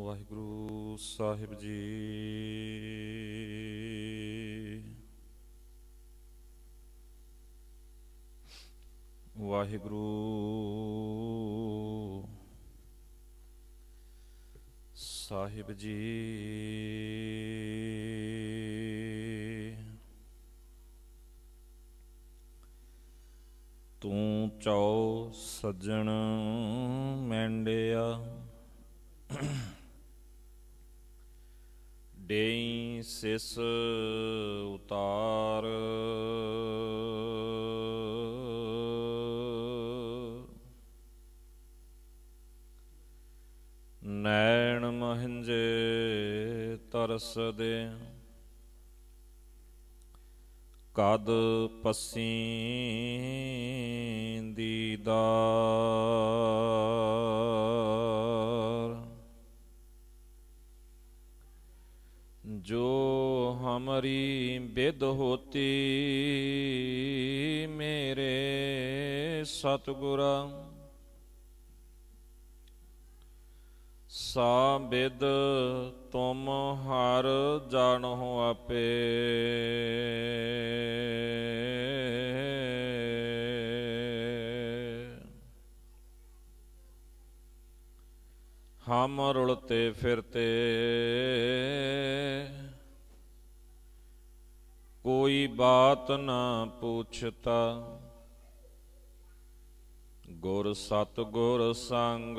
ਵਾਹਿਗੁਰੂ ਸਾਹਿਬ ਜੀ ਵਾਹਿਗੁਰੂ ਸਾਹਿਬ ਜੀ ਤੂੰ ਚਾਉ ਸੱਜਣ ਮੈਂਡਿਆ ਦੇਈ ਸਿਸ ਉਤਾਰ ਨੈਣ ਮਹਿੰਜੇ ਤਰਸ ਦੇ ਕਦ ਪਸੀ ਦੀਦਾ ਜੋ ਹਮਰੀ ਬਿਦ ਹੋਤੀ ਮੇਰੇ ਸਤਗੁਰਾਂ ਸਾ ਬਿਦ ਤੁਮ ਹਰ ਜਾਣੋ ਆਪੇ ਹਮ ਰੁਲਤੇ ਫਿਰਤੇ ਕੋਈ ਬਾਤ ਨਾ ਪੁੱਛਤਾ ਗੁਰ ਸਤ ਗੁਰ ਸੰਗ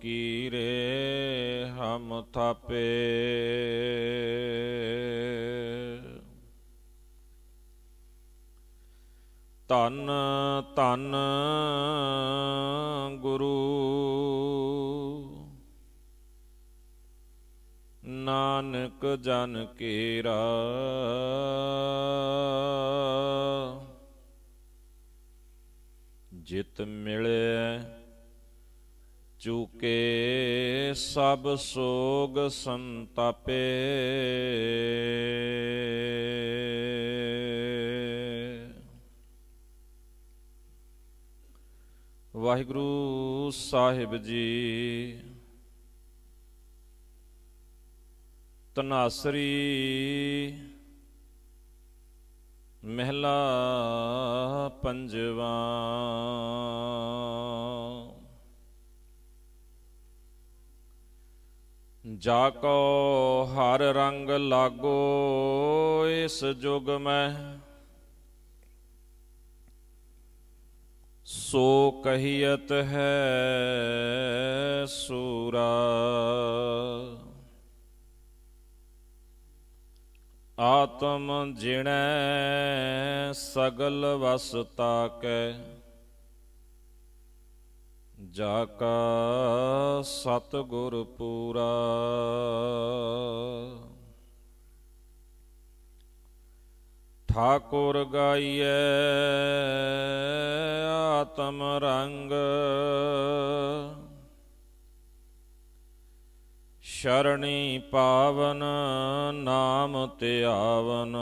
ਕੀਰੇ ਹਮ ਥਾਪੇ ਧੰਨ ਧੰਨ ਗੁਰੂ ਨਾਨਕ ਜਨ ਕੇਰਾ ਜਿਤ ਮਿਲੇ ਚੁਕੇ ਸਭ ਸੋਗ ਸੰਤਾਪੇ ਵਾਹਿਗੁਰੂ ਸਾਹਿਬ ਜੀ ਤਨਾਸਰੀ ਮਹਿਲਾ ਪੰਜਵਾ ਜਾ ਕੋ ਹਰ ਰੰਗ ਲਾਗੋ ਇਸ ਜੁਗ ਮੈਂ ਸੋ ਕਹੀਅਤ ਹੈ ਸੂਰਾ ਆਤਮ ਜਿਣੈ ਸਗਲ ਵਸਤਾ ਕੈ ਜਾ ਕਾ ਸਤ ਗੁਰ ਪੂਰਾ ਠਾਕੁਰ ਗਾਈਐ ਆਤਮ ਰੰਗ ਸ਼ਰਣੀ ਪਾਵਨ ਨਾਮ ਧਿਆਵਨ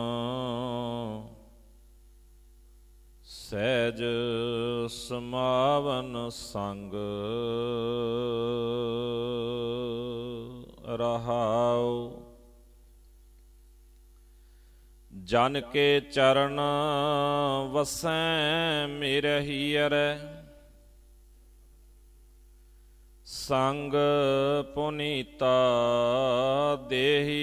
ਸਹਿਜ ਸਮਾਵਨ ਸੰਗ ਰਹਾਉ ਜਨ ਕੇ ਚਰਨ ਵਸੈ ਮੇਰੇ ਹੀਰ ਸੰਗ ਪੁਨੀਤਾ ਦੇਹੀ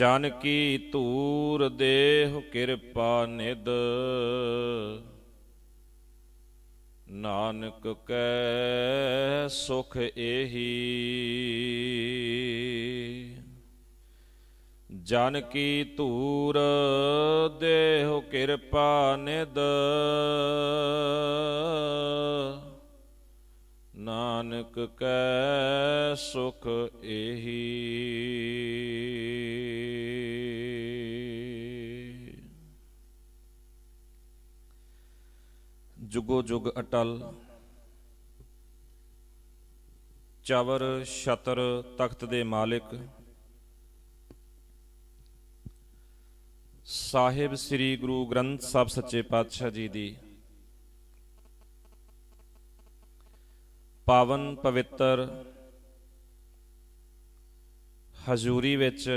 ਜਨ ਕੀ ਧੂਰ ਦੇਹ ਕਿਰਪਾ ਨਿਦ ਨਾਨਕ ਕੈ ਸੁਖ ਇਹੀ ਜਨ ਕੀ ਧੂਰ ਦੇਹੁ ਕਿਰਪਾ ਨਿਦ ਨਾਨਕ ਕੈ ਸੁਖ ਏਹੀ ਜੁਗੋ ਜੁਗ ਅਟਲ ਚਵਰ ਛਤਰ ਤਖਤ ਦੇ ਮਾਲਿਕ ਸਾਹਿਬ ਸ੍ਰੀ ਗੁਰੂ ਗ੍ਰੰਥ ਸਾਹਿਬ ਸੱਚੇ ਪਾਤਸ਼ਾਹ ਜੀ ਦੀ ਪਾਵਨ ਪਵਿੱਤਰ ਹਜ਼ੂਰੀ ਵਿੱਚ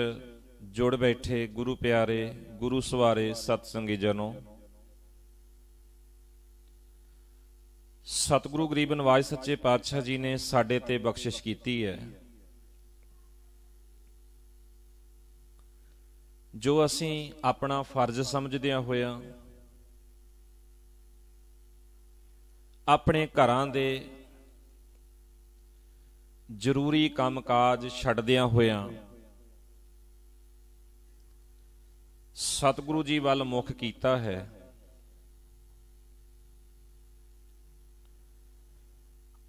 ਜੁੜ ਬੈਠੇ ਗੁਰੂ ਪਿਆਰੇ ਗੁਰੂ ਸਵਾਰੇ ਸਤਸੰਗੀ ਜਨੋ ਸਤਿਗੁਰੂ ਗਰੀਬ ਨਵਾਜ ਸੱਚੇ ਪਾਤਸ਼ਾਹ ਜੀ ਨੇ ਸਾਡੇ ਤੇ ਬਖਸ਼ਿਸ਼ ਕੀਤੀ ਹੈ ਜੋ ਅਸੀਂ ਆਪਣਾ ਫਰਜ਼ ਸਮਝਦਿਆਂ ਹੋਇਆ ਆਪਣੇ ਘਰਾਂ ਦੇ ਜ਼ਰੂਰੀ ਕੰਮਕਾਜ ਛੱਡਦਿਆਂ ਹੋਇਆ ਸਤਿਗੁਰੂ ਜੀ ਵੱਲ ਮੁਖ ਕੀਤਾ ਹੈ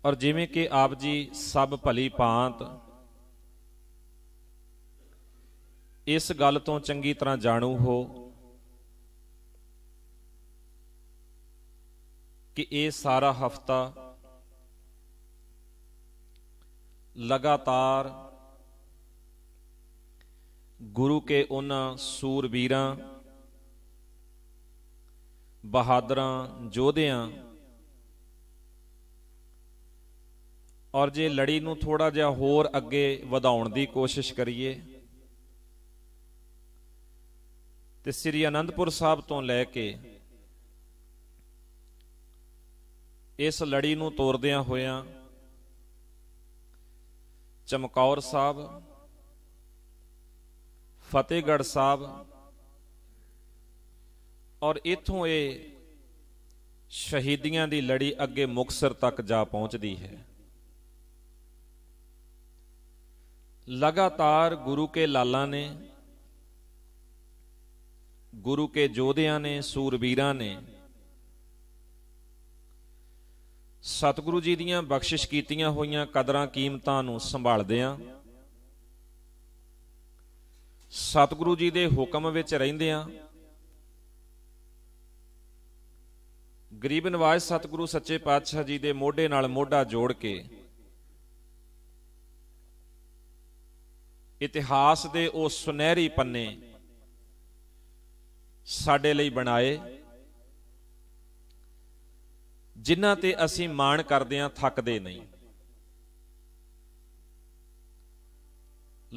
ਔਰ ਜਿਵੇਂ ਕਿ ਆਪ ਜੀ ਸਭ ਭਲੀ ਭਾਂਤ ਇਸ ਗੱਲ ਤੋਂ ਚੰਗੀ ਤਰ੍ਹਾਂ ਜਾਣੂ ਹੋ ਕਿ ਇਹ ਸਾਰਾ ਹਫਤਾ ਲਗਾਤਾਰ ਗੁਰੂ ਕੇ ਉਹਨਾਂ ਸੂਰਬੀਰਾਂ ਬਹਾਦਰਾਂ ਯੋਧਿਆਂ ਔਰ ਜੇ ਲੜੀ ਨੂੰ ਥੋੜਾ ਜਿਹਾ ਹੋਰ ਅੱਗੇ ਵਧਾਉਣ ਦੀ ਕੋਸ਼ਿਸ਼ ਕਰੀਏ ਤੇ ਸ੍ਰੀ ਅਨੰਦਪੁਰ ਸਾਹਿਬ ਤੋਂ ਲੈ ਕੇ ਇਸ ਲੜੀ ਨੂੰ ਤੋਰਦਿਆਂ ਹੋਇਆਂ ਚਮਕੌਰ ਸਾਹਿਬ ਫਤਿਹਗੜ੍ਹ ਸਾਹਿਬ ਔਰ ਇਥੋਂ ਇਹ ਸ਼ਹੀਦੀਆਂ ਦੀ ਲੜੀ ਅੱਗੇ ਮੁਕਸਰ ਤੱਕ ਜਾ ਪਹੁੰਚਦੀ ਹੈ ਲਗਾਤਾਰ ਗੁਰੂ ਕੇ ਲਾਲਾਂ ਨੇ ਗੁਰੂ ਕੇ ਜੋਧਿਆਂ ਨੇ ਸੂਰਬੀਰਾਂ ਨੇ ਸਤਿਗੁਰੂ ਜੀ ਦੀਆਂ ਬਖਸ਼ਿਸ਼ ਕੀਤੀਆਂ ਹੋਈਆਂ ਕਦਰਾਂ ਕੀਮਤਾਂ ਨੂੰ ਸੰਭਾਲਦੇ ਆਂ ਸਤਿਗੁਰੂ ਜੀ ਦੇ ਹੁਕਮ ਵਿੱਚ ਰਹਿੰਦੇ ਆਂ ਗਰੀਬ ਨਿਵਾਜ ਸਤਿਗੁਰੂ ਸੱਚੇ ਪਾਤਸ਼ਾਹ ਜੀ ਦੇ ਮੋਢੇ ਨਾਲ ਮੋਢਾ ਜੋੜ ਕੇ ਇਤਿਹਾਸ ਦੇ ਉਹ ਸੁਨਹਿਰੀ ਪੰਨੇ ਸਾਡੇ ਲਈ ਬਣਾਏ ਜਿਨ੍ਹਾਂ ਤੇ ਅਸੀਂ ਮਾਣ ਕਰਦੇ ਆਂ ਥੱਕਦੇ ਨਹੀਂ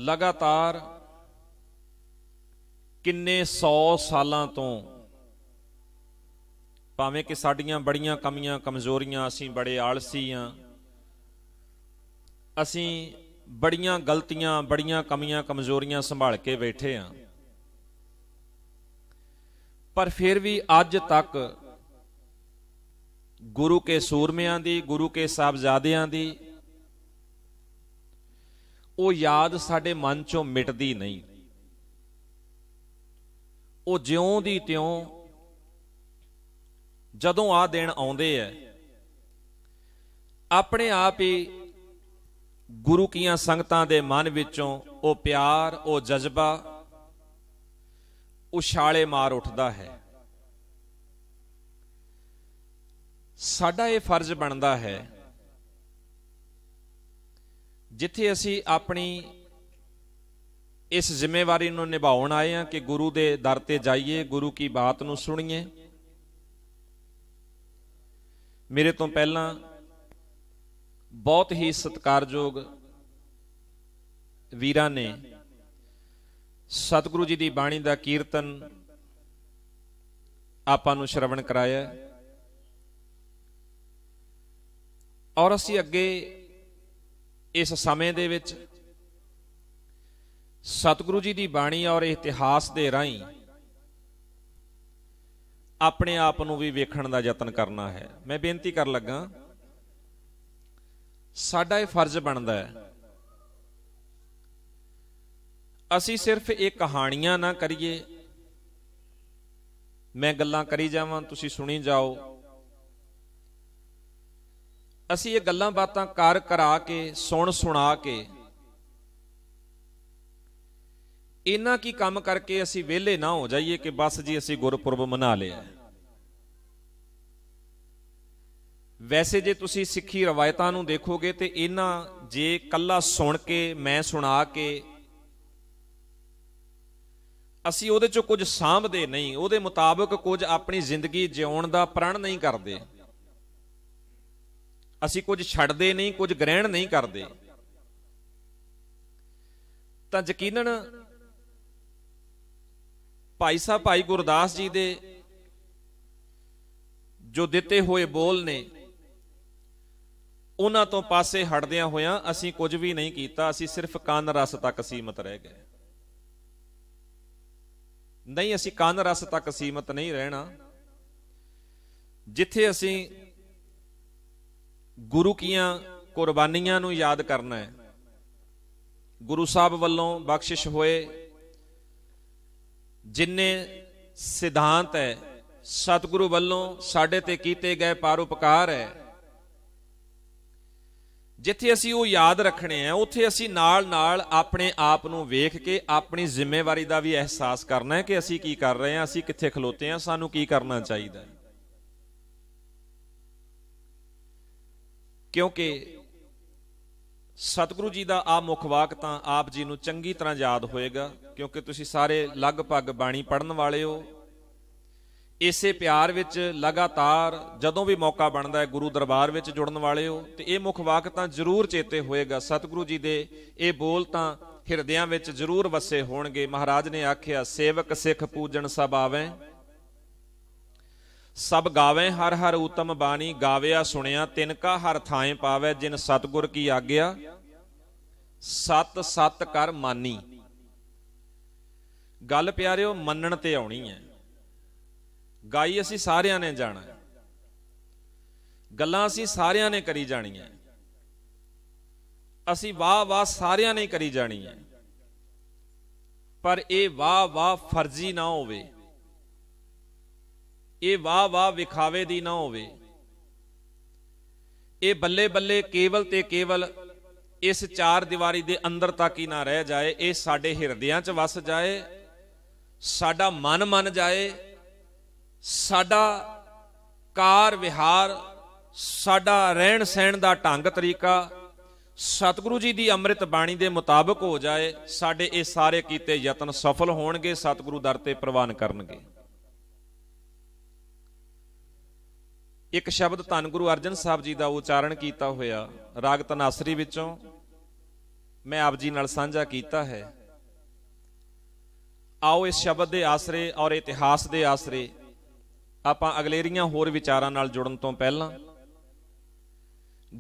ਲਗਾਤਾਰ ਕਿੰਨੇ 100 ਸਾਲਾਂ ਤੋਂ ਭਾਵੇਂ ਕਿ ਸਾਡੀਆਂ ਬੜੀਆਂ ਕਮੀਆਂ ਕਮਜ਼ੋਰੀਆਂ ਅਸੀਂ ਬੜੇ ਆਲਸੀ ਆ ਅਸੀਂ ਬੜੀਆਂ ਗਲਤੀਆਂ ਬੜੀਆਂ ਕਮੀਆਂ ਕਮਜ਼ੋਰੀਆਂ ਸੰਭਾਲ ਕੇ ਬੈਠੇ ਆ ਪਰ ਫਿਰ ਵੀ ਅੱਜ ਤੱਕ ਗੁਰੂ ਕੇ ਸੂਰਮਿਆਂ ਦੀ ਗੁਰੂ ਕੇ ਸਾਹਿਬਜ਼ਾਦਿਆਂ ਦੀ ਉਹ ਯਾਦ ਸਾਡੇ ਮਨ ਚੋਂ ਮਿਟਦੀ ਨਹੀਂ ਉਹ ਜਿਉਂ ਦੀ ਤਿਉਂ ਜਦੋਂ ਆ ਦਿਨ ਆਉਂਦੇ ਐ ਆਪਣੇ ਆਪ ਹੀ ਗੁਰੂ ਕੀਆਂ ਸੰਗਤਾਂ ਦੇ ਮਨ ਵਿੱਚੋਂ ਉਹ ਪਿਆਰ ਉਹ ਜਜ਼ਬਾ ਉਛਾਲੇ ਮਾਰ ਉੱਠਦਾ ਹੈ ਸਾਡਾ ਇਹ ਫਰਜ਼ ਬਣਦਾ ਹੈ ਜਿੱਥੇ ਅਸੀਂ ਆਪਣੀ ਇਸ ਜ਼ਿੰਮੇਵਾਰੀ ਨੂੰ ਨਿਭਾਉਣ ਆਏ ਹਾਂ ਕਿ ਗੁਰੂ ਦੇ ਦਰ ਤੇ ਜਾਈਏ ਗੁਰੂ ਕੀ ਬਾਤ ਨੂੰ ਸੁਣੀਏ ਮੇਰੇ ਤੋਂ ਪਹਿਲਾਂ ਬਹੁਤ ਹੀ ਸਤਿਕਾਰਯੋਗ ਵੀਰਾਂ ਨੇ ਸਤਿਗੁਰੂ ਜੀ ਦੀ ਬਾਣੀ ਦਾ ਕੀਰਤਨ ਆਪਾਂ ਨੂੰ ਸ਼ਰਵਣ ਕਰਾਇਆ ਔਰ ਅਸੀਂ ਅੱਗੇ ਇਸ ਸਮੇਂ ਦੇ ਵਿੱਚ ਸਤਿਗੁਰੂ ਜੀ ਦੀ ਬਾਣੀ ਔਰ ਇਤਿਹਾਸ ਦੇ ਰਾਹੀਂ ਆਪਣੇ ਆਪ ਨੂੰ ਵੀ ਵੇਖਣ ਦਾ ਯਤਨ ਕਰਨਾ ਹੈ ਮੈਂ ਬੇਨਤੀ ਕਰਨ ਲੱਗਾ ਸਾਡਾ ਇਹ ਫਰਜ਼ ਬਣਦਾ ਹੈ ਅਸੀਂ ਸਿਰਫ ਇਹ ਕਹਾਣੀਆਂ ਨਾ ਕਰੀਏ ਮੈਂ ਗੱਲਾਂ ਕਰੀ ਜਾਵਾਂ ਤੁਸੀਂ ਸੁਣੀ ਜਾਓ ਅਸੀਂ ਇਹ ਗੱਲਾਂ ਬਾਤਾਂ ਕਰ ਕਰਾ ਕੇ ਸੁਣ ਸੁਣਾ ਕੇ ਇਹਨਾਂ ਕੀ ਕੰਮ ਕਰਕੇ ਅਸੀਂ ਵਿਹਲੇ ਨਾ ਹੋ ਜਾਈਏ ਕਿ ਬਸ ਜੀ ਅਸੀਂ ਗੁਰਪੁਰਬ ਮਨਾ ਲਿਆ ਵੈਸੇ ਜੇ ਤੁਸੀਂ ਸਿੱਖੀ ਰਵਾਇਤਾਂ ਨੂੰ ਦੇਖੋਗੇ ਤੇ ਇਹਨਾਂ ਜੇ ਕੱਲਾ ਸੁਣ ਕੇ ਮੈਂ ਸੁਣਾ ਕੇ ਅਸੀਂ ਉਹਦੇ ਚੋਂ ਕੁਝ ਸਾਂਭਦੇ ਨਹੀਂ ਉਹਦੇ ਮੁਤਾਬਕ ਕੁਝ ਆਪਣੀ ਜ਼ਿੰਦਗੀ ਜਿਉਣ ਦਾ ਪ੍ਰਣ ਨਹੀਂ ਕਰਦੇ ਅਸੀਂ ਕੁਝ ਛੱਡਦੇ ਨਹੀਂ ਕੁਝ ਗ੍ਰਹਿਣ ਨਹੀਂ ਕਰਦੇ ਤਾਂ ਯਕੀਨਨ ਭਾਈ ਸਾਹਿਬ ਭਾਈ ਗੁਰਦਾਸ ਜੀ ਦੇ ਜੋ ਦਿੱਤੇ ਹੋਏ ਬੋਲ ਨੇ ਉਹਨਾਂ ਤੋਂ ਪਾਸੇ ਹਟਦਿਆਂ ਹੋਇਆਂ ਅਸੀਂ ਕੁਝ ਵੀ ਨਹੀਂ ਕੀਤਾ ਅਸੀਂ ਸਿਰਫ ਕੰਨ ਰਸ ਤੱਕ ਸੀਮਤ ਰਹਿ ਗਏ ਨਹੀਂ ਅਸੀਂ ਕੰਨ ਰਸ ਤੱਕ ਸੀਮਤ ਨਹੀਂ ਰਹਿਣਾ ਜਿੱਥੇ ਅਸੀਂ ਗੁਰੂ ਕੀਆਂ ਕੁਰਬਾਨੀਆਂ ਨੂੰ ਯਾਦ ਕਰਨਾ ਹੈ ਗੁਰੂ ਸਾਹਿਬ ਵੱਲੋਂ ਬਖਸ਼ਿਸ਼ ਹੋਏ ਜਿੰਨੇ ਸਿਧਾਂਤ ਹੈ ਸਤਿਗੁਰੂ ਵੱਲੋਂ ਸਾਡੇ ਤੇ ਕੀਤੇ ਗਏ ਪਰਉਪਕਾਰ ਹੈ ਜਿੱਥੇ ਅਸੀਂ ਉਹ ਯਾਦ ਰੱਖਣੇ ਆ ਉੱਥੇ ਅਸੀਂ ਨਾਲ-ਨਾਲ ਆਪਣੇ ਆਪ ਨੂੰ ਵੇਖ ਕੇ ਆਪਣੀ ਜ਼ਿੰਮੇਵਾਰੀ ਦਾ ਵੀ ਅਹਿਸਾਸ ਕਰਨਾ ਹੈ ਕਿ ਅਸੀਂ ਕੀ ਕਰ ਰਹੇ ਹਾਂ ਅਸੀਂ ਕਿੱਥੇ ਖਲੋਤੇ ਹਾਂ ਸਾਨੂੰ ਕੀ ਕਰਨਾ ਚਾਹੀਦਾ ਹੈ ਕਿਉਂਕਿ ਸਤਿਗੁਰੂ ਜੀ ਦਾ ਆ ਮੁੱਖ ਵਾਕ ਤਾਂ ਆਪ ਜੀ ਨੂੰ ਚੰਗੀ ਤਰ੍ਹਾਂ ਯਾਦ ਹੋਏਗਾ ਕਿਉਂਕਿ ਤੁਸੀਂ ਸਾਰੇ ਲਗਭਗ ਬਾਣੀ ਪੜਨ ਵਾਲੇ ਹੋ ਇਸੇ ਪਿਆਰ ਵਿੱਚ ਲਗਾਤਾਰ ਜਦੋਂ ਵੀ ਮੌਕਾ ਬਣਦਾ ਹੈ ਗੁਰੂ ਦਰਬਾਰ ਵਿੱਚ ਜੁੜਨ ਵਾਲੇ ਹੋ ਤੇ ਇਹ ਮੁੱਖ ਵਾਕ ਤਾਂ ਜ਼ਰੂਰ ਚੇਤੇ ਹੋਏਗਾ ਸਤਿਗੁਰੂ ਜੀ ਦੇ ਇਹ ਬੋਲ ਤਾਂ ਹਿਰਦਿਆਂ ਵਿੱਚ ਜ਼ਰੂਰ ਵਸੇ ਹੋਣਗੇ ਮਹਾਰਾਜ ਨੇ ਆਖਿਆ ਸੇਵਕ ਸਿੱਖ ਪੂਜਣ ਸਭ ਆਵੇਂ ਸਭ ਗਾਵੇਂ ਹਰ ਹਰ ਉਤਮ ਬਾਣੀ ਗਾਵਿਆ ਸੁਣਿਆ ਤਿਨ ਕਾ ਹਰ ਥਾਂ ਪਾਵੇ ਜਿਨ ਸਤਗੁਰ ਕੀ ਆਗਿਆ ਸਤ ਸਤ ਕਰ ਮਾਨੀ ਗੱਲ ਪਿਆਰਿਓ ਮੰਨਣ ਤੇ ਆਉਣੀ ਹੈ ਗਾਈ ਅਸੀਂ ਸਾਰਿਆਂ ਨੇ ਜਾਣਾ ਗੱਲਾਂ ਅਸੀਂ ਸਾਰਿਆਂ ਨੇ ਕਰੀ ਜਾਣੀਆਂ ਅਸੀਂ ਵਾਹ ਵਾਹ ਸਾਰਿਆਂ ਨੇ ਕਰੀ ਜਾਣੀ ਹੈ ਪਰ ਇਹ ਵਾਹ ਵਾਹ ਫਰਜ਼ੀ ਨਾ ਹੋਵੇ ਇਹ ਵਾਹ ਵਾਹ ਵਿਖਾਵੇ ਦੀ ਨਾ ਹੋਵੇ ਇਹ ਬੱਲੇ ਬੱਲੇ ਕੇਵਲ ਤੇ ਕੇਵਲ ਇਸ ਚਾਰ ਦੀਵਾਰੀ ਦੇ ਅੰਦਰ ਤੱਕ ਹੀ ਨਾ ਰਹਿ ਜਾਏ ਇਹ ਸਾਡੇ ਹਿਰਦਿਆਂ 'ਚ ਵਸ ਜਾਏ ਸਾਡਾ ਮਨ ਮੰਨ ਜਾਏ ਸਾਡਾ ਕਾਰ ਵਿਹਾਰ ਸਾਡਾ ਰਹਿਣ ਸਹਿਣ ਦਾ ਢੰਗ ਤਰੀਕਾ ਸਤਿਗੁਰੂ ਜੀ ਦੀ ਅੰਮ੍ਰਿਤ ਬਾਣੀ ਦੇ ਮੁਤਾਬਕ ਹੋ ਜਾਏ ਸਾਡੇ ਇਹ ਸਾਰੇ ਕੀਤੇ ਯਤਨ ਸਫਲ ਹੋਣਗੇ ਸਤਿਗੁਰੂ ਦਰ ਤੇ ਪ੍ਰਵਾਨ ਕਰਨਗੇ ਇੱਕ ਸ਼ਬਦ ਧੰਨ ਗੁਰੂ ਅਰਜਨ ਸਾਹਿਬ ਜੀ ਦਾ ਉਚਾਰਨ ਕੀਤਾ ਹੋਇਆ ਰਾਗ ਤਨਾਸਰੀ ਵਿੱਚੋਂ ਮੈਂ ਆਪ ਜੀ ਨਾਲ ਸਾਂਝਾ ਕੀਤਾ ਹੈ ਆਓ ਇਸ ਸ਼ਬਦ ਦੇ ਆਸਰੇ ਔਰ ਇਤਿਹਾਸ ਦੇ ਆਸਰੇ ਆਪਾਂ ਅਗਲੇਰੀਆਂ ਹੋਰ ਵਿਚਾਰਾਂ ਨਾਲ ਜੁੜਨ ਤੋਂ ਪਹਿਲਾਂ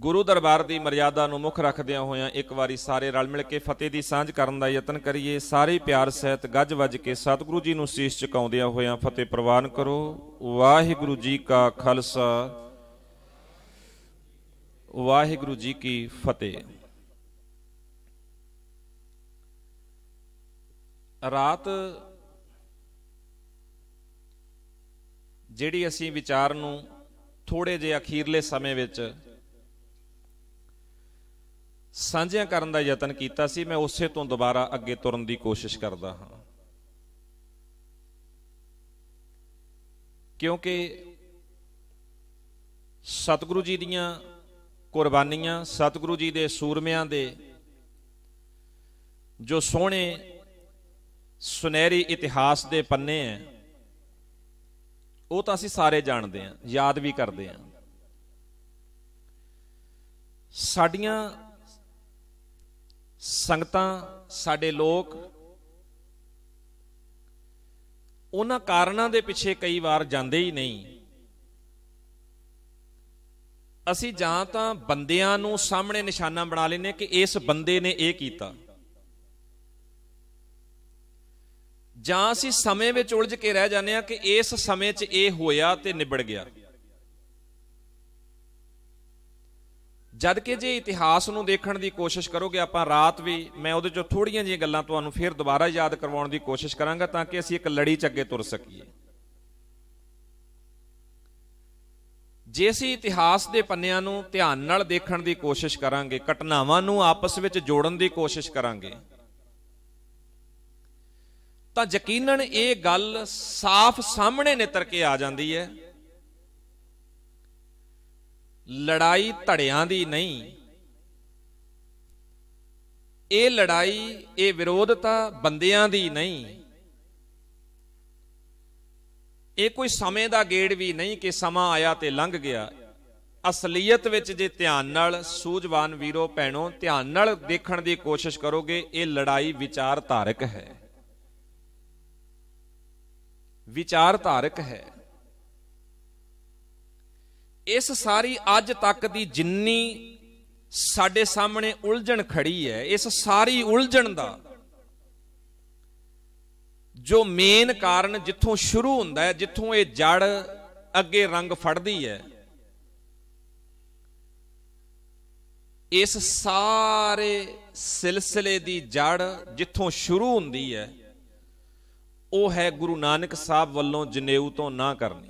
ਗੁਰੂ ਦਰਬਾਰ ਦੀ ਮਰਿਆਦਾ ਨੂੰ ਮੁੱਖ ਰੱਖਦਿਆਂ ਹੋਇਆਂ ਇੱਕ ਵਾਰੀ ਸਾਰੇ ਰਲ ਮਿਲ ਕੇ ਫਤਿਹ ਦੀ ਸਾਂਝ ਕਰਨ ਦਾ ਯਤਨ ਕਰੀਏ ਸਾਰੇ ਪਿਆਰ ਸਹਿਤ ਗੱਜ ਵੱਜ ਕੇ ਸਤਿਗੁਰੂ ਜੀ ਨੂੰ ਸੀਸ ਝੁਕਾਉਂਦਿਆਂ ਹੋਇਆਂ ਫਤਿਹ ਪ੍ਰਵਾਨ ਕਰੋ ਵਾਹਿਗੁਰੂ ਜੀ ਕਾ ਖਾਲਸਾ ਵਾਹਿਗੁਰੂ ਜੀ ਕੀ ਫਤਿਹ ਰਾਤ ਜਿਹੜੀ ਅਸੀਂ ਵਿਚਾਰ ਨੂੰ ਥੋੜੇ ਜੇ ਅਖੀਰਲੇ ਸਮੇਂ ਵਿੱਚ ਸਾਂਝਿਆ ਕਰਨ ਦਾ ਯਤਨ ਕੀਤਾ ਸੀ ਮੈਂ ਉਸੇ ਤੋਂ ਦੁਬਾਰਾ ਅੱਗੇ ਤੁਰਨ ਦੀ ਕੋਸ਼ਿਸ਼ ਕਰਦਾ ਹਾਂ ਕਿਉਂਕਿ ਸਤਿਗੁਰੂ ਜੀ ਦੀਆਂ ਕੁਰਬਾਨੀਆਂ ਸਤਿਗੁਰੂ ਜੀ ਦੇ ਸੂਰਮਿਆਂ ਦੇ ਜੋ ਸੋਹਣੇ ਸੁਨਹਿਰੀ ਇਤਿਹਾਸ ਦੇ ਪੰਨੇ ਐ ਉਹ ਤਾਂ ਅਸੀਂ ਸਾਰੇ ਜਾਣਦੇ ਹਾਂ ਯਾਦ ਵੀ ਕਰਦੇ ਹਾਂ ਸਾਡੀਆਂ ਸੰਗਤਾਂ ਸਾਡੇ ਲੋਕ ਉਹਨਾਂ ਕਾਰਨਾਂ ਦੇ ਪਿੱਛੇ ਕਈ ਵਾਰ ਜਾਂਦੇ ਹੀ ਨਹੀਂ ਅਸੀਂ ਜਾਂ ਤਾਂ ਬੰਦਿਆਂ ਨੂੰ ਸਾਹਮਣੇ ਨਿਸ਼ਾਨਾ ਬਣਾ ਲੈਨੇ ਕਿ ਇਸ ਬੰਦੇ ਨੇ ਇਹ ਕੀਤਾ ਜਾਂ ਅਸੀਂ ਸਮੇਂ ਵਿੱਚ ਉਲਝ ਕੇ ਰਹਿ ਜਾਂਦੇ ਆ ਕਿ ਇਸ ਸਮੇਂ 'ਚ ਇਹ ਹੋਇਆ ਤੇ ਨਿਬੜ ਗਿਆ ਜਦ ਕਿ ਜੇ ਇਤਿਹਾਸ ਨੂੰ ਦੇਖਣ ਦੀ ਕੋਸ਼ਿਸ਼ ਕਰੋਗੇ ਆਪਾਂ ਰਾਤ ਵੀ ਮੈਂ ਉਹਦੇ ਚੋਂ ਥੋੜੀਆਂ ਜੀਆਂ ਗੱਲਾਂ ਤੁਹਾਨੂੰ ਫੇਰ ਦੁਬਾਰਾ ਯਾਦ ਕਰਵਾਉਣ ਦੀ ਕੋਸ਼ਿਸ਼ ਕਰਾਂਗਾ ਤਾਂ ਕਿ ਅਸੀਂ ਇੱਕ ਲੜੀ 'ਚ ਅੱਗੇ ਤੁਰ ਸਕੀਏ ਜੇ ਅਸੀਂ ਇਤਿਹਾਸ ਦੇ ਪੰਨਿਆਂ ਨੂੰ ਧਿਆਨ ਨਾਲ ਦੇਖਣ ਦੀ ਕੋਸ਼ਿਸ਼ ਕਰਾਂਗੇ ਘਟਨਾਵਾਂ ਨੂੰ ਆਪਸ ਵਿੱਚ ਜੋੜਨ ਦੀ ਕੋਸ਼ਿਸ਼ ਕਰਾਂਗੇ ਤਾਂ ਯਕੀਨਨ ਇਹ ਗੱਲ ਸਾਫ਼ ਸਾਹਮਣੇ ਨਿਤਰ ਕੇ ਆ ਜਾਂਦੀ ਹੈ ਲੜਾਈ ਧੜਿਆਂ ਦੀ ਨਹੀਂ ਇਹ ਲੜਾਈ ਇਹ ਵਿਰੋਧਤਾ ਬੰਦਿਆਂ ਦੀ ਨਹੀਂ ਇਹ ਕੋਈ ਸਮੇਂ ਦਾ ਗੇੜ ਵੀ ਨਹੀਂ ਕਿ ਸਮਾਂ ਆਇਆ ਤੇ ਲੰਘ ਗਿਆ ਅਸਲੀਅਤ ਵਿੱਚ ਜੇ ਧਿਆਨ ਨਾਲ ਸੂਝਵਾਨ ਵੀਰੋ ਭੈਣੋ ਧਿਆਨ ਨਾਲ ਦੇਖਣ ਦੀ ਕੋਸ਼ਿਸ਼ ਕਰੋਗੇ ਇਹ ਲੜਾਈ ਵਿਚਾਰਧਾਰਕ ਹੈ ਵਿਚਾਰ ਧਾਰਕ ਹੈ ਇਸ ਸਾਰੀ ਅੱਜ ਤੱਕ ਦੀ ਜਿੰਨੀ ਸਾਡੇ ਸਾਹਮਣੇ ਉਲਝਣ ਖੜੀ ਹੈ ਇਸ ਸਾਰੀ ਉਲਝਣ ਦਾ ਜੋ ਮੇਨ ਕਾਰਨ ਜਿੱਥੋਂ ਸ਼ੁਰੂ ਹੁੰਦਾ ਹੈ ਜਿੱਥੋਂ ਇਹ ਜੜ ਅੱਗੇ ਰੰਗ ਫੜਦੀ ਹੈ ਇਸ ਸਾਰੇ ਸਿਲਸਿਲੇ ਦੀ ਜੜ ਜਿੱਥੋਂ ਸ਼ੁਰੂ ਹੁੰਦੀ ਹੈ ਉਹ ਹੈ ਗੁਰੂ ਨਾਨਕ ਸਾਹਿਬ ਵੱਲੋਂ ਜਨੇਊ ਤੋਂ ਨਾ ਕਰਨੀ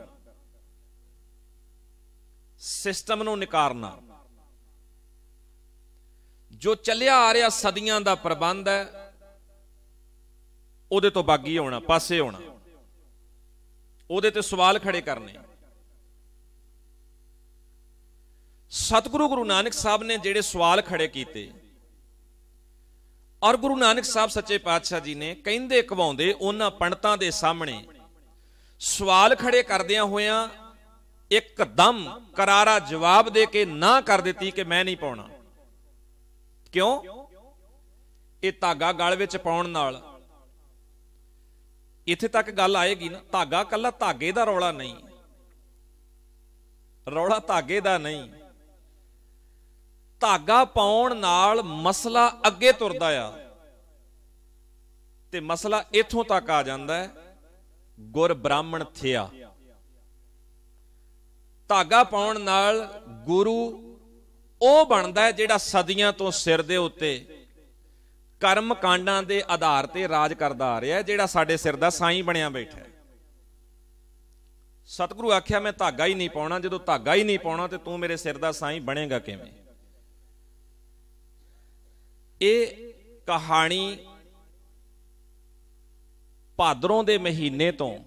ਸਿਸਟਮ ਨੂੰ ਨਿਕਾਰਨਾ ਜੋ ਚੱਲਿਆ ਆ ਰਿਹਾ ਸਦੀਆਂ ਦਾ ਪ੍ਰਬੰਧ ਹੈ ਉਹਦੇ ਤੋਂ ਬਾਗੀ ਹੋਣਾ ਪਾਸੇ ਹੋਣਾ ਉਹਦੇ ਤੇ ਸਵਾਲ ਖੜੇ ਕਰਨੇ ਸਤਿਗੁਰੂ ਗੁਰੂ ਨਾਨਕ ਸਾਹਿਬ ਨੇ ਜਿਹੜੇ ਸਵਾਲ ਖੜੇ ਕੀਤੇ ਔਰ ਗੁਰੂ ਨਾਨਕ ਸਾਹਿਬ ਸੱਚੇ ਪਾਤਸ਼ਾਹ ਜੀ ਨੇ ਕਹਿੰਦੇ ਕਵਾਉਂਦੇ ਉਹਨਾਂ ਪੰਡਤਾਂ ਦੇ ਸਾਹਮਣੇ ਸਵਾਲ ਖੜੇ ਕਰਦਿਆਂ ਹੋਇਆਂ ਇੱਕਦਮ ਕਰਾਰਾ ਜਵਾਬ ਦੇ ਕੇ ਨਾ ਕਰ ਦਿੱਤੀ ਕਿ ਮੈਂ ਨਹੀਂ ਪਾਉਣਾ ਕਿਉਂ ਇਹ ਧਾਗਾ ਗਲ ਵਿੱਚ ਪਾਉਣ ਨਾਲ ਇੱਥੇ ਤੱਕ ਗੱਲ ਆਏਗੀ ਨਾ ਧਾਗਾ ਕੱਲਾ ਧਾਗੇ ਦਾ ਰੌਲਾ ਨਹੀਂ ਰੌਲਾ ਧਾਗੇ ਦਾ ਨਹੀਂ ਧਾਗਾ ਪਾਉਣ ਨਾਲ ਮਸਲਾ ਅੱਗੇ ਤੁਰਦਾ ਆ ਤੇ ਮਸਲਾ ਇੱਥੋਂ ਤੱਕ ਆ ਜਾਂਦਾ ਹੈ ਗੁਰ ਬ੍ਰਾਹਮਣ ਥਿਆ ਧਾਗਾ ਪਾਉਣ ਨਾਲ ਗੁਰੂ ਉਹ ਬਣਦਾ ਹੈ ਜਿਹੜਾ ਸਦੀਆਂ ਤੋਂ ਸਿਰ ਦੇ ਉੱਤੇ ਕਰਮ ਕਾਂਡਾਂ ਦੇ ਆਧਾਰ ਤੇ ਰਾਜ ਕਰਦਾ ਆ ਰਿਹਾ ਜਿਹੜਾ ਸਾਡੇ ਸਿਰ ਦਾ ਸਾਈਂ ਬਣਿਆ ਬੈਠਾ ਹੈ ਸਤਿਗੁਰੂ ਆਖਿਆ ਮੈਂ ਧਾਗਾ ਹੀ ਨਹੀਂ ਪਾਉਣਾ ਜਦੋਂ ਧਾਗਾ ਹੀ ਨਹੀਂ ਪਾਉਣਾ ਤੇ ਤੂੰ ਮੇਰੇ ਸਿਰ ਦਾ ਸਾਈਂ ਬਣੇਗਾ ਕਿਵੇਂ ਇਹ ਕਹਾਣੀ ਭਾਦਰੋਂ ਦੇ ਮਹੀਨੇ ਤੋਂ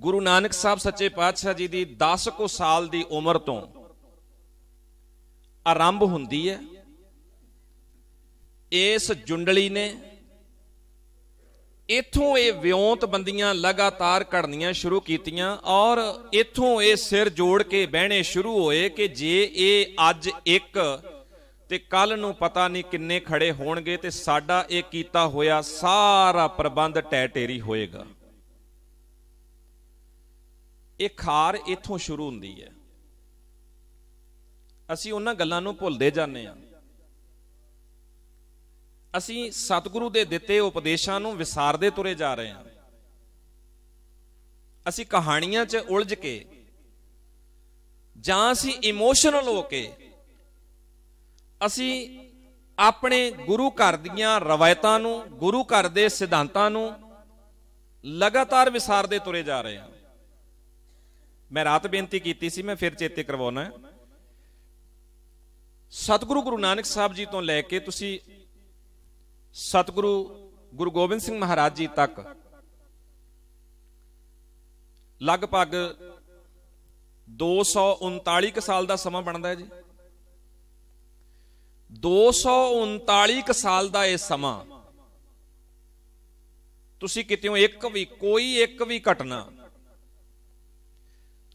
ਗੁਰੂ ਨਾਨਕ ਸਾਹਿਬ ਸੱਚੇ ਪਾਤਸ਼ਾਹ ਜੀ ਦੀ 10 ਕੋ ਸਾਲ ਦੀ ਉਮਰ ਤੋਂ ਆਰੰਭ ਹੁੰਦੀ ਹੈ ਇਸ ਜੁੰਡਲੀ ਨੇ ਇਥੋਂ ਇਹ ਵਿਉਂਤ ਬੰਦੀਆਂ ਲਗਾਤਾਰ ਘੜਨੀਆਂ ਸ਼ੁਰੂ ਕੀਤੀਆਂ ਔਰ ਇਥੋਂ ਇਹ ਸਿਰ ਜੋੜ ਕੇ ਬਹਿਣੇ ਸ਼ੁਰੂ ਹੋਏ ਕਿ ਜੇ ਇਹ ਅੱਜ ਇੱਕ ਤੇ ਕੱਲ ਨੂੰ ਪਤਾ ਨਹੀਂ ਕਿੰਨੇ ਖੜੇ ਹੋਣਗੇ ਤੇ ਸਾਡਾ ਇਹ ਕੀਤਾ ਹੋਇਆ ਸਾਰਾ ਪ੍ਰਬੰਧ ਟੈ ਟੇਰੀ ਹੋਏਗਾ ਇਹ ਖਾਰ ਇੱਥੋਂ ਸ਼ੁਰੂ ਹੁੰਦੀ ਹੈ ਅਸੀਂ ਉਹਨਾਂ ਗੱਲਾਂ ਨੂੰ ਭੁੱਲਦੇ ਜਾਂਦੇ ਹਾਂ ਅਸੀਂ ਸਤਿਗੁਰੂ ਦੇ ਦਿੱਤੇ ਉਪਦੇਸ਼ਾਂ ਨੂੰ ਵਿਸਾਰਦੇ ਤੁਰੇ ਜਾ ਰਹੇ ਹਾਂ ਅਸੀਂ ਕਹਾਣੀਆਂ 'ਚ ਉਲਝ ਕੇ ਜਾਂ ਅਸੀਂ ਇਮੋਸ਼ਨਲ ਹੋ ਕੇ ਅਸੀਂ ਆਪਣੇ ਗੁਰੂ ਘਰ ਦੀਆਂ ਰਵਾਇਤਾਂ ਨੂੰ ਗੁਰੂ ਘਰ ਦੇ ਸਿਧਾਂਤਾਂ ਨੂੰ ਲਗਾਤਾਰ ਵਿਸਾਰਦੇ ਤੁਰੇ ਜਾ ਰਹੇ ਹਾਂ ਮੈਂ ਰਾਤ ਬੇਨਤੀ ਕੀਤੀ ਸੀ ਮੈਂ ਫਿਰ ਚੇਤੇ ਕਰਵਾਉਣਾ ਸਤਿਗੁਰੂ ਗੁਰੂ ਨਾਨਕ ਸਾਹਿਬ ਜੀ ਤੋਂ ਲੈ ਕੇ ਤੁਸੀਂ ਸਤਿਗੁਰੂ ਗੁਰੂ ਗੋਬਿੰਦ ਸਿੰਘ ਮਹਾਰਾਜ ਜੀ ਤੱਕ ਲਗਭਗ 239 ਸਾਲ ਦਾ ਸਮਾਂ ਬਣਦਾ ਹੈ ਜੀ 239 ਸਾਲ ਦਾ ਇਹ ਸਮਾਂ ਤੁਸੀਂ ਕਿਤੇ ਇੱਕ ਵੀ ਕੋਈ ਇੱਕ ਵੀ ਘਟਨਾ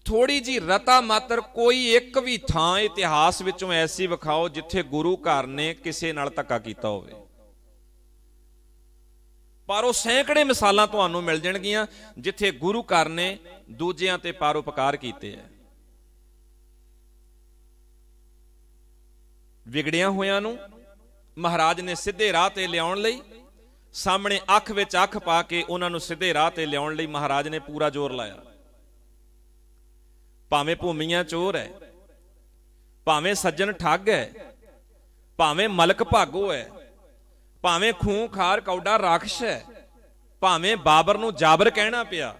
ਥੋੜੀ ਜੀ ਰਤਾ ਮਾਤਰ ਕੋਈ ਇੱਕ ਵੀ ਥਾਂ ਇਤਿਹਾਸ ਵਿੱਚੋਂ ਐਸੀ ਵਿਖਾਓ ਜਿੱਥੇ ਗੁਰੂ ਘਰ ਨੇ ਕਿਸੇ ਨਾਲ ਧੱਕਾ ਕੀਤਾ ਹੋਵੇ ਪਰ ਉਹ ਸੈਂਕੜੇ ਮਿਸਾਲਾਂ ਤੁਹਾਨੂੰ ਮਿਲ ਜਾਣਗੀਆਂ ਜਿੱਥੇ ਗੁਰੂ ਘਰ ਨੇ ਦੂਜਿਆਂ ਤੇ ਪਰਉਪਕਾਰ ਕੀਤੇ ਆ ਵਿਗੜਿਆਂ ਹੋਇਆਂ ਨੂੰ ਮਹਾਰਾਜ ਨੇ ਸਿੱਧੇ ਰਾਹ ਤੇ ਲਿਆਉਣ ਲਈ ਸਾਹਮਣੇ ਅੱਖ ਵਿੱਚ ਅੱਖ ਪਾ ਕੇ ਉਹਨਾਂ ਨੂੰ ਸਿੱਧੇ ਰਾਹ ਤੇ ਲਿਆਉਣ ਲਈ ਮਹਾਰਾਜ ਨੇ ਪੂਰਾ ਜ਼ੋਰ ਲਾਇਆ ਭਾਵੇਂ ਭੂਮੀਆਂ ਚੋਰ ਹੈ ਭਾਵੇਂ ਸੱਜਣ ਠੱਗ ਹੈ ਭਾਵੇਂ ਮਲਕ ਭਾਗੋ ਹੈ ਭਾਵੇਂ ਖੂਨ ਖਾਰ ਕੌਡਾ ਰਾਖਸ਼ ਹੈ ਭਾਵੇਂ ਬਾਬਰ ਨੂੰ ਜਾਬਰ ਕਹਿਣਾ ਪਿਆ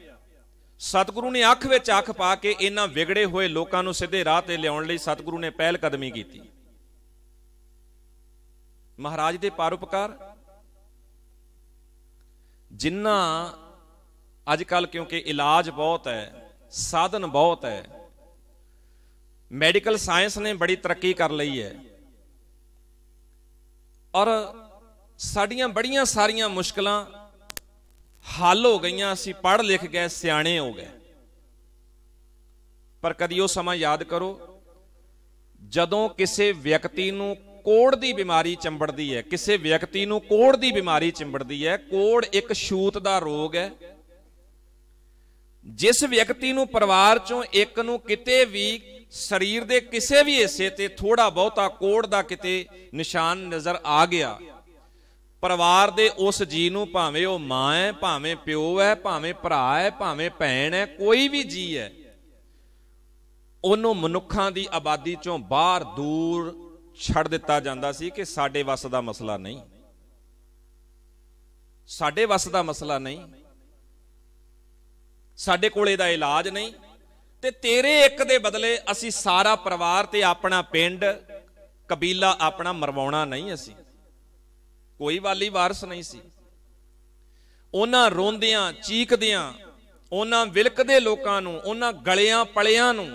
ਸਤਿਗੁਰੂ ਨੇ ਅੱਖ ਵਿੱਚ ਅੱਖ ਪਾ ਕੇ ਇਹਨਾਂ ਵਿਗੜੇ ਹੋਏ ਲੋਕਾਂ ਨੂੰ ਸਿੱਧੇ ਰਾਹ ਤੇ ਲਿਆਉਣ ਲਈ ਸਤਿਗੁਰੂ ਨੇ ਪਹਿਲ ਕਦਮੀ ਕੀਤੀ ਮਹਾਰਾਜ ਦੇ ਪਰਉਪਕਾਰ ਜਿੰਨਾ ਅੱਜ ਕੱਲ ਕਿਉਂਕਿ ਇਲਾਜ ਬਹੁਤ ਹੈ ਸਾਧਨ ਬਹੁਤ ਹੈ ਮੈਡੀਕਲ ਸਾਇੰਸ ਨੇ ਬੜੀ ਤਰੱਕੀ ਕਰ ਲਈ ਹੈ ਔਰ ਸਾਡੀਆਂ ਬੜੀਆਂ ਸਾਰੀਆਂ ਮੁਸ਼ਕਲਾਂ ਹੱਲ ਹੋ ਗਈਆਂ ਅਸੀਂ ਪੜ੍ਹ ਲਿਖ ਗਏ ਸਿਆਣੇ ਹੋ ਗਏ ਪਰ ਕਦੀ ਉਹ ਸਮਾਂ ਯਾਦ ਕਰੋ ਜਦੋਂ ਕਿਸੇ ਵਿਅਕਤੀ ਨੂੰ ਕੋੜ ਦੀ ਬਿਮਾਰੀ ਚੰਬੜਦੀ ਹੈ ਕਿਸੇ ਵਿਅਕਤੀ ਨੂੰ ਕੋੜ ਦੀ ਬਿਮਾਰੀ ਚੰਬੜਦੀ ਹੈ ਕੋੜ ਇੱਕ ਛੂਤ ਦਾ ਰੋਗ ਹੈ ਜਿਸ ਵਿਅਕਤੀ ਨੂੰ ਪਰਿਵਾਰ ਚੋਂ ਇੱਕ ਨੂੰ ਕਿਤੇ ਵੀ ਸਰੀਰ ਦੇ ਕਿਸੇ ਵੀ ਹਿੱਸੇ ਤੇ ਥੋੜਾ ਬਹੁਤਾ ਕੋੜ ਦਾ ਕਿਤੇ ਨਿਸ਼ਾਨ ਨਜ਼ਰ ਆ ਗਿਆ ਪਰਿਵਾਰ ਦੇ ਉਸ ਜੀ ਨੂੰ ਭਾਵੇਂ ਉਹ ਮਾਂ ਹੈ ਭਾਵੇਂ ਪਿਓ ਹੈ ਭਾਵੇਂ ਭਰਾ ਹੈ ਭਾਵੇਂ ਭੈਣ ਹੈ ਕੋਈ ਵੀ ਜੀ ਹੈ ਉਹਨੂੰ ਮਨੁੱਖਾਂ ਦੀ ਆਬਾਦੀ ਚੋਂ ਬਾਹਰ ਦੂਰ ਛੱਡ ਦਿੱਤਾ ਜਾਂਦਾ ਸੀ ਕਿ ਸਾਡੇ ਵੱਸ ਦਾ ਮਸਲਾ ਨਹੀਂ ਸਾਡੇ ਵੱਸ ਦਾ ਮਸਲਾ ਨਹੀਂ ਸਾਡੇ ਕੋਲ ਇਹਦਾ ਇਲਾਜ ਨਹੀਂ ਤੇ ਤੇਰੇ ਇੱਕ ਦੇ ਬਦਲੇ ਅਸੀਂ ਸਾਰਾ ਪਰਿਵਾਰ ਤੇ ਆਪਣਾ ਪਿੰਡ ਕਬੀਲਾ ਆਪਣਾ ਮਰਵਾਉਣਾ ਨਹੀਂ ਅਸੀਂ ਕੋਈ ਵਾਲੀ ਵਾਰਸ ਨਹੀਂ ਸੀ ਉਹਨਾਂ ਰੋਂਦਿਆਂ ਚੀਕਦਿਆਂ ਉਹਨਾਂ ਵਿਲਕਦੇ ਲੋਕਾਂ ਨੂੰ ਉਹਨਾਂ ਗਲਿਆਂ ਪਲਿਆਂ ਨੂੰ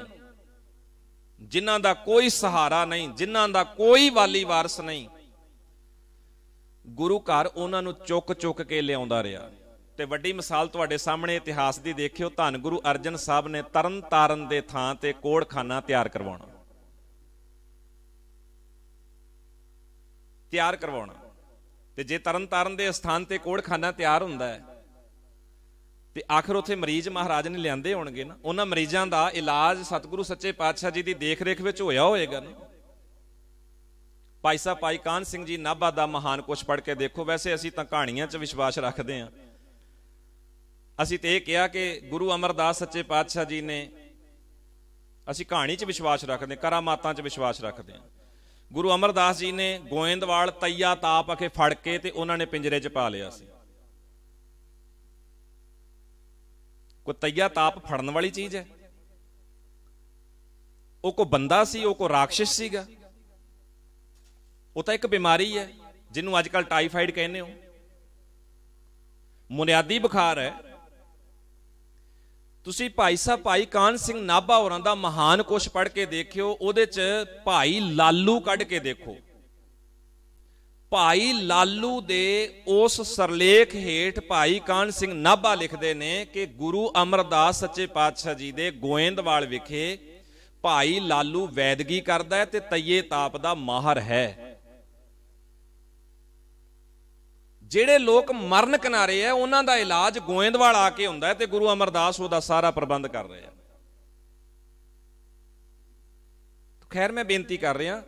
ਜਿਨ੍ਹਾਂ ਦਾ ਕੋਈ ਸਹਾਰਾ ਨਹੀਂ ਜਿਨ੍ਹਾਂ ਦਾ ਕੋਈ ਵਾਲੀ ਵਾਰਸ ਨਹੀਂ ਗੁਰੂ ਘਰ ਉਹਨਾਂ ਨੂੰ ਚੁੱਕ ਚੁੱਕ ਕੇ ਲਿਆਉਂਦਾ ਰਿਹਾ ਤੇ ਵੱਡੀ ਮਿਸਾਲ ਤੁਹਾਡੇ ਸਾਹਮਣੇ ਇਤਿਹਾਸ ਦੀ ਦੇਖਿਓ ਧੰਨ ਗੁਰੂ ਅਰਜਨ ਸਾਹਿਬ ਨੇ ਤਰਨ ਤਾਰਨ ਦੇ ਥਾਂ ਤੇ ਕੋੜਖਾਨਾ ਤਿਆਰ ਕਰਵਾਉਣਾ ਤਿਆਰ ਕਰਵਾਉਣਾ ਤੇ ਜੇ ਤਰਨ ਤਾਰਨ ਦੇ ਸਥਾਨ ਤੇ ਕੋੜਖਾਨਾ ਤਿਆਰ ਹੁੰਦਾ ਹੈ ਤੇ ਆਖਰ ਉਥੇ ਮਰੀਜ਼ ਮਹਾਰਾਜ ਨੇ ਲਿਆਂਦੇ ਹੋਣਗੇ ਨਾ ਉਹਨਾਂ ਮਰੀਜ਼ਾਂ ਦਾ ਇਲਾਜ ਸਤਿਗੁਰੂ ਸੱਚੇ ਪਾਤਸ਼ਾਹ ਜੀ ਦੀ ਦੇਖ-ਰੇਖ ਵਿੱਚ ਹੋਇਆ ਹੋਏਗਾ ਨਾ ਭਾਈ ਸਾਹਿਬ ਭਾਈ ਕਾਨ ਸਿੰਘ ਜੀ ਨਾਭਾ ਦਾ ਮਹਾਨ ਕੁਛ ਪੜ ਕੇ ਦੇਖੋ ਵੈਸੇ ਅਸੀਂ ਤਾਂ ਕਹਾਣੀਆਂ 'ਚ ਵਿਸ਼ਵਾਸ ਰੱਖਦੇ ਆਂ ਅਸੀਂ ਤੇ ਇਹ ਕਿਹਾ ਕਿ ਗੁਰੂ ਅਮਰਦਾਸ ਸੱਚੇ ਪਾਤਸ਼ਾਹ ਜੀ ਨੇ ਅਸੀਂ ਕਹਾਣੀ 'ਚ ਵਿਸ਼ਵਾਸ ਰੱਖਦੇ ਹਾਂ ਕਰਾਮਾਤਾਂ 'ਚ ਵਿਸ਼ਵਾਸ ਰੱਖਦੇ ਹਾਂ ਗੁਰੂ ਅਮਰਦਾਸ ਜੀ ਨੇ ਗੋਇੰਦਵਾਲ ਤਈਆ ਤਾਪ ਅਖੇ ਫੜ ਕੇ ਤੇ ਉਹਨਾਂ ਨੇ ਪਿੰਜਰੇ 'ਚ ਪਾ ਲਿਆ ਸੀ ਕੋਈ ਤਈਆ ਤਾਪ ਫੜਨ ਵਾਲੀ ਚੀਜ਼ ਹੈ ਉਹ ਕੋ ਬੰਦਾ ਸੀ ਉਹ ਕੋ ਰਾਖਸ਼ ਸੀਗਾ ਉਹ ਤਾਂ ਇੱਕ ਬਿਮਾਰੀ ਹੈ ਜਿਹਨੂੰ ਅੱਜ ਕੱਲ ਟਾਈਫਾਈਡ ਕਹਿੰਦੇ ਹੋ ਮੁਨਿਆਦੀ ਬੁਖਾਰ ਹੈ ਤੁਸੀਂ ਭਾਈ ਸਾਹਿਬ ਭਾਈ ਕਾਨ ਸਿੰਘ ਨਾਭਾ ਹੋਰਾਂ ਦਾ ਮਹਾਨ ਕੁਸ਼ ਪੜ੍ਹ ਕੇ ਦੇਖਿਓ ਉਹਦੇ ਚ ਭਾਈ ਲਾਲੂ ਕੱਢ ਕੇ ਦੇਖੋ ਭਾਈ ਲਾਲੂ ਦੇ ਉਸ ਸਰਲੇਖ ਹੇਠ ਭਾਈ ਕਾਨ ਸਿੰਘ ਨਾਭਾ ਲਿਖਦੇ ਨੇ ਕਿ ਗੁਰੂ ਅਮਰਦਾਸ ਸੱਚੇ ਪਾਤਸ਼ਾਹ ਜੀ ਦੇ ਗੋਇੰਦਵਾਲ ਵਿਖੇ ਭਾਈ ਲਾਲੂ ਵੈਦਗੀ ਕਰਦਾ ਤੇ ਤਈਏ ਤਾਪ ਦਾ ਮਾਹਰ ਹੈ ਜਿਹੜੇ ਲੋਕ ਮਰਨ ਕਿਨਾਰੇ ਆ ਉਹਨਾਂ ਦਾ ਇਲਾਜ ਗੋਇੰਦਵਾਲ ਆ ਕੇ ਹੁੰਦਾ ਤੇ ਗੁਰੂ ਅਮਰਦਾਸ ਉਹਦਾ ਸਾਰਾ ਪ੍ਰਬੰਧ ਕਰ ਰਿਹਾ ਖੈਰ ਮੈਂ ਬੇਨਤੀ ਕਰ ਰਿਹਾ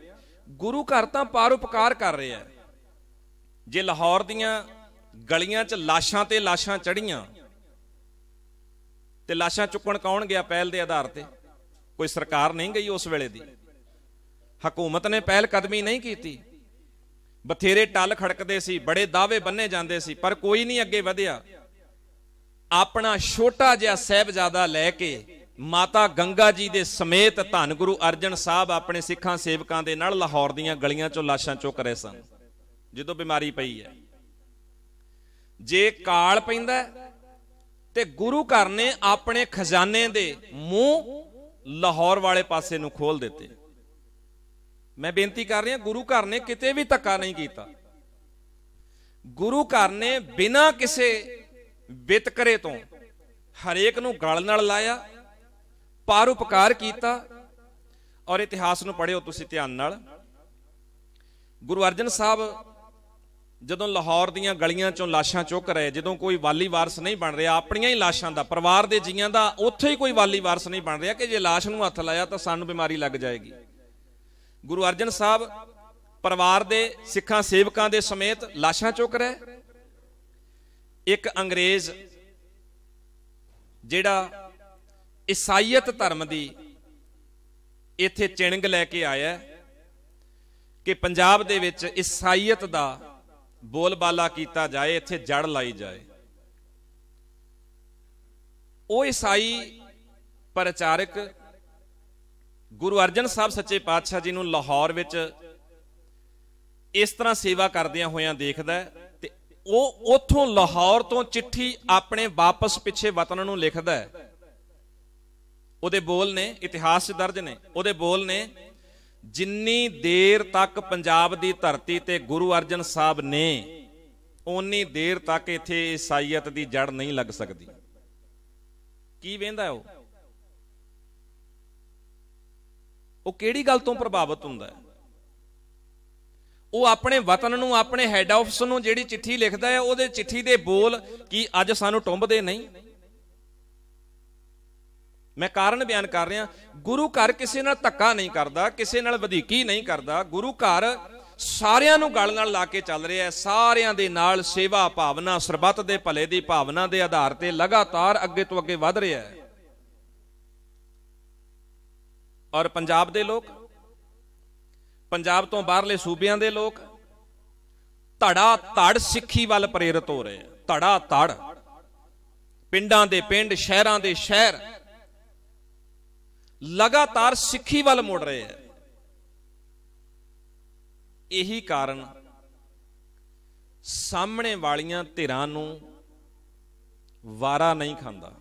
ਗੁਰੂ ਘਰ ਤਾਂ ਪਰਉਪਕਾਰ ਕਰ ਰਿਹਾ ਜੇ ਲਾਹੌਰ ਦੀਆਂ ਗਲੀਆਂ 'ਚ ਲਾਸ਼ਾਂ ਤੇ ਲਾਸ਼ਾਂ ਚੜੀਆਂ ਤੇ ਲਾਸ਼ਾਂ ਚੁੱਕਣ ਕੌਣ ਗਿਆ ਪਹਿਲ ਦੇ ਆਧਾਰ ਤੇ ਕੋਈ ਸਰਕਾਰ ਨਹੀਂ ਗਈ ਉਸ ਵੇਲੇ ਦੀ ਹਕੂਮਤ ਨੇ ਪਹਿਲ ਕਦਮੀ ਨਹੀਂ ਕੀਤੀ ਬਥੇਰੇ ਟੱਲ ਖੜਕਦੇ ਸੀ ਬੜੇ ਦਾਅਵੇ ਬੰਨੇ ਜਾਂਦੇ ਸੀ ਪਰ ਕੋਈ ਨਹੀਂ ਅੱਗੇ ਵਧਿਆ ਆਪਣਾ ਛੋਟਾ ਜਿਹਾ ਸਹਿਬਜ਼ਾਦਾ ਲੈ ਕੇ ਮਾਤਾ ਗੰਗਾ ਜੀ ਦੇ ਸਮੇਤ ਧੰਨ ਗੁਰੂ ਅਰਜਨ ਸਾਹਿਬ ਆਪਣੇ ਸਿੱਖਾਂ ਸੇਵਕਾਂ ਦੇ ਨਾਲ ਲਾਹੌਰ ਦੀਆਂ ਗਲੀਆਂ 'ਚੋਂ ਲਾਸ਼ਾਂ ਚੁੱਕ ਰਹੇ ਸਨ ਜਦੋਂ ਬਿਮਾਰੀ ਪਈ ਹੈ ਜੇ ਕਾਲ ਪੈਂਦਾ ਤੇ ਗੁਰੂ ਘਰ ਨੇ ਆਪਣੇ ਖਜ਼ਾਨੇ ਦੇ ਮੂੰਹ ਲਾਹੌਰ ਵਾਲੇ ਪਾਸੇ ਨੂੰ ਖੋਲ ਦਿੱਤੇ ਮੈਂ ਬੇਨਤੀ ਕਰ ਰਿਹਾ ਗੁਰੂ ਘਰ ਨੇ ਕਿਤੇ ਵੀ ਧੱਕਾ ਨਹੀਂ ਕੀਤਾ ਗੁਰੂ ਘਰ ਨੇ ਬਿਨਾਂ ਕਿਸੇ ਵਿਤਕਰੇ ਤੋਂ ਹਰੇਕ ਨੂੰ ਗਲ ਨਾਲ ਲਾਇਆ ਪਾਰ ਉਪਕਾਰ ਕੀਤਾ ਔਰ ਇਤਿਹਾਸ ਨੂੰ ਪੜਿਓ ਤੁਸੀਂ ਧਿਆਨ ਨਾਲ ਗੁਰੂ ਅਰਜਨ ਸਾਹਿਬ ਜਦੋਂ ਲਾਹੌਰ ਦੀਆਂ ਗਲੀਆਂ ਚੋਂ ਲਾਸ਼ਾਂ ਚੁੱਕ ਰਹੇ ਜਦੋਂ ਕੋਈ ਵਾਲੀ ਵਾਰਸ ਨਹੀਂ ਬਣ ਰਿਹਾ ਆਪਣੀਆਂ ਹੀ ਲਾਸ਼ਾਂ ਦਾ ਪਰਿਵਾਰ ਦੇ ਜੀਆਂ ਦਾ ਉੱਥੇ ਹੀ ਕੋਈ ਵਾਲੀ ਵਾਰਸ ਨਹੀਂ ਬਣ ਰਿਹਾ ਕਿ ਜੇ ਲਾਸ਼ ਨੂੰ ਹੱਥ ਲਾਇਆ ਤਾਂ ਸਾਨੂੰ ਬਿਮਾਰੀ ਲੱਗ ਜਾਏਗੀ ਗੁਰੂ ਅਰਜਨ ਸਾਹਿਬ ਪਰਿਵਾਰ ਦੇ ਸਿੱਖਾਂ ਸੇਵਕਾਂ ਦੇ ਸਮੇਤ ਲਾਸ਼ਾਂ ਚੁੱਕ ਰਹੇ ਇੱਕ ਅੰਗਰੇਜ਼ ਜਿਹੜਾ ਈਸਾਈਅਤ ਧਰਮ ਦੀ ਇੱਥੇ ਚਿਣਗ ਲੈ ਕੇ ਆਇਆ ਕਿ ਪੰਜਾਬ ਦੇ ਵਿੱਚ ਈਸਾਈਅਤ ਦਾ ਬੋਲਬਾਲਾ ਕੀਤਾ ਜਾਏ ਇੱਥੇ ਜੜ ਲਾਈ ਜਾਏ ਉਹ ਈਸਾਈ ਪ੍ਰਚਾਰਕ ਗੁਰੂ ਅਰਜਨ ਸਾਹਿਬ ਸੱਚੇ ਪਾਤਸ਼ਾਹ ਜੀ ਨੂੰ ਲਾਹੌਰ ਵਿੱਚ ਇਸ ਤਰ੍ਹਾਂ ਸੇਵਾ ਕਰਦਿਆਂ ਹੋਇਆਂ ਦੇਖਦਾ ਤੇ ਉਹ ਉਥੋਂ ਲਾਹੌਰ ਤੋਂ ਚਿੱਠੀ ਆਪਣੇ ਵਾਪਸ ਪਿੱਛੇ ਵਤਨ ਨੂੰ ਲਿਖਦਾ ਉਹਦੇ ਬੋਲ ਨੇ ਇਤਿਹਾਸ 'ਚ ਦਰਜ ਨੇ ਉਹਦੇ ਬੋਲ ਨੇ ਜਿੰਨੀ ਦੇਰ ਤੱਕ ਪੰਜਾਬ ਦੀ ਧਰਤੀ ਤੇ ਗੁਰੂ ਅਰਜਨ ਸਾਹਿਬ ਨੇ ਉਨੀ ਦੇਰ ਤੱਕ ਇੱਥੇ ਈਸਾਈਅਤ ਦੀ ਜੜ ਨਹੀਂ ਲੱਗ ਸਕਦੀ ਕੀ ਵੇਂਦਾ ਉਹ ਉਹ ਕਿਹੜੀ ਗੱਲ ਤੋਂ ਪ੍ਰਭਾਵਿਤ ਹੁੰਦਾ ਹੈ ਉਹ ਆਪਣੇ ਵਤਨ ਨੂੰ ਆਪਣੇ ਹੈੱਡ ਆਫਿਸ ਨੂੰ ਜਿਹੜੀ ਚਿੱਠੀ ਲਿਖਦਾ ਹੈ ਉਹਦੇ ਚਿੱਠੀ ਦੇ ਬੋਲ ਕੀ ਅੱਜ ਸਾਨੂੰ ਟੁੰਬਦੇ ਨਹੀਂ ਮੈਂ ਕਾਰਨ ਬਿਆਨ ਕਰ ਰਿਹਾ ਗੁਰੂ ਘਰ ਕਿਸੇ ਨਾਲ ਧੱਕਾ ਨਹੀਂ ਕਰਦਾ ਕਿਸੇ ਨਾਲ ਵਧੀਕੀ ਨਹੀਂ ਕਰਦਾ ਗੁਰੂ ਘਰ ਸਾਰਿਆਂ ਨੂੰ ਗਲ ਨਾਲ ਲਾ ਕੇ ਚੱਲ ਰਿਹਾ ਹੈ ਸਾਰਿਆਂ ਦੇ ਨਾਲ ਸੇਵਾ ਭਾਵਨਾ ਸਰਬੱਤ ਦੇ ਭਲੇ ਦੀ ਭਾਵਨਾ ਦੇ ਆਧਾਰ ਤੇ ਲਗਾਤਾਰ ਅੱਗੇ ਤੋਂ ਅੱਗੇ ਵਧ ਰਿਹਾ ਹੈ ਔਰ ਪੰਜਾਬ ਦੇ ਲੋਕ ਪੰਜਾਬ ਤੋਂ ਬਾਹਰਲੇ ਸੂਬਿਆਂ ਦੇ ਲੋਕ ਧੜਾ ਧੜ ਸਿੱਖੀ ਵੱਲ ਪ੍ਰੇਰਿਤ ਹੋ ਰਹੇ ਧੜਾ ਧੜ ਪਿੰਡਾਂ ਦੇ ਪਿੰਡ ਸ਼ਹਿਰਾਂ ਦੇ ਸ਼ਹਿਰ ਲਗਾਤਾਰ ਸਿੱਖੀ ਵੱਲ ਮੁੜ ਰਹੇ ਹੈ ਇਹੀ ਕਾਰਨ ਸਾਹਮਣੇ ਵਾਲੀਆਂ ਧਿਰਾਂ ਨੂੰ ਵਾਰਾ ਨਹੀਂ ਖਾਂਦਾ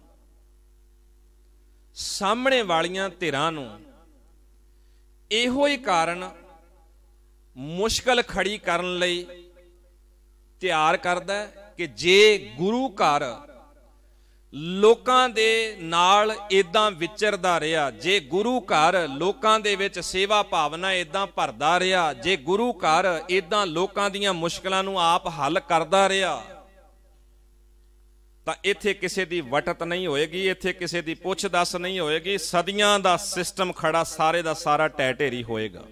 ਸਾਹਮਣੇ ਵਾਲੀਆਂ ਧਿਰਾਂ ਨੂੰ ਇਹੋ ਹੀ ਕਾਰਨ ਮੁਸ਼ਕਲ ਖੜੀ ਕਰਨ ਲਈ ਤਿਆਰ ਕਰਦਾ ਕਿ ਜੇ ਗੁਰੂ ਘਰ ਲੋਕਾਂ ਦੇ ਨਾਲ ਇਦਾਂ ਵਿਚਰਦਾ ਰਿਹਾ ਜੇ ਗੁਰੂ ਘਰ ਲੋਕਾਂ ਦੇ ਵਿੱਚ ਸੇਵਾ ਭਾਵਨਾ ਇਦਾਂ ਭਰਦਾ ਰਿਹਾ ਜੇ ਗੁਰੂ ਘਰ ਇਦਾਂ ਲੋਕਾਂ ਦੀਆਂ ਮੁਸ਼ਕਲਾਂ ਨੂੰ ਆਪ ਹੱਲ ਕਰਦਾ ਰਿਹਾ ਤਾਂ ਇੱਥੇ ਕਿਸੇ ਦੀ ਵਟਤ ਨਹੀਂ ਹੋਏਗੀ ਇੱਥੇ ਕਿਸੇ ਦੀ ਪੁੱਛ ਦੱਸ ਨਹੀਂ ਹੋਏਗੀ ਸਦੀਆਂ ਦਾ ਸਿਸਟਮ ਖੜਾ ਸਾਰੇ ਦਾ ਸਾਰਾ ਟੈ ਟੇਰੀ ਹੋਏਗਾ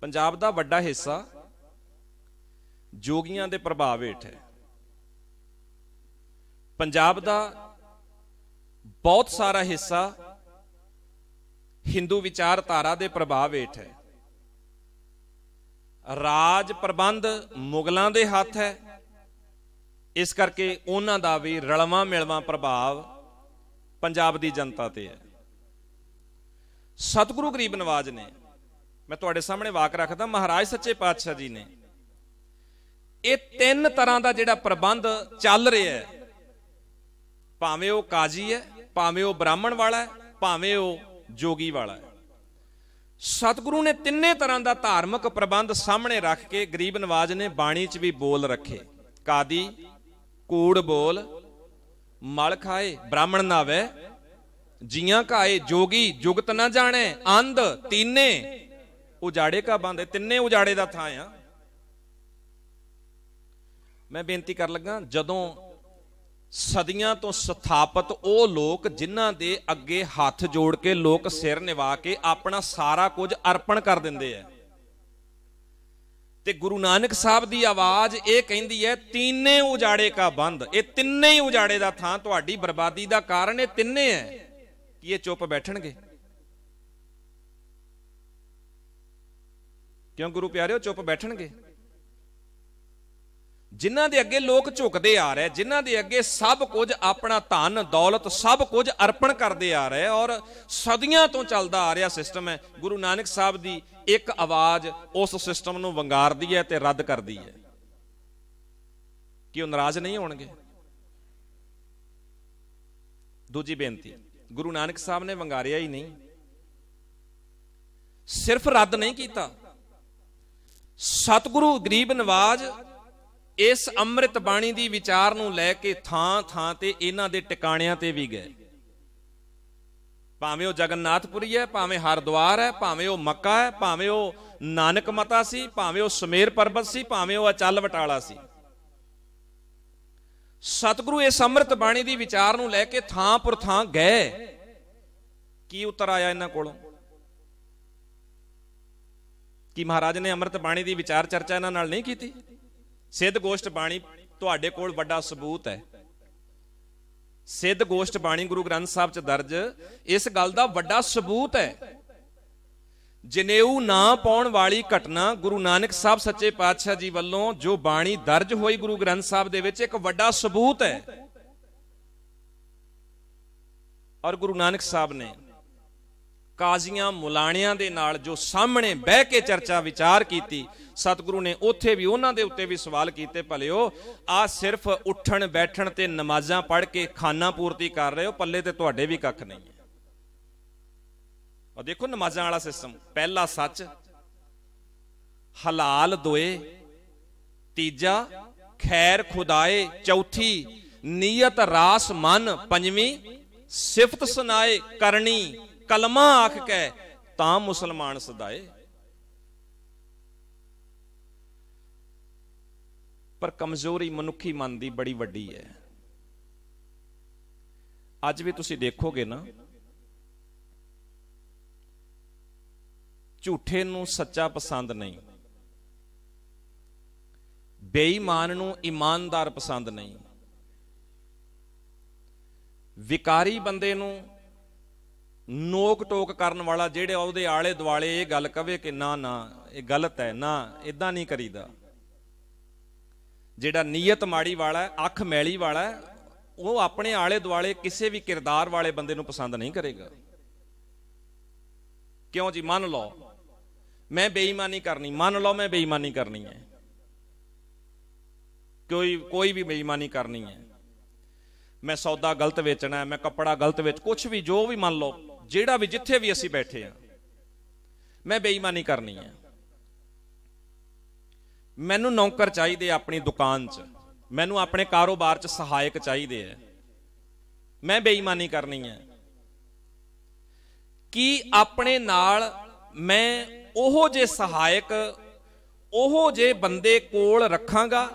ਪੰਜਾਬ ਦਾ ਵੱਡਾ ਹਿੱਸਾ ਜੋਗੀਆਂ ਦੇ ਪ੍ਰਭਾਵ ਹੇਠ ਹੈ ਪੰਜਾਬ ਦਾ ਬਹੁਤ ਸਾਰਾ ਹਿੱਸਾ ਹਿੰਦੂ ਵਿਚਾਰਧਾਰਾ ਦੇ ਪ੍ਰਭਾਵ ਹੇਠ ਹੈ ਰਾਜ ਪ੍ਰਬੰਧ ਮੁਗਲਾਂ ਦੇ ਹੱਥ ਹੈ ਇਸ ਕਰਕੇ ਉਹਨਾਂ ਦਾ ਵੀ ਰਲਵਾਂ ਮਿਲਵਾ ਪ੍ਰਭਾਵ ਪੰਜਾਬ ਦੀ ਜਨਤਾ ਤੇ ਹੈ ਸਤਿਗੁਰੂ ਗਰੀਬ ਨਵਾਜ ਨੇ ਮੈਂ ਤੁਹਾਡੇ ਸਾਹਮਣੇ ਵਾਕ ਰੱਖਦਾ ਮਹਾਰਾਜ ਸੱਚੇ ਪਾਤਸ਼ਾਹ ਜੀ ਨੇ ਇਹ ਤਿੰਨ ਤਰ੍ਹਾਂ ਦਾ ਜਿਹੜਾ ਪ੍ਰਬੰਧ ਚੱਲ ਰਿਹਾ ਹੈ ਭਾਵੇਂ ਉਹ ਕਾਜੀ ਹੈ ਭਾਵੇਂ ਉਹ ਬ੍ਰਾਹਮਣ ਵਾਲਾ ਹੈ ਭਾਵੇਂ ਉਹ ਜੋਗੀ ਵਾਲਾ ਹੈ ਸਤਿਗੁਰੂ ਨੇ ਤਿੰਨੇ ਤਰ੍ਹਾਂ ਦਾ ਧਾਰਮਿਕ ਪ੍ਰਬੰਧ ਸਾਹਮਣੇ ਰੱਖ ਕੇ ਗਰੀਬ ਨਵਾਜ ਨੇ ਬਾਣੀ 'ਚ ਵੀ ਬੋਲ ਰੱਖੇ ਕਾਦੀ ਕੂੜ ਬੋਲ ਮਲ ਖਾਏ ਬ੍ਰਾਹਮਣ ਨਾਵੇ ਜੀਆਂ ਕਾਏ ਜੋਗੀ ਜੁਗਤ ਨਾ ਜਾਣੇ ਅੰਧ ਤੀਨੇ ਉਜਾੜੇ ਕਾ ਬੰਦੇ ਤਿੰਨੇ ਉਜਾੜੇ ਦਾ ਥਾਂ ਆ ਮੈਂ ਬੇਨਤੀ ਕਰ ਲੱਗਾ ਜਦੋਂ ਸਦੀਆਂ ਤੋਂ ਸਥਾਪਿਤ ਉਹ ਲੋਕ ਜਿਨ੍ਹਾਂ ਦੇ ਅੱਗੇ ਹੱਥ ਜੋੜ ਕੇ ਲੋਕ ਸਿਰ ਨਿਵਾ ਕੇ ਆਪਣਾ ਸਾਰਾ ਕੁਝ ਅਰਪਣ ਕਰ ਦਿੰਦੇ ਆ ਤੇ ਗੁਰੂ ਨਾਨਕ ਸਾਹਿਬ ਦੀ ਆਵਾਜ਼ ਇਹ ਕਹਿੰਦੀ ਹੈ ਤਿੰਨੇ ਉਜਾੜੇ ਕਾ ਬੰਦ ਇਹ ਤਿੰਨੇ ਹੀ ਉਜਾੜੇ ਦਾ ਥਾਂ ਤੁਹਾਡੀ ਬਰਬਾਦੀ ਦਾ ਕਾਰਨ ਇਹ ਤਿੰਨੇ ਹੈ ਕਿ ਇਹ ਚੁੱਪ ਬੈਠਣਗੇ ਕਿਉਂ ਗੁਰੂ ਪਿਆਰਿਓ ਚੁੱਪ ਬੈਠਣਗੇ ਜਿਨ੍ਹਾਂ ਦੇ ਅੱਗੇ ਲੋਕ ਝੁਕਦੇ ਆ ਰਹੇ ਜਿਨ੍ਹਾਂ ਦੇ ਅੱਗੇ ਸਭ ਕੁਝ ਆਪਣਾ ਧਨ ਦੌਲਤ ਸਭ ਕੁਝ ਅਰਪਣ ਕਰਦੇ ਆ ਰਹੇ ਔਰ ਸਦੀਆਂ ਤੋਂ ਚੱਲਦਾ ਆ ਰਿਹਾ ਸਿਸਟਮ ਹੈ ਗੁਰੂ ਨਾਨਕ ਸਾਹਿਬ ਦੀ ਇੱਕ ਆਵਾਜ਼ ਉਸ ਸਿਸਟਮ ਨੂੰ ਵੰਗਾਰਦੀ ਹੈ ਤੇ ਰੱਦ ਕਰਦੀ ਹੈ ਕਿ ਉਹ ਨਾਰਾਜ਼ ਨਹੀਂ ਹੋਣਗੇ ਦੂਜੀ ਬੇਨਤੀ ਗੁਰੂ ਨਾਨਕ ਸਾਹਿਬ ਨੇ ਵੰਗਾਰਿਆ ਹੀ ਨਹੀਂ ਸਿਰਫ ਰੱਦ ਨਹੀਂ ਕੀਤਾ ਸਤਿਗੁਰੂ ਗਰੀਬ ਨਵਾਜ਼ ਇਸ ਅੰਮ੍ਰਿਤ ਬਾਣੀ ਦੀ ਵਿਚਾਰ ਨੂੰ ਲੈ ਕੇ ਥਾਂ ਥਾਂ ਤੇ ਇਹਨਾਂ ਦੇ ਟਿਕਾਣਿਆਂ ਤੇ ਵੀ ਗਏ ਭਾਵੇਂ ਉਹ ਜਗਨਨਾਥਪੁਰੀ ਹੈ ਭਾਵੇਂ ਹਰਦੁਆਰ ਹੈ ਭਾਵੇਂ ਉਹ ਮੱਕਾ ਹੈ ਭਾਵੇਂ ਉਹ ਨਾਨਕ ਮਤਾ ਸੀ ਭਾਵੇਂ ਉਹ ਸਮੇਰ ਪਰਬਤ ਸੀ ਭਾਵੇਂ ਉਹ ਅਚਲ ਵਟਾਲਾ ਸੀ ਸਤਿਗੁਰੂ ਇਸ ਅੰਮ੍ਰਿਤ ਬਾਣੀ ਦੀ ਵਿਚਾਰ ਨੂੰ ਲੈ ਕੇ ਥਾਂ ਪੁਰ ਥਾਂ ਗਏ ਕੀ ਉਤਰ ਆਇਆ ਇਹਨਾਂ ਕੋਲੋਂ ਕੀ ਮਹਾਰਾਜ ਨੇ ਅੰਮ੍ਰਿਤ ਬਾਣੀ ਦੀ ਵਿਚਾਰ ਚਰਚਾ ਇਹਨਾਂ ਨਾਲ ਨਹੀਂ ਕੀਤੀ ਸਿੱਧ ਗੋਸ਼ਟ ਬਾਣੀ ਤੁਹਾਡੇ ਕੋਲ ਵੱਡਾ ਸਬੂਤ ਹੈ ਸਿੱਧ ਗੋਸ਼ਟ ਬਾਣੀ ਗੁਰੂ ਗ੍ਰੰਥ ਸਾਹਿਬ ਚ ਦਰਜ ਇਸ ਗੱਲ ਦਾ ਵੱਡਾ ਸਬੂਤ ਹੈ ਜਨੇਊ ਨਾ ਪਾਉਣ ਵਾਲੀ ਘਟਨਾ ਗੁਰੂ ਨਾਨਕ ਸਾਹਿਬ ਸੱਚੇ ਪਾਤਸ਼ਾਹ ਜੀ ਵੱਲੋਂ ਜੋ ਬਾਣੀ ਦਰਜ ਹੋਈ ਗੁਰੂ ਗ੍ਰੰਥ ਸਾਹਿਬ ਦੇ ਵਿੱਚ ਇੱਕ ਵੱਡਾ ਸਬੂਤ ਹੈ ਔਰ ਗੁਰੂ ਨਾਨਕ ਸਾਹਿਬ ਨੇ ਕਾਜ਼ੀਆਂ ਮੁਲਾਣਿਆਂ ਦੇ ਨਾਲ ਜੋ ਸਾਹਮਣੇ ਬਹਿ ਕੇ ਚਰਚਾ ਵਿਚਾਰ ਕੀਤੀ ਸਤਿਗੁਰੂ ਨੇ ਉੱਥੇ ਵੀ ਉਹਨਾਂ ਦੇ ਉੱਤੇ ਵੀ ਸਵਾਲ ਕੀਤੇ ਭਲਿਓ ਆ ਸਿਰਫ ਉੱਠਣ ਬੈਠਣ ਤੇ ਨਮਾਜ਼ਾਂ ਪੜ੍ਹ ਕੇ ਖਾਨਾ ਪੂਰਤੀ ਕਰ ਰਹੇ ਹੋ ਪੱਲੇ ਤੇ ਤੁਹਾਡੇ ਵੀ ਕੱਖ ਨਹੀਂ ਹੈ ਆ ਦੇਖੋ ਨਮਾਜ਼ਾਂ ਵਾਲਾ ਸਿਸਟਮ ਪਹਿਲਾ ਸੱਚ ਹਲਾਲ ਦੋਏ ਤੀਜਾ ਖੈਰ ਖੁਦਾਏ ਚੌਥੀ ਨੀਅਤ ਰਾਸ ਮਨ ਪੰਜਵੀਂ ਸਿਫਤ ਸੁਨਾਏ ਕਰਨੀ ਕਲਮਾ ਆਖ ਕੇ ਤਾਂ ਮੁਸਲਮਾਨ ਸਦਾਏ ਪਰ ਕਮਜ਼ੋਰੀ ਮਨੁੱਖੀ ਮਨ ਦੀ ਬੜੀ ਵੱਡੀ ਹੈ ਅੱਜ ਵੀ ਤੁਸੀਂ ਦੇਖੋਗੇ ਨਾ ਝੂਠੇ ਨੂੰ ਸੱਚਾ ਪਸੰਦ ਨਹੀਂ ਬੇਈਮਾਨ ਨੂੰ ਇਮਾਨਦਾਰ ਪਸੰਦ ਨਹੀਂ ਵਿਕਾਰੀ ਬੰਦੇ ਨੂੰ ਨੋਕ ਟੋਕ ਕਰਨ ਵਾਲਾ ਜਿਹੜੇ ਉਹਦੇ ਆਲੇ ਦੁਆਲੇ ਇਹ ਗੱਲ ਕਵੇ ਕਿ ਨਾ ਨਾ ਇਹ ਗਲਤ ਹੈ ਨਾ ਇਦਾਂ ਨਹੀਂ ਕਰੀਦਾ ਜਿਹੜਾ ਨੀਅਤ ਮਾੜੀ ਵਾਲਾ ਅੱਖ ਮੈਲੀ ਵਾਲਾ ਉਹ ਆਪਣੇ ਆਲੇ ਦੁਆਲੇ ਕਿਸੇ ਵੀ ਕਿਰਦਾਰ ਵਾਲੇ ਬੰਦੇ ਨੂੰ ਪਸੰਦ ਨਹੀਂ ਕਰੇਗਾ ਕਿਉਂ ਜੀ ਮੰਨ ਲਓ ਮੈਂ ਬੇਈਮਾਨੀ ਕਰਨੀ ਮੰਨ ਲਓ ਮੈਂ ਬੇਈਮਾਨੀ ਕਰਨੀ ਹੈ ਕੋਈ ਕੋਈ ਵੀ ਬੇਈਮਾਨੀ ਕਰਨੀ ਹੈ ਮੈਂ ਸੌਦਾ ਗਲਤ ਵੇਚਣਾ ਹੈ ਮੈਂ ਕੱਪੜਾ ਗਲਤ ਵੇਚ ਕੁਝ ਵੀ ਜੋ ਵੀ ਮੰਨ ਲਓ ਜਿਹੜਾ ਵੀ ਜਿੱਥੇ ਵੀ ਅਸੀਂ ਬੈਠੇ ਆ ਮੈਂ ਬੇਈਮਾਨੀ ਕਰਨੀ ਆ ਮੈਨੂੰ ਨੌਕਰ ਚਾਹੀਦੇ ਆਪਣੀ ਦੁਕਾਨ 'ਚ ਮੈਨੂੰ ਆਪਣੇ ਕਾਰੋਬਾਰ 'ਚ ਸਹਾਇਕ ਚਾਹੀਦੇ ਆ ਮੈਂ ਬੇਈਮਾਨੀ ਕਰਨੀ ਆ ਕਿ ਆਪਣੇ ਨਾਲ ਮੈਂ ਉਹ ਜੇ ਸਹਾਇਕ ਉਹ ਜੇ ਬੰਦੇ ਕੋਲ ਰੱਖਾਂਗਾ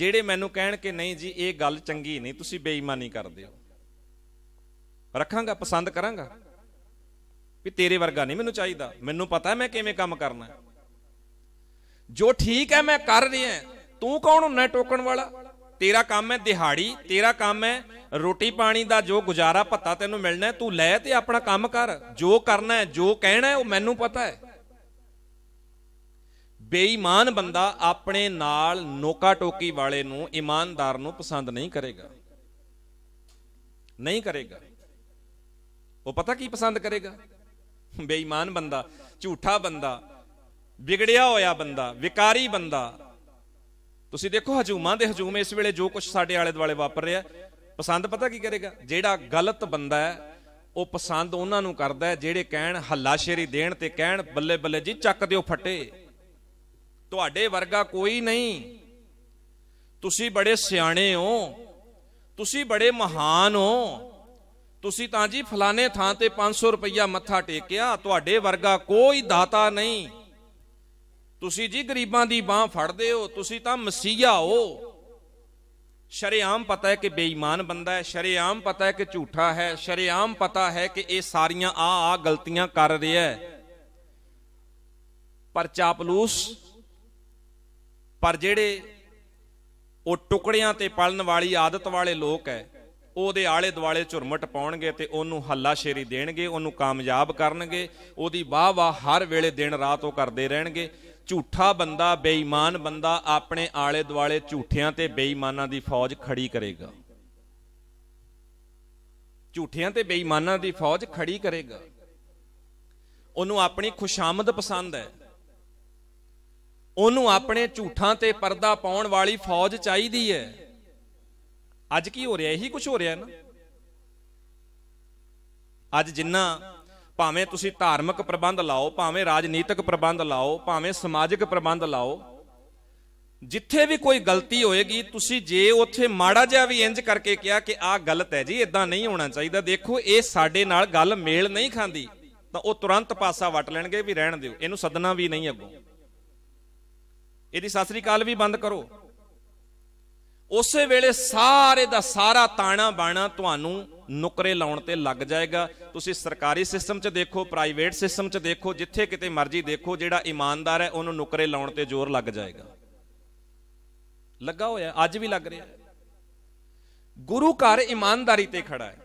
ਜਿਹੜੇ ਮੈਨੂੰ ਕਹਿਣ ਕਿ ਨਹੀਂ ਜੀ ਇਹ ਗੱਲ ਚੰਗੀ ਨਹੀਂ ਤੁਸੀਂ ਬੇਈਮਾਨੀ ਕਰਦੇ ਹੋ ਰੱਖਾਂਗਾ ਪਸੰਦ ਕਰਾਂਗਾ ਵੀ ਤੇਰੇ ਵਰਗਾ ਨਹੀਂ ਮੈਨੂੰ ਚਾਹੀਦਾ ਮੈਨੂੰ ਪਤਾ ਹੈ ਮੈਂ ਕਿਵੇਂ ਕੰਮ ਕਰਨਾ ਜੋ ਠੀਕ ਹੈ ਮੈਂ ਕਰ ਰਿਹਾ ਤੂੰ ਕੌਣ ਹੁੰਨਾ ਟੋਕਣ ਵਾਲਾ ਤੇਰਾ ਕੰਮ ਹੈ ਦਿਹਾੜੀ ਤੇਰਾ ਕੰਮ ਹੈ ਰੋਟੀ ਪਾਣੀ ਦਾ ਜੋ ਗੁਜ਼ਾਰਾ ਭੱਤਾ ਤੈਨੂੰ ਮਿਲਣਾ ਤੂੰ ਲੈ ਤੇ ਆਪਣਾ ਕੰਮ ਕਰ ਜੋ ਕਰਨਾ ਹੈ ਜੋ ਕਹਿਣਾ ਹੈ ਉਹ ਮੈਨੂੰ ਪਤਾ ਹੈ ਬੇਈਮਾਨ ਬੰਦਾ ਆਪਣੇ ਨਾਲ ਨੋਕਾ ਟੋਕੀ ਵਾਲੇ ਨੂੰ ਇਮਾਨਦਾਰ ਨੂੰ ਪਸੰਦ ਨਹੀਂ ਕਰੇਗਾ ਨਹੀਂ ਕਰੇਗਾ ਉਹ ਪਤਾ ਕੀ ਪਸੰਦ ਕਰੇਗਾ ਬੇਈਮਾਨ ਬੰਦਾ ਝੂਠਾ ਬੰਦਾ ਵਿਗੜਿਆ ਹੋਇਆ ਬੰਦਾ ਵਿਕਾਰੀ ਬੰਦਾ ਤੁਸੀਂ ਦੇਖੋ ਹਜੂਮਾਂ ਦੇ ਹਜੂਮ ਇਸ ਵੇਲੇ ਜੋ ਕੁਝ ਸਾਡੇ ਆਲੇ ਦੁਆਲੇ ਵਾਪਰ ਰਿਹਾ ਪਸੰਦ ਪਤਾ ਕੀ ਕਰੇਗਾ ਜਿਹੜਾ ਗਲਤ ਬੰਦਾ ਹੈ ਉਹ ਪਸੰਦ ਉਹਨਾਂ ਨੂੰ ਕਰਦਾ ਹੈ ਜਿਹੜੇ ਕਹਿਣ ਹੱਲਾਸ਼ੇਰੀ ਦੇਣ ਤੇ ਕਹਿਣ ਬੱਲੇ ਬੱਲੇ ਜੀ ਚੱਕ ਦਿਓ ਫੱਟੇ ਤੁਹਾਡੇ ਵਰਗਾ ਕੋਈ ਨਹੀਂ ਤੁਸੀਂ ਬੜੇ ਸਿਆਣੇ ਹੋ ਤੁਸੀਂ ਬੜੇ ਮਹਾਨ ਹੋ ਤੁਸੀਂ ਤਾਂ ਜੀ ਫਲਾਣੇ ਥਾਂ ਤੇ 500 ਰੁਪਇਆ ਮੱਥਾ ਟੇਕਿਆ ਤੁਹਾਡੇ ਵਰਗਾ ਕੋਈ ਦਾਤਾ ਨਹੀਂ ਤੁਸੀਂ ਜੀ ਗਰੀਬਾਂ ਦੀ ਬਾਹ ਫੜਦੇ ਹੋ ਤੁਸੀਂ ਤਾਂ ਮਸੀਹਾ ਹੋ ਸ਼ਰੇਆਮ ਪਤਾ ਹੈ ਕਿ ਬੇਈਮਾਨ ਬੰਦਾ ਹੈ ਸ਼ਰੇਆਮ ਪਤਾ ਹੈ ਕਿ ਝੂਠਾ ਹੈ ਸ਼ਰੇਆਮ ਪਤਾ ਹੈ ਕਿ ਇਹ ਸਾਰੀਆਂ ਆ ਆ ਗਲਤੀਆਂ ਕਰ ਰਿਹਾ ਹੈ ਪਰ ਚਾਪਲੂਸ ਪਰ ਜਿਹੜੇ ਉਹ ਟੁਕੜਿਆਂ ਤੇ ਪਲਣ ਵਾਲੀ ਆਦਤ ਵਾਲੇ ਲੋਕ ਹੈ ਉਹਦੇ ਆਲੇ ਦੁਆਲੇ ਝੁਰਮਟ ਪਾਉਣਗੇ ਤੇ ਉਹਨੂੰ ਹੱਲਾਸ਼ੇਰੀ ਦੇਣਗੇ ਉਹਨੂੰ ਕਾਮਯਾਬ ਕਰਨਗੇ ਉਹਦੀ ਵਾਹ ਵਾਹ ਹਰ ਵੇਲੇ ਦਿਨ ਰਾਤ ਉਹ ਕਰਦੇ ਰਹਿਣਗੇ ਝੂਠਾ ਬੰਦਾ ਬੇਈਮਾਨ ਬੰਦਾ ਆਪਣੇ ਆਲੇ ਦੁਆਲੇ ਝੂਠਿਆਂ ਤੇ ਬੇਈਮਾਨਾਂ ਦੀ ਫੌਜ ਖੜੀ ਕਰੇਗਾ ਝੂਠਿਆਂ ਤੇ ਬੇਈਮਾਨਾਂ ਦੀ ਫੌਜ ਖੜੀ ਕਰੇਗਾ ਉਹਨੂੰ ਆਪਣੀ ਖੁਸ਼ਾਮਦ ਪਸੰਦ ਹੈ ਉਹਨੂੰ ਆਪਣੇ ਝੂਠਾਂ ਤੇ ਪਰਦਾ ਪਾਉਣ ਵਾਲੀ ਫੌਜ ਚਾਹੀਦੀ ਹੈ ਅੱਜ ਕੀ ਹੋ ਰਿਹਾ ਇਹੀ ਕੁਝ ਹੋ ਰਿਹਾ ਨਾ ਅੱਜ ਜਿੰਨਾ ਭਾਵੇਂ ਤੁਸੀਂ ਧਾਰਮਿਕ ਪ੍ਰਬੰਧ ਲਾਓ ਭਾਵੇਂ ਰਾਜਨੀਤਿਕ ਪ੍ਰਬੰਧ ਲਾਓ ਭਾਵੇਂ ਸਮਾਜਿਕ ਪ੍ਰਬੰਧ ਲਾਓ ਜਿੱਥੇ ਵੀ ਕੋਈ ਗਲਤੀ ਹੋਏਗੀ ਤੁਸੀਂ ਜੇ ਉੱਥੇ ਮਾੜਾ ਜਿਹਾ ਵੀ ਇੰਜ ਕਰਕੇ ਕਿਹਾ ਕਿ ਆਹ ਗਲਤ ਹੈ ਜੀ ਇਦਾਂ ਨਹੀਂ ਹੋਣਾ ਚਾਹੀਦਾ ਦੇਖੋ ਇਹ ਸਾਡੇ ਨਾਲ ਗੱਲ ਮੇਲ ਨਹੀਂ ਖਾਂਦੀ ਤਾਂ ਉਹ ਤੁਰੰਤ ਪਾਸਾ ਵਟ ਲੈਣਗੇ ਵੀ ਰਹਿਣ ਦਿਓ ਇਹਨੂੰ ਸੱਦਣਾ ਵੀ ਨਹੀਂ ਅੱਗੋਂ ਇਹਦੀ ਸਾਸਰੀ ਕਾਲ ਵੀ ਬੰਦ ਕਰੋ ਉਸੇ ਵੇਲੇ ਸਾਰੇ ਦਾ ਸਾਰਾ ਤਾਣਾ ਬਾਣਾ ਤੁਹਾਨੂੰ ਨੁਕਰੇ ਲਾਉਣ ਤੇ ਲੱਗ ਜਾਏਗਾ ਤੁਸੀਂ ਸਰਕਾਰੀ ਸਿਸਟਮ 'ਚ ਦੇਖੋ ਪ੍ਰਾਈਵੇਟ ਸਿਸਟਮ 'ਚ ਦੇਖੋ ਜਿੱਥੇ ਕਿਤੇ ਮਰਜ਼ੀ ਦੇਖੋ ਜਿਹੜਾ ਇਮਾਨਦਾਰ ਹੈ ਉਹਨੂੰ ਨੁਕਰੇ ਲਾਉਣ ਤੇ ਜ਼ੋਰ ਲੱਗ ਜਾਏਗਾ ਲੱਗਾ ਹੋਇਆ ਅੱਜ ਵੀ ਲੱਗ ਰਿਹਾ ਗੁਰੂ ਘਰ ਇਮਾਨਦਾਰੀ ਤੇ ਖੜਾ ਹੈ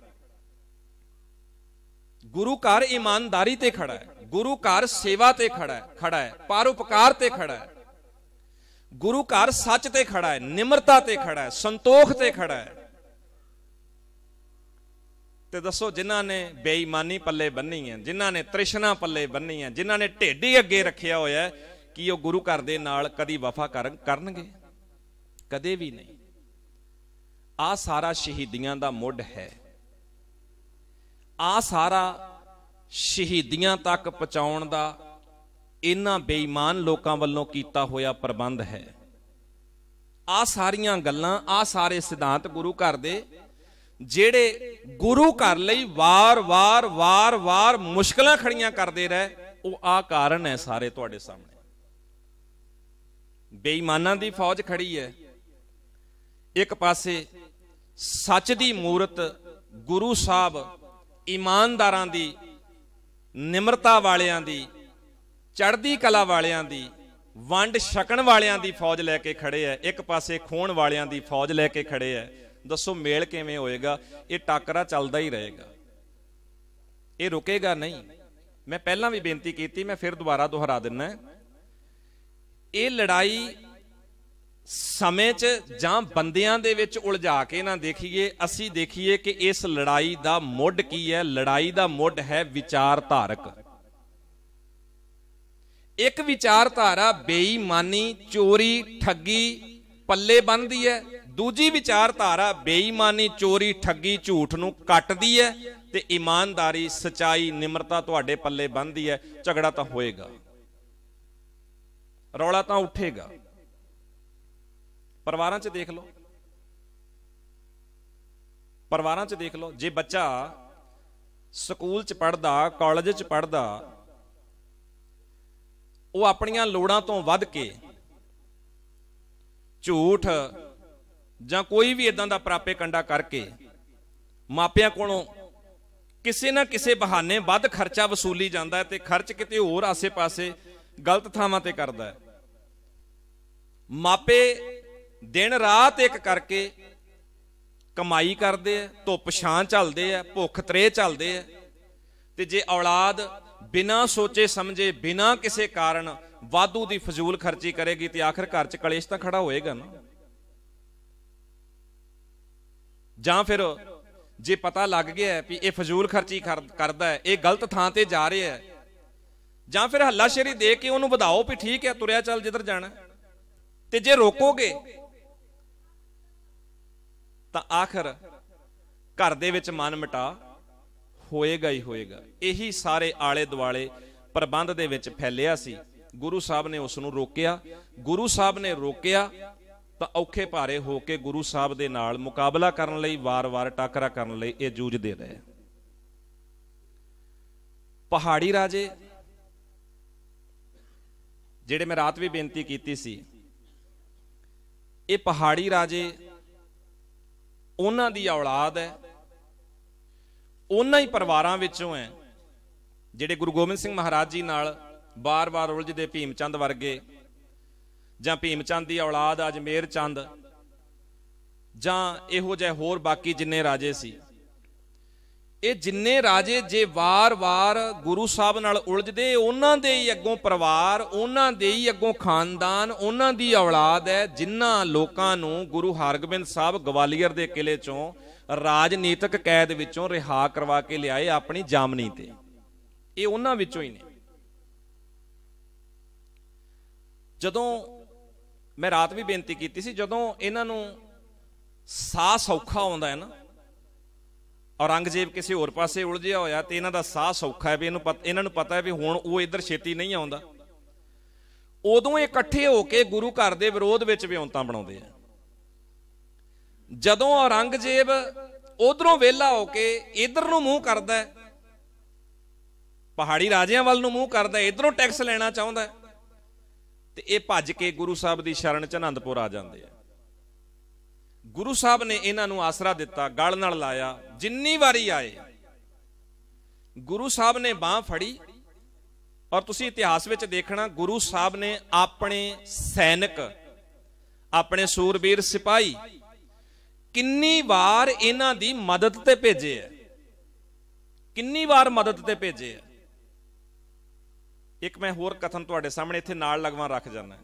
ਗੁਰੂ ਘਰ ਇਮਾਨਦਾਰੀ ਤੇ ਖੜਾ ਹੈ ਗੁਰੂ ਘਰ ਸੇਵਾ ਤੇ ਖੜਾ ਹੈ ਖੜਾ ਹੈ ਪਰਉਪਕਾਰ ਤੇ ਖੜਾ ਹੈ ਗੁਰੂ ਘਰ ਸੱਚ ਤੇ ਖੜਾ ਹੈ ਨਿਮਰਤਾ ਤੇ ਖੜਾ ਹੈ ਸੰਤੋਖ ਤੇ ਖੜਾ ਹੈ ਤੇ ਦੱਸੋ ਜਿਨ੍ਹਾਂ ਨੇ ਬੇਈਮਾਨੀ ਪੱਲੇ ਬੰਨੀ ਹੈ ਜਿਨ੍ਹਾਂ ਨੇ ਤ੍ਰਿਸ਼ਨਾ ਪੱਲੇ ਬੰਨੀ ਹੈ ਜਿਨ੍ਹਾਂ ਨੇ ਢੇਡੀ ਅੱਗੇ ਰੱਖਿਆ ਹੋਇਆ ਕਿ ਉਹ ਗੁਰੂ ਘਰ ਦੇ ਨਾਲ ਕਦੀ ਵਫਾ ਕਰਨਗੇ ਕਦੇ ਵੀ ਨਹੀਂ ਆ ਸਾਰਾ ਸ਼ਹੀਦੀਆਂ ਦਾ ਮੁੱਢ ਹੈ ਆ ਸਾਰਾ ਸ਼ਹੀਦੀਆਂ ਤੱਕ ਪਹੁੰਚਾਉਣ ਦਾ ਇਹਨਾਂ ਬੇਈਮਾਨ ਲੋਕਾਂ ਵੱਲੋਂ ਕੀਤਾ ਹੋਇਆ ਪ੍ਰਬੰਧ ਹੈ ਆ ਸਾਰੀਆਂ ਗੱਲਾਂ ਆ ਸਾਰੇ ਸਿਧਾਂਤ ਗੁਰੂ ਘਰ ਦੇ ਜਿਹੜੇ ਗੁਰੂ ਘਰ ਲਈ ਵਾਰ-ਵਾਰ ਵਾਰ-ਵਾਰ ਮੁਸ਼ਕਲਾਂ ਖੜੀਆਂ ਕਰਦੇ ਰਹੇ ਉਹ ਆ ਕਾਰਨ ਹੈ ਸਾਰੇ ਤੁਹਾਡੇ ਸਾਹਮਣੇ ਬੇਈਮਾਨਾਂ ਦੀ ਫੌਜ ਖੜੀ ਹੈ ਇੱਕ ਪਾਸੇ ਸੱਚ ਦੀ ਮੂਰਤ ਗੁਰੂ ਸਾਹਿਬ ਇਮਾਨਦਾਰਾਂ ਦੀ ਨਿਮਰਤਾ ਵਾਲਿਆਂ ਦੀ ਚੜ੍ਹਦੀ ਕਲਾ ਵਾਲਿਆਂ ਦੀ ਵੰਡ ਛਕਣ ਵਾਲਿਆਂ ਦੀ ਫੌਜ ਲੈ ਕੇ ਖੜੇ ਐ ਇੱਕ ਪਾਸੇ ਖੋਣ ਵਾਲਿਆਂ ਦੀ ਫੌਜ ਲੈ ਕੇ ਖੜੇ ਐ ਦੱਸੋ ਮੇਲ ਕਿਵੇਂ ਹੋਏਗਾ ਇਹ ਟੱਕਰਾ ਚੱਲਦਾ ਹੀ ਰਹੇਗਾ ਇਹ ਰੁਕੇਗਾ ਨਹੀਂ ਮੈਂ ਪਹਿਲਾਂ ਵੀ ਬੇਨਤੀ ਕੀਤੀ ਮੈਂ ਫਿਰ ਦੁਬਾਰਾ ਦੁਹਰਾ ਦਿੰਨਾ ਇਹ ਲੜਾਈ ਸਮੇਂ 'ਚ ਜਾਂ ਬੰਦਿਆਂ ਦੇ ਵਿੱਚ ਉਲਝਾ ਕੇ ਨਾ ਦੇਖੀਏ ਅਸੀਂ ਦੇਖੀਏ ਕਿ ਇਸ ਲੜਾਈ ਦਾ ਮੁੱਢ ਕੀ ਹੈ ਲੜਾਈ ਦਾ ਮੁੱਢ ਹੈ ਵਿਚਾਰਧਾਰਕ ਇੱਕ ਵਿਚਾਰਧਾਰਾ ਬੇਈਮਾਨੀ ਚੋਰੀ ਠੱਗੀ ਪੱਲੇ ਬੰਨਦੀ ਹੈ ਦੂਜੀ ਵਿਚਾਰਧਾਰਾ ਬੇਈਮਾਨੀ ਚੋਰੀ ਠੱਗੀ ਝੂਠ ਨੂੰ ਕੱਟਦੀ ਹੈ ਤੇ ਇਮਾਨਦਾਰੀ ਸਚਾਈ ਨਿਮਰਤਾ ਤੁਹਾਡੇ ਪੱਲੇ ਬੰਨਦੀ ਹੈ ਝਗੜਾ ਤਾਂ ਹੋਏਗਾ ਰੌਲਾ ਤਾਂ ਉੱਠੇਗਾ ਪਰਿਵਾਰਾਂ 'ਚ ਦੇਖ ਲਓ ਪਰਿਵਾਰਾਂ 'ਚ ਦੇਖ ਲਓ ਜੇ ਬੱਚਾ ਸਕੂਲ 'ਚ ਪੜਦਾ ਕਾਲਜ 'ਚ ਪੜਦਾ ਉਹ ਆਪਣੀਆਂ ਲੋੜਾਂ ਤੋਂ ਵੱਧ ਕੇ ਝੂਠ ਜਾਂ ਕੋਈ ਵੀ ਇਦਾਂ ਦਾ ਪ੍ਰਾਪੇ ਕੰਡਾ ਕਰਕੇ ਮਾਪਿਆਂ ਕੋਲੋਂ ਕਿਸੇ ਨਾ ਕਿਸੇ ਬਹਾਨੇ ਵੱਧ ਖਰਚਾ ਵਸੂਲੀ ਜਾਂਦਾ ਤੇ ਖਰਚ ਕਿਤੇ ਹੋਰ ਆਸੇ-ਪਾਸੇ ਗਲਤ ਥਾਵਾਂ ਤੇ ਕਰਦਾ ਹੈ ਮਾਪੇ ਦਿਨ ਰਾਤ ਇੱਕ ਕਰਕੇ ਕਮਾਈ ਕਰਦੇ ਆ ਧੁੱਪ ਛਾਂ ਚੱਲਦੇ ਆ ਭੁੱਖ ਤਰੇ ਚੱਲਦੇ ਆ ਤੇ ਜੇ ਔਲਾਦ ਬਿਨਾ ਸੋਚੇ ਸਮਝੇ ਬਿਨਾ ਕਿਸੇ ਕਾਰਨ ਵਾਧੂ ਦੀ ਫਜ਼ੂਲ ਖਰਚੀ ਕਰੇਗੀ ਤੇ ਆਖਰ ਘਰ 'ਚ ਕਲੇਸ਼ ਤਾਂ ਖੜਾ ਹੋਏਗਾ ਨਾ ਜਾਂ ਫਿਰ ਜੇ ਪਤਾ ਲੱਗ ਗਿਆ ਵੀ ਇਹ ਫਜ਼ੂਲ ਖਰਚੀ ਕਰਦਾ ਹੈ ਇਹ ਗਲਤ ਥਾਂ ਤੇ ਜਾ ਰਿਹਾ ਹੈ ਜਾਂ ਫਿਰ ਹੱਲਾਸ਼ੇਰੀ ਦੇ ਕੇ ਉਹਨੂੰ ਵਧਾਓ ਵੀ ਠੀਕ ਹੈ ਤੁਰਿਆ ਚੱਲ ਜਿੱਧਰ ਜਾਣਾ ਤੇ ਜੇ ਰੋਕੋਗੇ ਤਾਂ ਆਖਰ ਘਰ ਦੇ ਵਿੱਚ ਮਨ ਮਿਟਾ ਹੋਏਗਾ ਹੀ ਹੋਏਗਾ ਇਹੀ ਸਾਰੇ ਆਲੇ ਦੁਆਲੇ ਪ੍ਰਬੰਧ ਦੇ ਵਿੱਚ ਫੈਲਿਆ ਸੀ ਗੁਰੂ ਸਾਹਿਬ ਨੇ ਉਸ ਨੂੰ ਰੋਕਿਆ ਗੁਰੂ ਸਾਹਿਬ ਨੇ ਰੋਕਿਆ ਤਾਂ ਔਖੇ ਭਾਰੇ ਹੋ ਕੇ ਗੁਰੂ ਸਾਹਿਬ ਦੇ ਨਾਲ ਮੁਕਾਬਲਾ ਕਰਨ ਲਈ ਵਾਰ-ਵਾਰ ਟੱਕਰਾ ਕਰਨ ਲਈ ਇਹ ਜੂਝਦੇ ਰਹੇ ਪਹਾੜੀ ਰਾਜੇ ਜਿਹੜੇ ਮੈਂ ਰਾਤ ਵੀ ਬੇਨਤੀ ਕੀਤੀ ਸੀ ਇਹ ਪਹਾੜੀ ਰਾਜੇ ਉਹਨਾਂ ਦੀ ਔਲਾਦ ਹੈ ਉਹਨਾਂ ਹੀ ਪਰਿਵਾਰਾਂ ਵਿੱਚੋਂ ਹੈ ਜਿਹੜੇ ਗੁਰੂ ਗੋਬਿੰਦ ਸਿੰਘ ਮਹਾਰਾਜ ਜੀ ਨਾਲ ਬਾਰ-ਬਾਰ ਉਲਝਦੇ ਭੀਮਚੰਦ ਵਰਗੇ ਜਾਂ ਭੀਮਚੰਦ ਦੀ ਔਲਾਦ ਅਜਮੇਰ ਚੰਦ ਜਾਂ ਇਹੋ ਜਿਹੇ ਹੋਰ ਬਾਕੀ ਜਿੰਨੇ ਰਾਜੇ ਸੀ ਇਹ ਜਿੰਨੇ ਰਾਜੇ ਜੇ ਵਾਰ-ਵਾਰ ਗੁਰੂ ਸਾਹਿਬ ਨਾਲ ਉਲਝਦੇ ਉਹਨਾਂ ਦੇ ਹੀ ਅੱਗੋਂ ਪਰਿਵਾਰ ਉਹਨਾਂ ਦੇ ਹੀ ਅੱਗੋਂ ਖਾਨਦਾਨ ਉਹਨਾਂ ਦੀ ਔਲਾਦ ਹੈ ਜਿਨ੍ਹਾਂ ਲੋਕਾਂ ਨੂੰ ਗੁਰੂ ਹਰਗੋਬਿੰਦ ਸਾਹਿਬ ਗਵਾਲੀਅਰ ਦੇ ਕਿਲੇ ਚੋਂ ਰਾਜਨੀਤਿਕ ਕੈਦ ਵਿੱਚੋਂ ਰਿਹਾ ਕਰਵਾ ਕੇ ਲਿਆਏ ਆਪਣੀ ਜਾਮਨੀ ਤੇ ਇਹ ਉਹਨਾਂ ਵਿੱਚੋਂ ਹੀ ਨੇ ਜਦੋਂ ਮੈਂ ਰਾਤ ਵੀ ਬੇਨਤੀ ਕੀਤੀ ਸੀ ਜਦੋਂ ਇਹਨਾਂ ਨੂੰ ਸਾਹ ਸੌਖਾ ਆਉਂਦਾ ਹੈ ਨਾ ਔਰੰਗਜ਼ੇਬ ਕਿਸੇ ਹੋਰ ਪਾਸੇ ਉਲਝਿਆ ਹੋਇਆ ਤੇ ਇਹਨਾਂ ਦਾ ਸਾਹ ਸੌਖਾ ਹੈ ਵੀ ਇਹਨੂੰ ਇਹਨਾਂ ਨੂੰ ਪਤਾ ਹੈ ਵੀ ਹੁਣ ਉਹ ਇੱਧਰ ਛੇਤੀ ਨਹੀਂ ਆਉਂਦਾ ਉਦੋਂ ਇਕੱਠੇ ਹੋ ਕੇ ਗੁਰੂ ਘਰ ਦੇ ਵਿਰੋਧ ਵਿੱਚ ਵਿਉਂਤਾਂ ਬਣਾਉਂਦੇ ਆ ਜਦੋਂ ਔਰੰਗਜ਼ੇਬ ਉਧਰੋਂ ਵੇਲਾ ਹੋ ਕੇ ਇਧਰ ਨੂੰ ਮੂੰਹ ਕਰਦਾ ਪਹਾੜੀ ਰਾਜਿਆਂ ਵੱਲ ਨੂੰ ਮੂੰਹ ਕਰਦਾ ਇਧਰੋਂ ਟੈਕਸ ਲੈਣਾ ਚਾਹੁੰਦਾ ਤੇ ਇਹ ਭੱਜ ਕੇ ਗੁਰੂ ਸਾਹਿਬ ਦੀ ਸ਼ਰਨ ਚ ਅਨੰਦਪੁਰ ਆ ਜਾਂਦੇ ਆ ਗੁਰੂ ਸਾਹਿਬ ਨੇ ਇਹਨਾਂ ਨੂੰ ਆਸਰਾ ਦਿੱਤਾ ਗਲ ਨਾਲ ਲਾਇਆ ਜਿੰਨੀ ਵਾਰੀ ਆਏ ਗੁਰੂ ਸਾਹਿਬ ਨੇ ਬਾਹ ਫੜੀ ਔਰ ਤੁਸੀਂ ਇਤਿਹਾਸ ਵਿੱਚ ਦੇਖਣਾ ਗੁਰੂ ਸਾਹਿਬ ਨੇ ਆਪਣੇ ਸੈਨਿਕ ਆਪਣੇ ਸੂਰਬੀਰ ਸਿਪਾਹੀ ਕਿੰਨੀ ਵਾਰ ਇਹਨਾਂ ਦੀ ਮਦਦ ਤੇ ਭੇਜੇ ਐ ਕਿੰਨੀ ਵਾਰ ਮਦਦ ਤੇ ਭੇਜੇ ਐ ਇੱਕ ਮੈਂ ਹੋਰ ਕਥਨ ਤੁਹਾਡੇ ਸਾਹਮਣੇ ਇੱਥੇ ਨਾਲ ਲਗਵਾ ਰੱਖ ਜਾਣਾ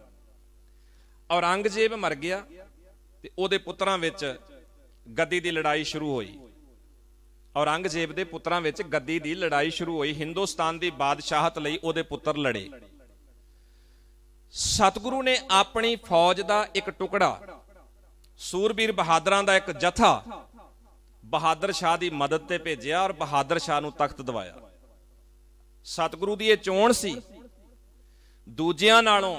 ਔਰੰਗਜ਼ੇਬ ਮਰ ਗਿਆ ਤੇ ਉਹਦੇ ਪੁੱਤਰਾਂ ਵਿੱਚ ਗੱਦੀ ਦੀ ਲੜਾਈ ਸ਼ੁਰੂ ਹੋਈ ਔਰੰਗਜ਼ੇਬ ਦੇ ਪੁੱਤਰਾਂ ਵਿੱਚ ਗੱਦੀ ਦੀ ਲੜਾਈ ਸ਼ੁਰੂ ਹੋਈ ਹਿੰਦੁਸਤਾਨ ਦੀ ਬਾਦਸ਼ਾਹਤ ਲਈ ਉਹਦੇ ਪੁੱਤਰ ਲੜੇ ਸਤਿਗੁਰੂ ਨੇ ਆਪਣੀ ਫੌਜ ਦਾ ਇੱਕ ਟੁਕੜਾ ਸੂਰਬੀਰ ਬਹਾਦਰਾਂ ਦਾ ਇੱਕ ਜਥਾ ਬਹਾਦਰ ਸ਼ਾਹ ਦੀ ਮਦਦ ਤੇ ਭੇਜਿਆ ਔਰ ਬਹਾਦਰ ਸ਼ਾਹ ਨੂੰ ਤਖਤ ਦਿਵਾਇਆ ਸਤਿਗੁਰੂ ਦੀ ਇਹ ਚੋਣ ਸੀ ਦੂਜਿਆਂ ਨਾਲੋਂ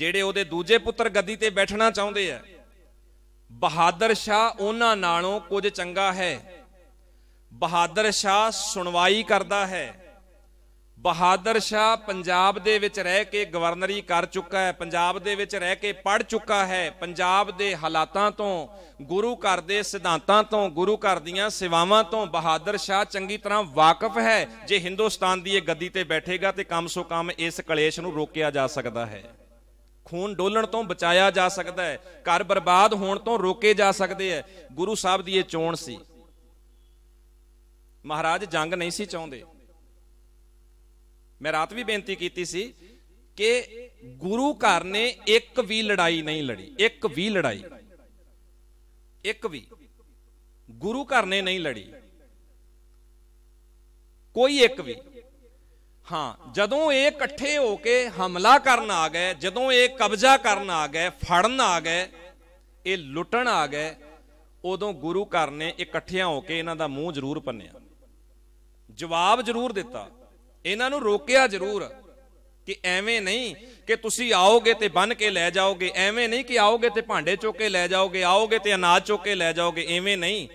ਜਿਹੜੇ ਉਹਦੇ ਦੂਜੇ ਪੁੱਤਰ ਗੱਦੀ ਤੇ ਬੈਠਣਾ ਚਾਹੁੰਦੇ ਆ ਬਹਾਦਰ ਸ਼ਾਹ ਉਹਨਾਂ ਨਾਲੋਂ ਕੁਝ ਚੰਗਾ ਹੈ ਬਹਾਦਰ ਸ਼ਾਹ ਸੁਣਵਾਈ ਕਰਦਾ ਹੈ ਬਹਾਦਰ ਸ਼ਾਹ ਪੰਜਾਬ ਦੇ ਵਿੱਚ ਰਹਿ ਕੇ ਗਵਰਨਰੀ ਕਰ ਚੁੱਕਾ ਹੈ ਪੰਜਾਬ ਦੇ ਵਿੱਚ ਰਹਿ ਕੇ ਪੜ ਚੁੱਕਾ ਹੈ ਪੰਜਾਬ ਦੇ ਹਾਲਾਤਾਂ ਤੋਂ ਗੁਰੂ ਘਰ ਦੇ ਸਿਧਾਂਤਾਂ ਤੋਂ ਗੁਰੂ ਘਰ ਦੀਆਂ ਸੇਵਾਵਾਂ ਤੋਂ ਬਹਾਦਰ ਸ਼ਾਹ ਚੰਗੀ ਤਰ੍ਹਾਂ ਵਾਕਿਫ ਹੈ ਜੇ ਹਿੰਦੁਸਤਾਨ ਦੀ ਇਹ ਗੱਦੀ ਤੇ ਬੈਠੇਗਾ ਤੇ ਕਮ ਸੋ ਕਮ ਇਸ ਕਲੇਸ਼ ਨੂੰ ਰੋਕਿਆ ਜਾ ਸਕਦਾ ਹੈ ਖੂਨ ਡੋਲਣ ਤੋਂ ਬਚਾਇਆ ਜਾ ਸਕਦਾ ਹੈ ਘਰ ਬਰਬਾਦ ਹੋਣ ਤੋਂ ਰੋਕੇ ਜਾ ਸਕਦੇ ਹੈ ਗੁਰੂ ਸਾਹਿਬ ਦੀ ਇਹ ਚੋਣ ਸੀ ਮਹਾਰਾਜ ਜੰਗ ਨਹੀਂ ਸੀ ਚਾਹੁੰਦੇ ਮੈਂ ਰਾਤ ਵੀ ਬੇਨਤੀ ਕੀਤੀ ਸੀ ਕਿ ਗੁਰੂ ਘਰ ਨੇ ਇੱਕ ਵੀ ਲੜਾਈ ਨਹੀਂ ਲੜੀ ਇੱਕ ਵੀ ਲੜਾਈ ਇੱਕ ਵੀ ਗੁਰੂ ਘਰ ਨੇ ਨਹੀਂ ਲੜੀ ਕੋਈ ਇੱਕ ਵੀ ਹਾਂ ਜਦੋਂ ਇਹ ਇਕੱਠੇ ਹੋ ਕੇ ਹਮਲਾ ਕਰਨ ਆ ਗਏ ਜਦੋਂ ਇਹ ਕਬਜ਼ਾ ਕਰਨ ਆ ਗਏ ਫੜਨ ਆ ਗਏ ਇਹ ਲੁੱਟਣ ਆ ਗਏ ਉਦੋਂ ਗੁਰੂ ਘਰ ਨੇ ਇਕੱਠਿਆਂ ਹੋ ਕੇ ਇਹਨਾਂ ਦਾ ਮੂੰਹ ਜ਼ਰੂਰ ਪੰਨਿਆ ਜਵਾਬ ਜ਼ਰੂਰ ਦਿੱਤਾ ਇਹਨਾਂ ਨੂੰ ਰੋਕਿਆ ਜ਼ਰੂਰ ਕਿ ਐਵੇਂ ਨਹੀਂ ਕਿ ਤੁਸੀਂ ਆਓਗੇ ਤੇ ਬਨ ਕੇ ਲੈ ਜਾਓਗੇ ਐਵੇਂ ਨਹੀਂ ਕਿ ਆਓਗੇ ਤੇ ਭਾਂਡੇ ਚੁੱਕ ਕੇ ਲੈ ਜਾਓਗੇ ਆਓਗੇ ਤੇ ਅਨਾਜ ਚੁੱਕ ਕੇ ਲੈ ਜਾਓਗੇ ਐਵੇਂ ਨਹੀਂ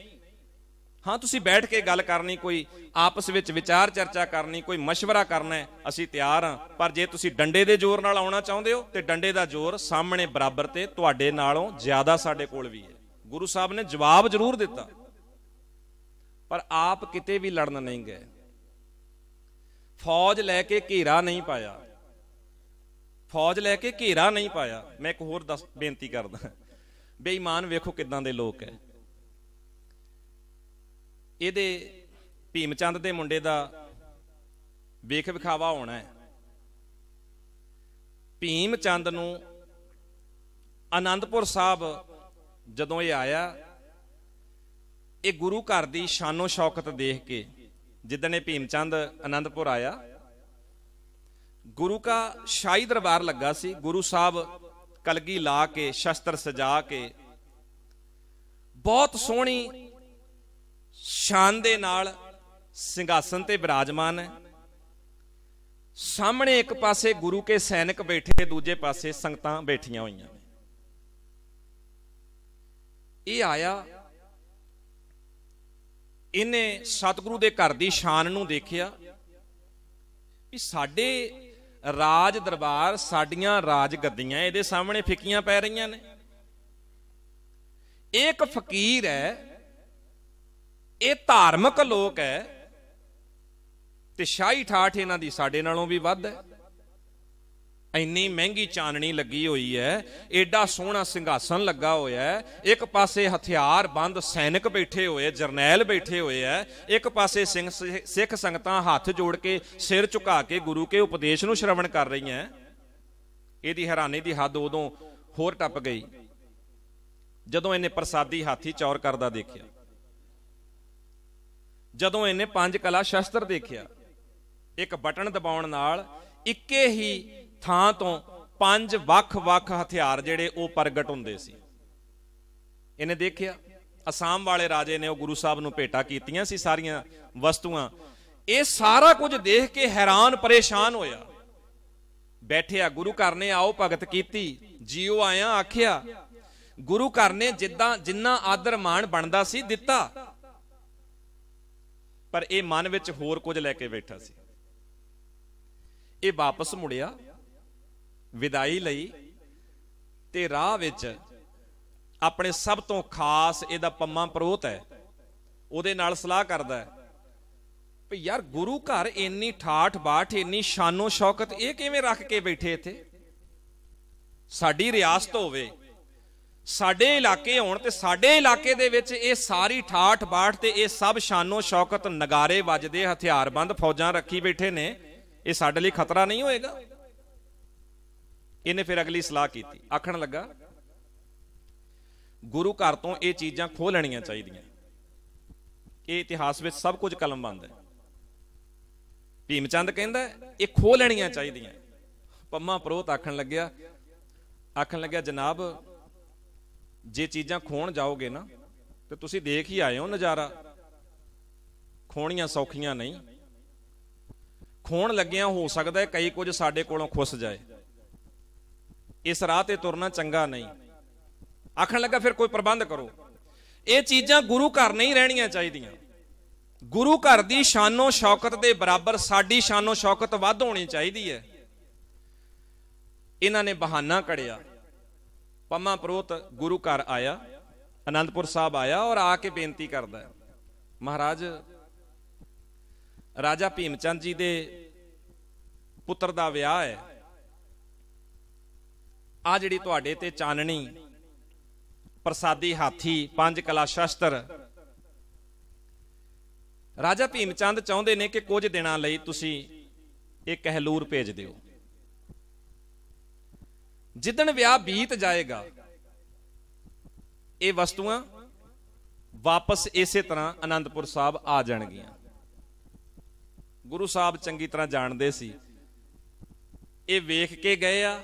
ਹਾਂ ਤੁਸੀਂ ਬੈਠ ਕੇ ਗੱਲ ਕਰਨੀ ਕੋਈ ਆਪਸ ਵਿੱਚ ਵਿਚਾਰ ਚਰਚਾ ਕਰਨੀ ਕੋਈ مشਵਰਾ ਕਰਨਾ ਹੈ ਅਸੀਂ ਤਿਆਰ ਹਾਂ ਪਰ ਜੇ ਤੁਸੀਂ ਡੰਡੇ ਦੇ ਜ਼ੋਰ ਨਾਲ ਆਉਣਾ ਚਾਹੁੰਦੇ ਹੋ ਤੇ ਡੰਡੇ ਦਾ ਜ਼ੋਰ ਸਾਹਮਣੇ ਬਰਾਬਰ ਤੇ ਤੁਹਾਡੇ ਨਾਲੋਂ ਜ਼ਿਆਦਾ ਸਾਡੇ ਕੋਲ ਵੀ ਹੈ ਗੁਰੂ ਸਾਹਿਬ ਨੇ ਜਵਾਬ ਜ਼ਰੂਰ ਦਿੱਤਾ ਪਰ ਆਪ ਕਿਤੇ ਵੀ ਲੜਨ ਨਹੀਂ ਗਏ ਫੌਜ ਲੈ ਕੇ ਘੇਰਾ ਨਹੀਂ ਪਾਇਆ ਫੌਜ ਲੈ ਕੇ ਘੇਰਾ ਨਹੀਂ ਪਾਇਆ ਮੈਂ ਇੱਕ ਹੋਰ ਦੱਸ ਬੇਨਤੀ ਕਰਦਾ ਬੇਈਮਾਨ ਵੇਖੋ ਕਿਦਾਂ ਦੇ ਲੋਕ ਐ ਇਹਦੇ ਭੀਮਚੰਦ ਦੇ ਮੁੰਡੇ ਦਾ ਵੇਖ ਵਿਖਾਵਾ ਹੋਣਾ ਹੈ ਭੀਮਚੰਦ ਨੂੰ ਆਨੰਦਪੁਰ ਸਾਹਿਬ ਜਦੋਂ ਇਹ ਆਇਆ ਇਹ ਗੁਰੂ ਘਰ ਦੀ ਸ਼ਾਨੋ ਸ਼ੌਕਤ ਦੇਖ ਕੇ ਜਿੱਦਣ ਇਹ ਭੀਮਚੰਦ ਆਨੰਦਪੁਰ ਆਇਆ ਗੁਰੂ ਕਾ ਸ਼ਾਹੀ ਦਰਬਾਰ ਲੱਗਾ ਸੀ ਗੁਰੂ ਸਾਹਿਬ ਕਲਗੀ ਲਾ ਕੇ ਸ਼ਸਤਰ ਸਜਾ ਕੇ ਬਹੁਤ ਸੋਹਣੀ ਸ਼ਾਨ ਦੇ ਨਾਲ ਸਿੰਘਾਸਨ ਤੇ ਬਿਰਾਜਮਾਨ ਹੈ ਸਾਹਮਣੇ ਇੱਕ ਪਾਸੇ ਗੁਰੂ ਕੇ ਸੈਨਿਕ ਬੈਠੇ ਦੂਜੇ ਪਾਸੇ ਸੰਗਤਾਂ ਬੈਠੀਆਂ ਹੋਈਆਂ ਇਹ ਆਇਆ ਇਹਨੇ ਸਤਿਗੁਰੂ ਦੇ ਘਰ ਦੀ ਸ਼ਾਨ ਨੂੰ ਦੇਖਿਆ ਵੀ ਸਾਡੇ ਰਾਜ ਦਰਬਾਰ ਸਾਡੀਆਂ ਰਾਜ ਗੱਦੀਆਂ ਇਹਦੇ ਸਾਹਮਣੇ ਫਿੱਕੀਆਂ ਪੈ ਰਹੀਆਂ ਨੇ ਇੱਕ ਫਕੀਰ ਹੈ ਇਹ ਧਾਰਮਿਕ ਲੋਕ ਹੈ ਤੇ ਸ਼ਾਹੀ ਠਾਠ ਇਹਨਾਂ ਦੀ ਸਾਡੇ ਨਾਲੋਂ ਵੀ ਵੱਧ ਹੈ ਇੰਨੀ ਮਹਿੰਗੀ ਚਾਨਣੀ ਲੱਗੀ ਹੋਈ ਹੈ ਐਡਾ ਸੋਹਣਾ ਸਿੰਘਾਸਨ ਲੱਗਾ ਹੋਇਆ ਇੱਕ ਪਾਸੇ ਹਥਿਆਰ ਬੰਦ ਸੈਨਿਕ ਬੈਠੇ ਹੋਏ ਜਰਨੈਲ ਬੈਠੇ ਹੋਏ ਐ ਇੱਕ ਪਾਸੇ ਸਿੰਘ ਸਿੱਖ ਸੰਗਤਾਂ ਹੱਥ ਜੋੜ ਕੇ ਸਿਰ ਝੁਕਾ ਕੇ ਗੁਰੂ ਕੇ ਉਪਦੇਸ਼ ਨੂੰ ਸ਼ਰਵਣ ਕਰ ਰਹੀਆਂ ਇਹਦੀ ਹੈਰਾਨੀ ਦੀ ਹੱਦ ਉਦੋਂ ਹੋਰ ਟੱਪ ਗਈ ਜਦੋਂ ਇਹਨੇ ਪ੍ਰਸਾਦੀ ਹਾਥੀ ਚੌਰ ਕਰਦਾ ਦੇਖਿਆ ਜਦੋਂ ਇਹਨੇ ਪੰਜ ਕਲਾ ਸ਼ਸਤਰ ਦੇਖਿਆ ਇੱਕ ਬਟਨ ਦਬਾਉਣ ਨਾਲ ਇੱਕੇ ਹੀ ਥਾਂ ਤੋਂ ਪੰਜ ਵੱਖ-ਵੱਖ ਹਥਿਆਰ ਜਿਹੜੇ ਉਹ ਪ੍ਰਗਟ ਹੁੰਦੇ ਸੀ ਇਹਨੇ ਦੇਖਿਆ ਅਸਾਮ ਵਾਲੇ ਰਾਜੇ ਨੇ ਉਹ ਗੁਰੂ ਸਾਹਿਬ ਨੂੰ ਭੇਟਾ ਕੀਤੀਆਂ ਸੀ ਸਾਰੀਆਂ ਵਸਤੂਆਂ ਇਹ ਸਾਰਾ ਕੁਝ ਦੇਖ ਕੇ ਹੈਰਾਨ ਪਰੇਸ਼ਾਨ ਹੋਇਆ ਬੈਠਿਆ ਗੁਰੂ ਘਰ ਨੇ ਆਓ ਭਗਤ ਕੀਤੀ ਜੀਉ ਆਇਆ ਆਖਿਆ ਗੁਰੂ ਘਰ ਨੇ ਜਿੱਦਾਂ ਜਿੰਨਾ ਆਦਰ ਮਾਣ ਬਣਦਾ ਸੀ ਦਿੱਤਾ ਪਰ ਇਹ ਮਨ ਵਿੱਚ ਹੋਰ ਕੁਝ ਲੈ ਕੇ ਬੈਠਾ ਸੀ ਇਹ ਵਾਪਸ ਮੁੜਿਆ ਵਿਦਾਈ ਲਈ ਤੇ ਰਾਹ ਵਿੱਚ ਆਪਣੇ ਸਭ ਤੋਂ ਖਾਸ ਇਹਦਾ ਪੰਮਾ ਪ੍ਰੋਤ ਹੈ ਉਹਦੇ ਨਾਲ ਸਲਾਹ ਕਰਦਾ ਹੈ ਵੀ ਯਾਰ ਗੁਰੂ ਘਰ ਇੰਨੀ ਠਾਠ ਬਾਠ ਇੰਨੀ ਸ਼ਾਨੋ ਸ਼ੌਕਤ ਇਹ ਕਿਵੇਂ ਰੱਖ ਕੇ ਬੈਠੇ ਇੱਥੇ ਸਾਡੀ ਰਿਆਸਤ ਹੋਵੇ ਸਾਡੇ ਇਲਾਕੇ ਹੋਣ ਤੇ ਸਾਡੇ ਇਲਾਕੇ ਦੇ ਵਿੱਚ ਇਹ ਸਾਰੀ ਠਾਠ ਬਾਠ ਤੇ ਇਹ ਸਭ ਸ਼ਾਨੋ ਸ਼ੌਕਤ ਨਗਾਰੇ ਵੱਜਦੇ ਹਥਿਆਰਬੰਦ ਫੌਜਾਂ ਰੱਖੀ ਬੈਠੇ ਨੇ ਇਹ ਸਾਡੇ ਲਈ ਖਤਰਾ ਨਹੀਂ ਹੋਏਗਾ ਇਹਨੇ ਫਿਰ ਅਗਲੀ ਸਲਾਹ ਕੀਤੀ ਆਖਣ ਲੱਗਾ ਗੁਰੂ ਘਰ ਤੋਂ ਇਹ ਚੀਜ਼ਾਂ ਖੋਹ ਲੈਣੀਆਂ ਚਾਹੀਦੀਆਂ ਇਹ ਇਤਿਹਾਸ ਵਿੱਚ ਸਭ ਕੁਝ ਕਲਮਬੰਦ ਹੈ ਭੀਮ ਚੰਦ ਕਹਿੰਦਾ ਇਹ ਖੋਹ ਲੈਣੀਆਂ ਚਾਹੀਦੀਆਂ ਪੰਮਾ ਪ੍ਰੋਤ ਆਖਣ ਲੱਗਿਆ ਆਖਣ ਲੱਗਿਆ ਜਨਾਬ ਜੇ ਚੀਜ਼ਾਂ ਖੋਣ ਜਾਓਗੇ ਨਾ ਤੇ ਤੁਸੀਂ ਦੇਖ ਹੀ ਆਏ ਹੋ ਨਜ਼ਾਰਾ ਖੋਣੀਆਂ ਸੌਖੀਆਂ ਨਹੀਂ ਖੋਣ ਲੱਗਿਆਂ ਹੋ ਸਕਦਾ ਹੈ ਕਈ ਕੁਝ ਸਾਡੇ ਕੋਲੋਂ ਖੁੱਸ ਜਾਏ ਇਸ ਰਾਹ ਤੇ ਤੁਰਨਾ ਚੰਗਾ ਨਹੀਂ ਆਖਣ ਲੱਗਾ ਫਿਰ ਕੋਈ ਪ੍ਰਬੰਧ ਕਰੋ ਇਹ ਚੀਜ਼ਾਂ ਗੁਰੂ ਘਰ ਨਹੀਂ ਰਹਿਣੀਆਂ ਚਾਹੀਦੀਆਂ ਗੁਰੂ ਘਰ ਦੀ ਸ਼ਾਨੋ ਸ਼ੌਕਤ ਦੇ ਬਰਾਬਰ ਸਾਡੀ ਸ਼ਾਨੋ ਸ਼ੌਕਤ ਵੱਧ ਹੋਣੀ ਚਾਹੀਦੀ ਹੈ ਇਹਨਾਂ ਨੇ ਬਹਾਨਾ ਕੜਿਆ ਪੰਮਾ ਪ੍ਰੋਤ ਗੁਰੂ ਘਰ ਆਇਆ ਅਨੰਦਪੁਰ ਸਾਹਿਬ ਆਇਆ ਔਰ ਆ ਕੇ ਬੇਨਤੀ ਕਰਦਾ ਹੈ ਮਹਾਰਾਜ ਰਾਜਾ ਭੀਮਚੰਦ ਜੀ ਦੇ ਪੁੱਤਰ ਦਾ ਵਿਆਹ ਹੈ ਆ ਜਿਹੜੀ ਤੁਹਾਡੇ ਤੇ ਚਾਨਣੀ ਪ੍ਰਸਾਦੀ ਹਾਥੀ ਪੰਜ ਕਲਾ ਸ਼ਸਤਰ ਰਾਜਾ ਭੀਮ ਚੰਦ ਚਾਹੁੰਦੇ ਨੇ ਕਿ ਕੁਝ ਦਿਨਾਂ ਲਈ ਤੁਸੀਂ ਇਹ ਕਹਿਲੂਰ ਭੇਜ ਦਿਓ ਜਿੱਦਣ ਵਿਆਹ ਬੀਤ ਜਾਏਗਾ ਇਹ ਵਸਤੂਆਂ ਵਾਪਸ ਇਸੇ ਤਰ੍ਹਾਂ ਆਨੰਦਪੁਰ ਸਾਹਿਬ ਆ ਜਾਣਗੀਆਂ ਗੁਰੂ ਸਾਹਿਬ ਚੰਗੀ ਤਰ੍ਹਾਂ ਜਾਣਦੇ ਸੀ ਇਹ ਵੇਖ ਕੇ ਗਏ ਆ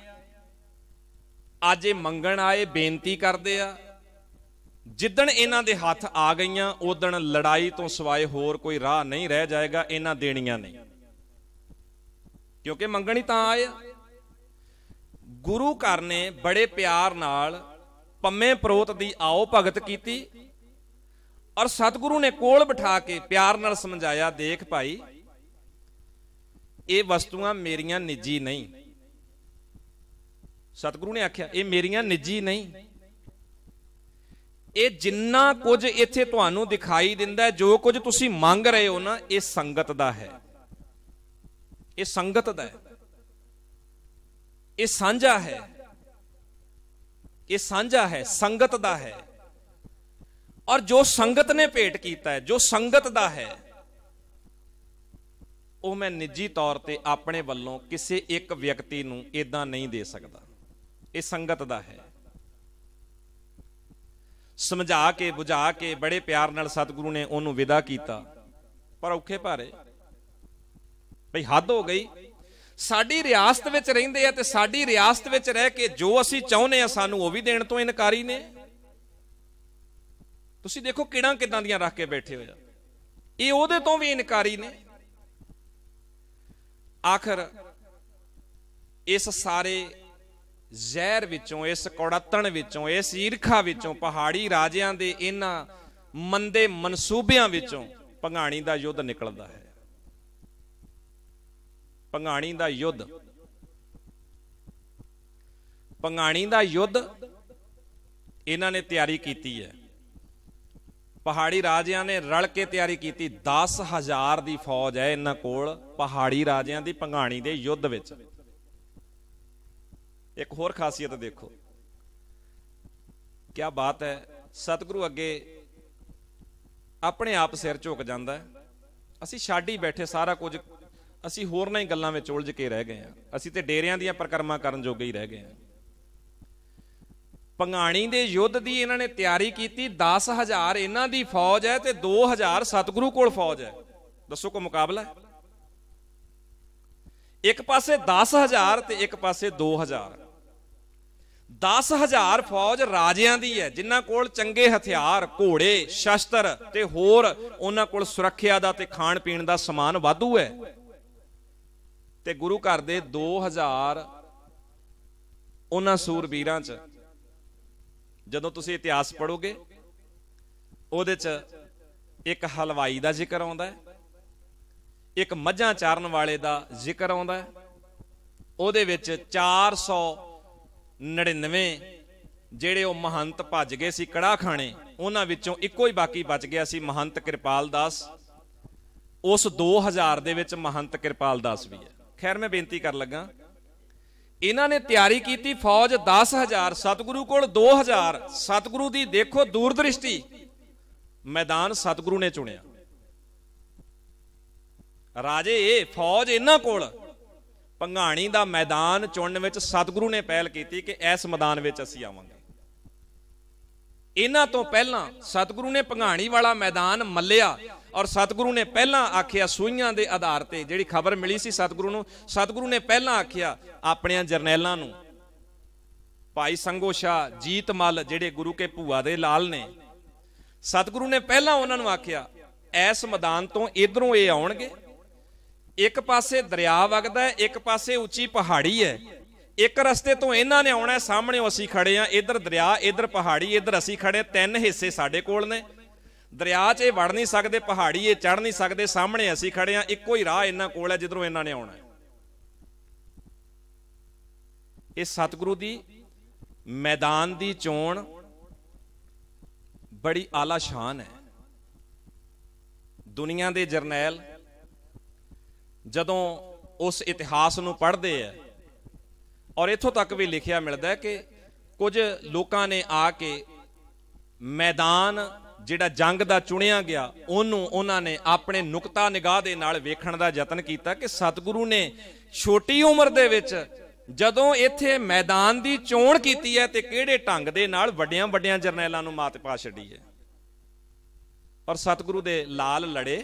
ਅੱਜ ਇਹ ਮੰਗਣ ਆਏ ਬੇਨਤੀ ਕਰਦੇ ਆ ਜਿੱਦਣ ਇਹਨਾਂ ਦੇ ਹੱਥ ਆ ਗਈਆਂ ਉਦਣ ਲੜਾਈ ਤੋਂ ਸਿਵਾਏ ਹੋਰ ਕੋਈ ਰਾਹ ਨਹੀਂ ਰਹਿ ਜਾਏਗਾ ਇਹਨਾਂ ਦੇਣੀਆਂ ਨੇ ਕਿਉਂਕਿ ਮੰਗਣ ਹੀ ਤਾਂ ਆਏ ਗੁਰੂ ਘਰ ਨੇ ਬੜੇ ਪਿਆਰ ਨਾਲ ਪੰਮੇ ਪ੍ਰੋਤ ਦੀ ਆਓ ਭਗਤ ਕੀਤੀ ਔਰ ਸਤਿਗੁਰੂ ਨੇ ਕੋਲ ਬਿਠਾ ਕੇ ਪਿਆਰ ਨਾਲ ਸਮਝਾਇਆ ਦੇਖ ਭਾਈ ਇਹ ਵਸਤੂਆਂ ਮੇਰੀਆਂ ਨਿੱਜੀ ਨਹੀਂ ਸਤਿਗੁਰੂ ਨੇ ਆਖਿਆ ਇਹ ਮੇਰੀਆਂ ਨਿੱਜੀ ਨਹੀਂ ਇਹ ਜਿੰਨਾ ਕੁਝ ਇੱਥੇ ਤੁਹਾਨੂੰ ਦਿਖਾਈ ਦਿੰਦਾ ਹੈ ਜੋ ਕੁਝ ਤੁਸੀਂ ਮੰਗ ਰਹੇ ਹੋ ਨਾ ਇਹ ਸੰਗਤ ਦਾ ਹੈ ਇਹ ਸੰਗਤ ਦਾ ਹੈ ਇਹ ਸਾਂਝਾ ਹੈ ਇਹ ਸਾਂਝਾ ਹੈ ਸੰਗਤ ਦਾ ਹੈ ਔਰ ਜੋ ਸੰਗਤ ਨੇ ਭੇਟ ਕੀਤਾ ਹੈ ਜੋ ਸੰਗਤ ਦਾ ਹੈ ਉਹ ਮੈਂ ਨਿੱਜੀ ਤੌਰ ਤੇ ਆਪਣੇ ਵੱਲੋਂ ਕਿਸੇ ਇੱਕ ਵਿਅਕਤੀ ਨੂੰ ਇਦਾਂ ਨਹੀਂ ਦੇ ਸਕਦਾ ਇਹ ਸੰਗਤ ਦਾ ਹੈ ਸਮਝਾ ਕੇ 부ਝਾ ਕੇ ਬੜੇ ਪਿਆਰ ਨਾਲ ਸਤਿਗੁਰੂ ਨੇ ਉਹਨੂੰ ਵਿਦਾ ਕੀਤਾ ਪਰ ਔਖੇ ਭਾਰੇ ਭਈ ਹੱਦ ਹੋ ਗਈ ਸਾਡੀ ਰਿਆਸਤ ਵਿੱਚ ਰਹਿੰਦੇ ਆ ਤੇ ਸਾਡੀ ਰਿਆਸਤ ਵਿੱਚ ਰਹਿ ਕੇ ਜੋ ਅਸੀਂ ਚਾਹੁੰਦੇ ਆ ਸਾਨੂੰ ਉਹ ਵੀ ਦੇਣ ਤੋਂ ਇਨਕਾਰੀ ਨੇ ਤੁਸੀਂ ਦੇਖੋ ਕਿਹੜਾ ਕਿਦਾਂ ਦੀਆਂ ਰੱਖ ਕੇ ਬੈਠੇ ਹੋ ਜਾ ਇਹ ਉਹਦੇ ਤੋਂ ਵੀ ਇਨਕਾਰੀ ਨੇ ਆਖਰ ਇਸ ਸਾਰੇ ਜ਼ਹਿਰ ਵਿੱਚੋਂ ਇਸ ਕੌੜਤਣ ਵਿੱਚੋਂ ਇਸ ਈਰਖਾ ਵਿੱਚੋਂ ਪਹਾੜੀ ਰਾਜਿਆਂ ਦੇ ਇਹਨਾਂ ਮੰਦੇ ਮਨਸੂਬਿਆਂ ਵਿੱਚੋਂ ਪੰਘਾਣੀ ਦਾ ਯੁੱਧ ਨਿਕਲਦਾ ਹੈ ਪੰਘਾਣੀ ਦਾ ਯੁੱਧ ਪੰਘਾਣੀ ਦਾ ਯੁੱਧ ਇਹਨਾਂ ਨੇ ਤਿਆਰੀ ਕੀਤੀ ਹੈ ਪਹਾੜੀ ਰਾਜਿਆਂ ਨੇ ਰਲ ਕੇ ਤਿਆਰੀ ਕੀਤੀ 10000 ਦੀ ਫੌਜ ਹੈ ਇਹਨਾਂ ਕੋਲ ਪਹਾੜੀ ਰਾਜਿਆਂ ਦੀ ਪੰਘਾਣੀ ਦੇ ਯੁੱਧ ਵਿੱਚ ਇੱਕ ਹੋਰ ਖਾਸੀਅਤ ਦੇਖੋ ਕੀ ਬਾਤ ਹੈ ਸਤਿਗੁਰੂ ਅੱਗੇ ਆਪਣੇ ਆਪ ਸਿਰ ਝੁਕ ਜਾਂਦਾ ਹੈ ਅਸੀਂ ਛਾੜੀ ਬੈਠੇ ਸਾਰਾ ਕੁਝ ਅਸੀਂ ਹੋਰ ਨਹੀਂ ਗੱਲਾਂ ਵਿੱਚ ਉਲਝ ਕੇ ਰਹਿ ਗਏ ਆ ਅਸੀਂ ਤੇ ਡੇਰਿਆਂ ਦੀਆਂ ਪ੍ਰਕਰਮਾਂ ਕਰਨ ਜੋਗੇ ਹੀ ਰਹਿ ਗਏ ਆ ਪੰਗਾਣੀ ਦੇ ਯੁੱਧ ਦੀ ਇਹਨਾਂ ਨੇ ਤਿਆਰੀ ਕੀਤੀ 10000 ਇਹਨਾਂ ਦੀ ਫੌਜ ਹੈ ਤੇ 2000 ਸਤਿਗੁਰੂ ਕੋਲ ਫੌਜ ਹੈ ਦੱਸੋ ਕੋ ਮੁਕਾਬਲਾ ਇੱਕ ਪਾਸੇ 10000 ਤੇ ਇੱਕ ਪਾਸੇ 2000 10000 ਫੌਜ ਰਾਜਿਆਂ ਦੀ ਹੈ ਜਿਨ੍ਹਾਂ ਕੋਲ ਚੰਗੇ ਹਥਿਆਰ ਘੋੜੇ ਸ਼ਸਤਰ ਤੇ ਹੋਰ ਉਹਨਾਂ ਕੋਲ ਸੁਰੱਖਿਆ ਦਾ ਤੇ ਖਾਣ ਪੀਣ ਦਾ ਸਮਾਨ ਵਾਧੂ ਹੈ ਤੇ ਗੁਰੂ ਘਰ ਦੇ 2000 ਉਹਨਾਂ ਸੂਰਬੀਰਾਂ 'ਚ ਜਦੋਂ ਤੁਸੀਂ ਇਤਿਹਾਸ ਪੜੋਗੇ ਉਹਦੇ 'ਚ ਇੱਕ ਹਲਵਾਈ ਦਾ ਜ਼ਿਕਰ ਆਉਂਦਾ ਹੈ ਇੱਕ ਮੱਝਾਂ ਚਾਰਨ ਵਾਲੇ ਦਾ ਜ਼ਿਕਰ ਆਉਂਦਾ ਹੈ ਉਹਦੇ ਵਿੱਚ 400 99 ਜਿਹੜੇ ਉਹ ਮਹੰਤ ਭੱਜ ਗਏ ਸੀ ਕੜਾ ਖਾਣੇ ਉਹਨਾਂ ਵਿੱਚੋਂ ਇੱਕੋ ਹੀ ਬਾਕੀ ਬਚ ਗਿਆ ਸੀ ਮਹੰਤ ਕਿਰਪਾਲ ਦਾਸ ਉਸ 2000 ਦੇ ਵਿੱਚ ਮਹੰਤ ਕਿਰਪਾਲ ਦਾਸ ਵੀ ਹੈ ਖੈਰ ਮੈਂ ਬੇਨਤੀ ਕਰਨ ਲੱਗਾ ਇਹਨਾਂ ਨੇ ਤਿਆਰੀ ਕੀਤੀ ਫੌਜ 10000 ਸਤਿਗੁਰੂ ਕੋਲ 2000 ਸਤਿਗੁਰੂ ਦੀ ਦੇਖੋ ਦੂਰਦ੍ਰਿਸ਼ਟੀ ਮੈਦਾਨ ਸਤਿਗੁਰੂ ਨੇ ਚੁਣਿਆ ਰਾਜੇ ਇਹ ਫੌਜ ਇਹਨਾਂ ਕੋਲ ਪੰਘਾਣੀ ਦਾ ਮੈਦਾਨ ਚੁਣਨ ਵਿੱਚ ਸਤਿਗੁਰੂ ਨੇ ਪਹਿਲ ਕੀਤੀ ਕਿ ਇਸ ਮੈਦਾਨ ਵਿੱਚ ਅਸੀਂ ਆਵਾਂਗੇ ਇਹਨਾਂ ਤੋਂ ਪਹਿਲਾਂ ਸਤਿਗੁਰੂ ਨੇ ਪੰਘਾਣੀ ਵਾਲਾ ਮੈਦਾਨ ਮੱਲਿਆ ਔਰ ਸਤਿਗੁਰੂ ਨੇ ਪਹਿਲਾਂ ਆਖਿਆ ਸੂਈਆਂ ਦੇ ਆਧਾਰ ਤੇ ਜਿਹੜੀ ਖਬਰ ਮਿਲੀ ਸੀ ਸਤਿਗੁਰੂ ਨੂੰ ਸਤਿਗੁਰੂ ਨੇ ਪਹਿਲਾਂ ਆਖਿਆ ਆਪਣਿਆਂ ਜਰਨੈਲਾਂ ਨੂੰ ਭਾਈ ਸੰਗੋਸ਼ਾ ਜੀਤਮਲ ਜਿਹੜੇ ਗੁਰੂ ਕੇ ਭੂਆ ਦੇ ਲਾਲ ਨੇ ਸਤਿਗੁਰੂ ਨੇ ਪਹਿਲਾਂ ਉਹਨਾਂ ਨੂੰ ਆਖਿਆ ਇਸ ਮੈਦਾਨ ਤੋਂ ਇਧਰੋਂ ਇਹ ਆਉਣਗੇ ਇੱਕ ਪਾਸੇ ਦਰਿਆ ਵਗਦਾ ਹੈ ਇੱਕ ਪਾਸੇ ਉੱਚੀ ਪਹਾੜੀ ਹੈ ਇੱਕ ਰਸਤੇ ਤੋਂ ਇਹਨਾਂ ਨੇ ਆਉਣਾ ਸਾਹਮਣੇ ਅਸੀਂ ਖੜੇ ਆ ਇਧਰ ਦਰਿਆ ਇਧਰ ਪਹਾੜੀ ਇਧਰ ਅਸੀਂ ਖੜੇ ਤਿੰਨ ਹਿੱਸੇ ਸਾਡੇ ਕੋਲ ਨੇ ਦਰਿਆ 'ਚ ਇਹ ਵੜ ਨਹੀਂ ਸਕਦੇ ਪਹਾੜੀ ਇਹ ਚੜ ਨਹੀਂ ਸਕਦੇ ਸਾਹਮਣੇ ਅਸੀਂ ਖੜੇ ਆ ਇੱਕੋ ਹੀ ਰਾਹ ਇਹਨਾਂ ਕੋਲ ਹੈ ਜਿੱਧਰੋਂ ਇਹਨਾਂ ਨੇ ਆਉਣਾ ਇਹ ਸਤਿਗੁਰੂ ਦੀ ਮੈਦਾਨ ਦੀ ਚੋਣ ਬੜੀ ਆਲਾ ਸ਼ਾਨ ਹੈ ਦੁਨੀਆ ਦੇ ਜਰਨੈਲ ਜਦੋਂ ਉਸ ਇਤਿਹਾਸ ਨੂੰ ਪੜ੍ਹਦੇ ਆ ਔਰ ਇੱਥੋਂ ਤੱਕ ਵੀ ਲਿਖਿਆ ਮਿਲਦਾ ਹੈ ਕਿ ਕੁਝ ਲੋਕਾਂ ਨੇ ਆ ਕੇ ਮੈਦਾਨ ਜਿਹੜਾ ਜੰਗ ਦਾ ਚੁਣਿਆ ਗਿਆ ਉਹਨੂੰ ਉਹਨਾਂ ਨੇ ਆਪਣੇ ਨੁਕਤਾ ਨਿਗਾਹ ਦੇ ਨਾਲ ਵੇਖਣ ਦਾ ਯਤਨ ਕੀਤਾ ਕਿ ਸਤਿਗੁਰੂ ਨੇ ਛੋਟੀ ਉਮਰ ਦੇ ਵਿੱਚ ਜਦੋਂ ਇੱਥੇ ਮੈਦਾਨ ਦੀ ਚੋਣ ਕੀਤੀ ਹੈ ਤੇ ਕਿਹੜੇ ਢੰਗ ਦੇ ਨਾਲ ਵੱਡਿਆਂ ਵੱਡਿਆਂ ਜਰਨੈਲਾਂ ਨੂੰ ਮਾਤ ਪਾ ਛੱਡੀ ਹੈ ਔਰ ਸਤਿਗੁਰੂ ਦੇ ਲਾਲ ਲੜੇ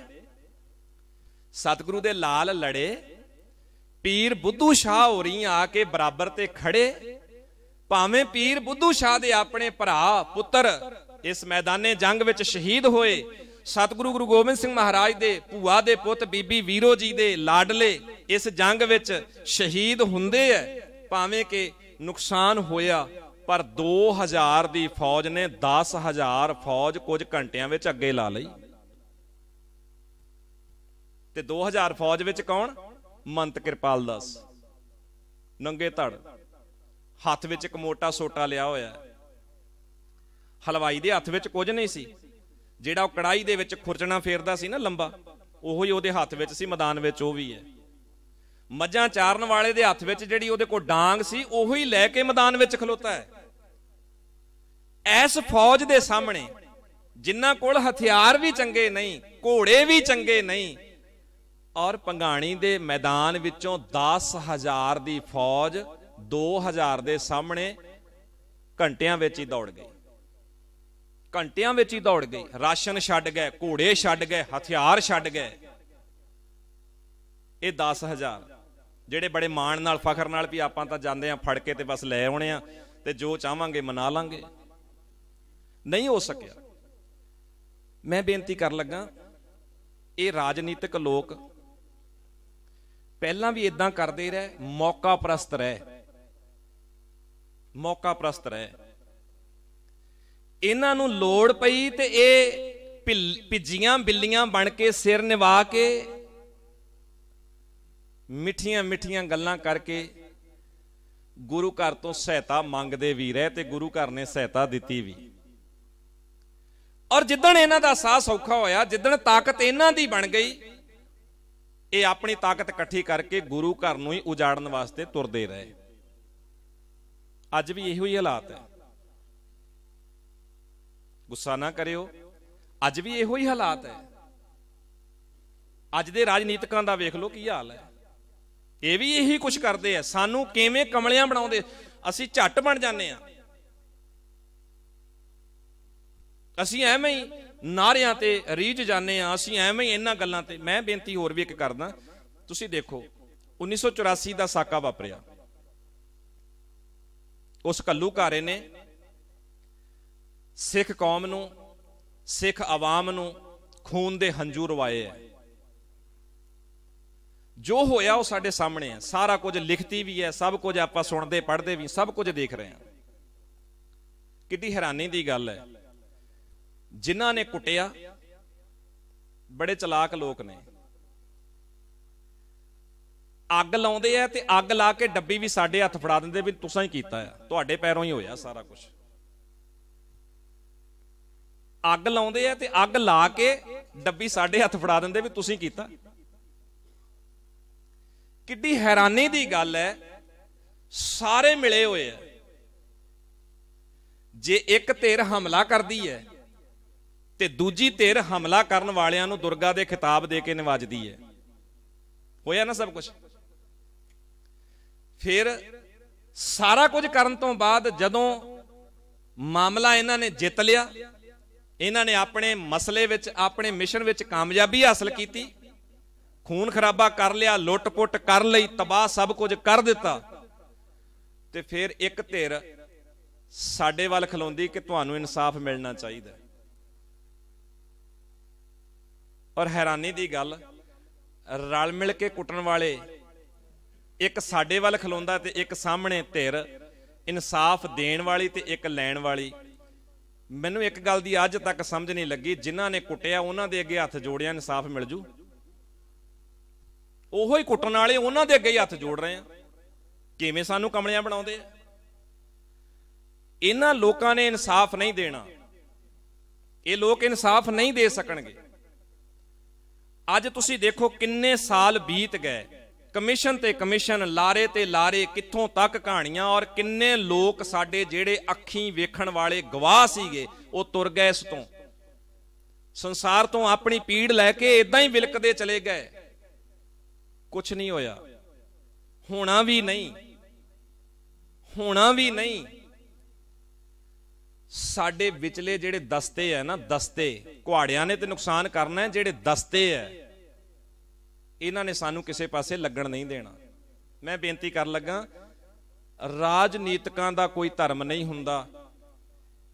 ਸਤਿਗੁਰੂ ਦੇ ਲਾਲ ਲੜੇ ਪੀਰ ਬੁੱਧੂ ਸ਼ਾਹ ਹੋਰੀ ਆ ਕੇ ਬਰਾਬਰ ਤੇ ਖੜੇ ਭਾਵੇਂ ਪੀਰ ਬੁੱਧੂ ਸ਼ਾਹ ਦੇ ਆਪਣੇ ਭਰਾ ਪੁੱਤਰ ਇਸ ਮੈਦਾਨੇ ਜੰਗ ਵਿੱਚ ਸ਼ਹੀਦ ਹੋਏ ਸਤਿਗੁਰੂ ਗੁਰੂ ਗੋਬਿੰਦ ਸਿੰਘ ਮਹਾਰਾਜ ਦੇ ਭੂਆ ਦੇ ਪੁੱਤ ਬੀਬੀ ਵੀਰੋ ਜੀ ਦੇ ਲਾਡਲੇ ਇਸ ਜੰਗ ਵਿੱਚ ਸ਼ਹੀਦ ਹੁੰਦੇ ਐ ਭਾਵੇਂ ਕਿ ਨੁਕਸਾਨ ਹੋਇਆ ਪਰ 2000 ਦੀ ਫੌਜ ਨੇ 10000 ਫੌਜ ਕੁਝ ਘੰਟਿਆਂ ਵਿੱਚ ਅੱਗੇ ਲਾ ਲਈ ਤੇ 2000 ਫੌਜ ਵਿੱਚ ਕੌਣ ਮੰਤ ਕਿਰਪਾਲ ਦਾਸ ਨੰਗੇ ਧੜ ਹੱਥ ਵਿੱਚ ਇੱਕ ਮੋਟਾ ਸੋਟਾ ਲਿਆ ਹੋਇਆ ਹੈ ਹਲਵਾਈ ਦੇ ਹੱਥ ਵਿੱਚ ਕੁਝ ਨਹੀਂ ਸੀ ਜਿਹੜਾ ਉਹ ਕੜਾਈ ਦੇ ਵਿੱਚ ਖੁਰਚਣਾ ਫੇਰਦਾ ਸੀ ਨਾ ਲੰਬਾ ਉਹੋ ਹੀ ਉਹਦੇ ਹੱਥ ਵਿੱਚ ਸੀ ਮੈਦਾਨ ਵਿੱਚ ਉਹ ਵੀ ਹੈ ਮੱਝਾਂ ਚਾਰਨ ਵਾਲੇ ਦੇ ਹੱਥ ਵਿੱਚ ਜਿਹੜੀ ਉਹਦੇ ਕੋਲ ਡਾਂਗ ਸੀ ਉਹੋ ਹੀ ਲੈ ਕੇ ਮੈਦਾਨ ਵਿੱਚ ਖਲੋਤਾ ਹੈ ਐਸ ਫੌਜ ਦੇ ਸਾਹਮਣੇ ਜਿਨ੍ਹਾਂ ਕੋਲ ਹਥਿਆਰ ਵੀ ਚੰਗੇ ਨਹੀਂ ਘੋੜੇ ਵੀ ਚੰਗੇ ਨਹੀਂ ਔਰ ਪੰਗਾਣੀ ਦੇ ਮੈਦਾਨ ਵਿੱਚੋਂ 10000 ਦੀ ਫੌਜ 2000 ਦੇ ਸਾਹਮਣੇ ਘੰਟਿਆਂ ਵਿੱਚ ਹੀ ਦੌੜ ਗਈ ਘੰਟਿਆਂ ਵਿੱਚ ਹੀ ਦੌੜ ਗਈ ਰਾਸ਼ਨ ਛੱਡ ਗਏ ਘੋੜੇ ਛੱਡ ਗਏ ਹਥਿਆਰ ਛੱਡ ਗਏ ਇਹ 10000 ਜਿਹੜੇ ਬੜੇ ਮਾਣ ਨਾਲ ਫਖਰ ਨਾਲ ਵੀ ਆਪਾਂ ਤਾਂ ਜਾਂਦੇ ਆ ਫੜ ਕੇ ਤੇ ਬਸ ਲੈ ਆਉਣੇ ਆ ਤੇ ਜੋ ਚਾਹਾਂਗੇ ਮਨਾ ਲਾਂਗੇ ਨਹੀਂ ਹੋ ਸਕਿਆ ਮੈਂ ਬੇਨਤੀ ਕਰਨ ਲੱਗਾ ਇਹ ਰਾਜਨੀਤਿਕ ਲੋਕ ਪਹਿਲਾਂ ਵੀ ਇਦਾਂ ਕਰਦੇ ਰਹੇ ਮੌਕਾ ਪ੍ਰਸਤ ਰਹੇ ਮੌਕਾ ਪ੍ਰਸਤ ਰਹੇ ਇਹਨਾਂ ਨੂੰ ਲੋੜ ਪਈ ਤੇ ਇਹ ਭਿੱਜੀਆਂ ਬਿੱਲੀਆਂ ਬਣ ਕੇ ਸਿਰ ਨਿਵਾ ਕੇ ਮਿੱਠੀਆਂ ਮਿੱਠੀਆਂ ਗੱਲਾਂ ਕਰਕੇ ਗੁਰੂ ਘਰ ਤੋਂ ਸਹਾਇਤਾ ਮੰਗਦੇ ਵੀ ਰਹੇ ਤੇ ਗੁਰੂ ਘਰ ਨੇ ਸਹਾਇਤਾ ਦਿੱਤੀ ਵੀ ਔਰ ਜਿੱਦਣ ਇਹਨਾਂ ਦਾ ਸਾਹ ਸੌਖਾ ਹੋਇਆ ਜਿੱਦਣ ਤਾਕਤ ਇਹਨਾਂ ਦੀ ਬਣ ਗਈ ਇਹ ਆਪਣੀ ਤਾਕਤ ਇਕੱਠੀ ਕਰਕੇ ਗੁਰੂ ਘਰ ਨੂੰ ਹੀ ਉਜਾੜਨ ਵਾਸਤੇ ਤੁਰਦੇ ਰਹੇ ਅੱਜ ਵੀ ਇਹੋ ਹੀ ਹਾਲਾਤ ਹੈ ਗੁੱਸਾ ਨਾ ਕਰਿਓ ਅੱਜ ਵੀ ਇਹੋ ਹੀ ਹਾਲਾਤ ਹੈ ਅੱਜ ਦੇ ਰਾਜਨੀਤਿਕਾਂ ਦਾ ਵੇਖ ਲਓ ਕੀ ਹਾਲ ਹੈ ਇਹ ਵੀ ਇਹੀ ਕੁਝ ਕਰਦੇ ਆ ਸਾਨੂੰ ਕਿਵੇਂ ਕਮਲਿਆਂ ਬਣਾਉਂਦੇ ਅਸੀਂ ਝੱਟ ਬਣ ਜਾਂਦੇ ਆ ਅਸੀਂ ਐਵੇਂ ਹੀ ਨਾਰਿਆਂ ਤੇ ਰੀਝ ਜਾਂਦੇ ਆ ਅਸੀਂ ਐਵੇਂ ਹੀ ਇਹਨਾਂ ਗੱਲਾਂ ਤੇ ਮੈਂ ਬੇਨਤੀ ਹੋਰ ਵੀ ਇੱਕ ਕਰਦਾ ਤੁਸੀਂ ਦੇਖੋ 1984 ਦਾ ਸਾਕਾ ਵਾਪਰਿਆ ਉਸ ਕੱਲੂ ਘਾਰੇ ਨੇ ਸਿੱਖ ਕੌਮ ਨੂੰ ਸਿੱਖ ਆਵਾਮ ਨੂੰ ਖੂਨ ਦੇ ਹੰਝੂ ਰਵਾਏ ਐ ਜੋ ਹੋਇਆ ਉਹ ਸਾਡੇ ਸਾਹਮਣੇ ਆ ਸਾਰਾ ਕੁਝ ਲਿਖਤੀ ਵੀ ਹੈ ਸਭ ਕੁਝ ਆਪਾਂ ਸੁਣਦੇ ਪੜ੍ਹਦੇ ਵੀ ਸਭ ਕੁਝ ਦੇਖ ਰਹੇ ਆ ਕਿੱਡੀ ਹੈਰਾਨੀ ਦੀ ਗੱਲ ਹੈ ਜਿਨ੍ਹਾਂ ਨੇ ਕੁੱਟਿਆ ਬੜੇ ਚਲਾਕ ਲੋਕ ਨੇ ਅੱਗ ਲਾਉਂਦੇ ਆ ਤੇ ਅੱਗ ਲਾ ਕੇ ਡੱਬੀ ਵੀ ਸਾਡੇ ਹੱਥ ਫੜਾ ਦਿੰਦੇ ਵੀ ਤੁਸੀਂ ਹੀ ਕੀਤਾ ਆ ਤੁਹਾਡੇ ਪੈਰੋਂ ਹੀ ਹੋਇਆ ਸਾਰਾ ਕੁਝ ਅੱਗ ਲਾਉਂਦੇ ਆ ਤੇ ਅੱਗ ਲਾ ਕੇ ਡੱਬੀ ਸਾਡੇ ਹੱਥ ਫੜਾ ਦਿੰਦੇ ਵੀ ਤੁਸੀਂ ਕੀਤਾ ਕਿੱਡੀ ਹੈਰਾਨੀ ਦੀ ਗੱਲ ਹੈ ਸਾਰੇ ਮਿਲੇ ਹੋਏ ਆ ਜੇ ਇੱਕ ਧਿਰ ਹਮਲਾ ਕਰਦੀ ਹੈ ਤੇ ਦੂਜੀ ਧਿਰ ਹਮਲਾ ਕਰਨ ਵਾਲਿਆਂ ਨੂੰ ਦੁਰਗਾ ਦੇ ਖਿਤਾਬ ਦੇ ਕੇ ਨਿਵਾਜਦੀ ਹੈ ਹੋਇਆ ਨਾ ਸਭ ਕੁਝ ਫਿਰ ਸਾਰਾ ਕੁਝ ਕਰਨ ਤੋਂ ਬਾਅਦ ਜਦੋਂ ਮਾਮਲਾ ਇਹਨਾਂ ਨੇ ਜਿੱਤ ਲਿਆ ਇਹਨਾਂ ਨੇ ਆਪਣੇ ਮਸਲੇ ਵਿੱਚ ਆਪਣੇ ਮਿਸ਼ਨ ਵਿੱਚ ਕਾਮਯਾਬੀ ਹਾਸਲ ਕੀਤੀ ਖੂਨ ਖਰਾਬਾ ਕਰ ਲਿਆ ਲੁੱਟ-ਪੁੱਟ ਕਰ ਲਈ ਤਬਾਹ ਸਭ ਕੁਝ ਕਰ ਦਿੱਤਾ ਤੇ ਫਿਰ ਇੱਕ ਧਿਰ ਸਾਡੇ ਵੱਲ ਖਲੋਂਦੀ ਕਿ ਤੁਹਾਨੂੰ ਇਨਸਾਫ ਮਿਲਣਾ ਚਾਹੀਦਾ ਔਰ ਹੈਰਾਨੀ ਦੀ ਗੱਲ ਰਲ ਮਿਲ ਕੇ ਕੁੱਟਣ ਵਾਲੇ ਇੱਕ ਸਾਡੇ ਵੱਲ ਖਲੋਂਦਾ ਤੇ ਇੱਕ ਸਾਹਮਣੇ ਧਿਰ ਇਨਸਾਫ ਦੇਣ ਵਾਲੀ ਤੇ ਇੱਕ ਲੈਣ ਵਾਲੀ ਮੈਨੂੰ ਇੱਕ ਗੱਲ ਦੀ ਅੱਜ ਤੱਕ ਸਮਝ ਨਹੀਂ ਲੱਗੀ ਜਿਨ੍ਹਾਂ ਨੇ ਕੁੱਟਿਆ ਉਹਨਾਂ ਦੇ ਅੱਗੇ ਹੱਥ ਜੋੜਿਆ ਇਨਸਾਫ ਮਿਲ ਜੂ ਉਹੋ ਹੀ ਕੁੱਟਣ ਵਾਲੇ ਉਹਨਾਂ ਦੇ ਅੱਗੇ ਹੀ ਹੱਥ ਜੋੜ ਰਹੇ ਆ ਕਿਵੇਂ ਸਾਨੂੰ ਕਮਲਿਆਂ ਬਣਾਉਂਦੇ ਆ ਇਹਨਾਂ ਲੋਕਾਂ ਨੇ ਇਨਸਾਫ ਨਹੀਂ ਦੇਣਾ ਇਹ ਲੋਕ ਇਨਸਾਫ ਨਹੀਂ ਦੇ ਸਕਣਗੇ ਅੱਜ ਤੁਸੀਂ ਦੇਖੋ ਕਿੰਨੇ ਸਾਲ ਬੀਤ ਗਏ ਕਮਿਸ਼ਨ ਤੇ ਕਮਿਸ਼ਨ ਲਾਰੇ ਤੇ ਲਾਰੇ ਕਿੱਥੋਂ ਤੱਕ ਕਹਾਣੀਆਂ ਔਰ ਕਿੰਨੇ ਲੋਕ ਸਾਡੇ ਜਿਹੜੇ ਅੱਖੀਂ ਵੇਖਣ ਵਾਲੇ ਗਵਾਹ ਸੀਗੇ ਉਹ ਤੁਰ ਗਏ ਇਸ ਤੋਂ ਸੰਸਾਰ ਤੋਂ ਆਪਣੀ ਪੀੜ ਲੈ ਕੇ ਇਦਾਂ ਹੀ ਵਿਲਕਦੇ ਚਲੇ ਗਏ ਕੁਝ ਨਹੀਂ ਹੋਇਆ ਹੋਣਾ ਵੀ ਨਹੀਂ ਹੋਣਾ ਵੀ ਨਹੀਂ ਸਾਡੇ ਵਿਚਲੇ ਜਿਹੜੇ ਦਸਤੇ ਆ ਨਾ ਦਸਤੇ ਕੁਹਾੜਿਆਂ ਨੇ ਤੇ ਨੁਕਸਾਨ ਕਰਨਾ ਹੈ ਜਿਹੜੇ ਦਸਤੇ ਆ ਇਹਨਾਂ ਨੇ ਸਾਨੂੰ ਕਿਸੇ ਪਾਸੇ ਲੱਗਣ ਨਹੀਂ ਦੇਣਾ ਮੈਂ ਬੇਨਤੀ ਕਰਨ ਲੱਗਾ ਰਾਜਨੀਤਿਕਾਂ ਦਾ ਕੋਈ ਧਰਮ ਨਹੀਂ ਹੁੰਦਾ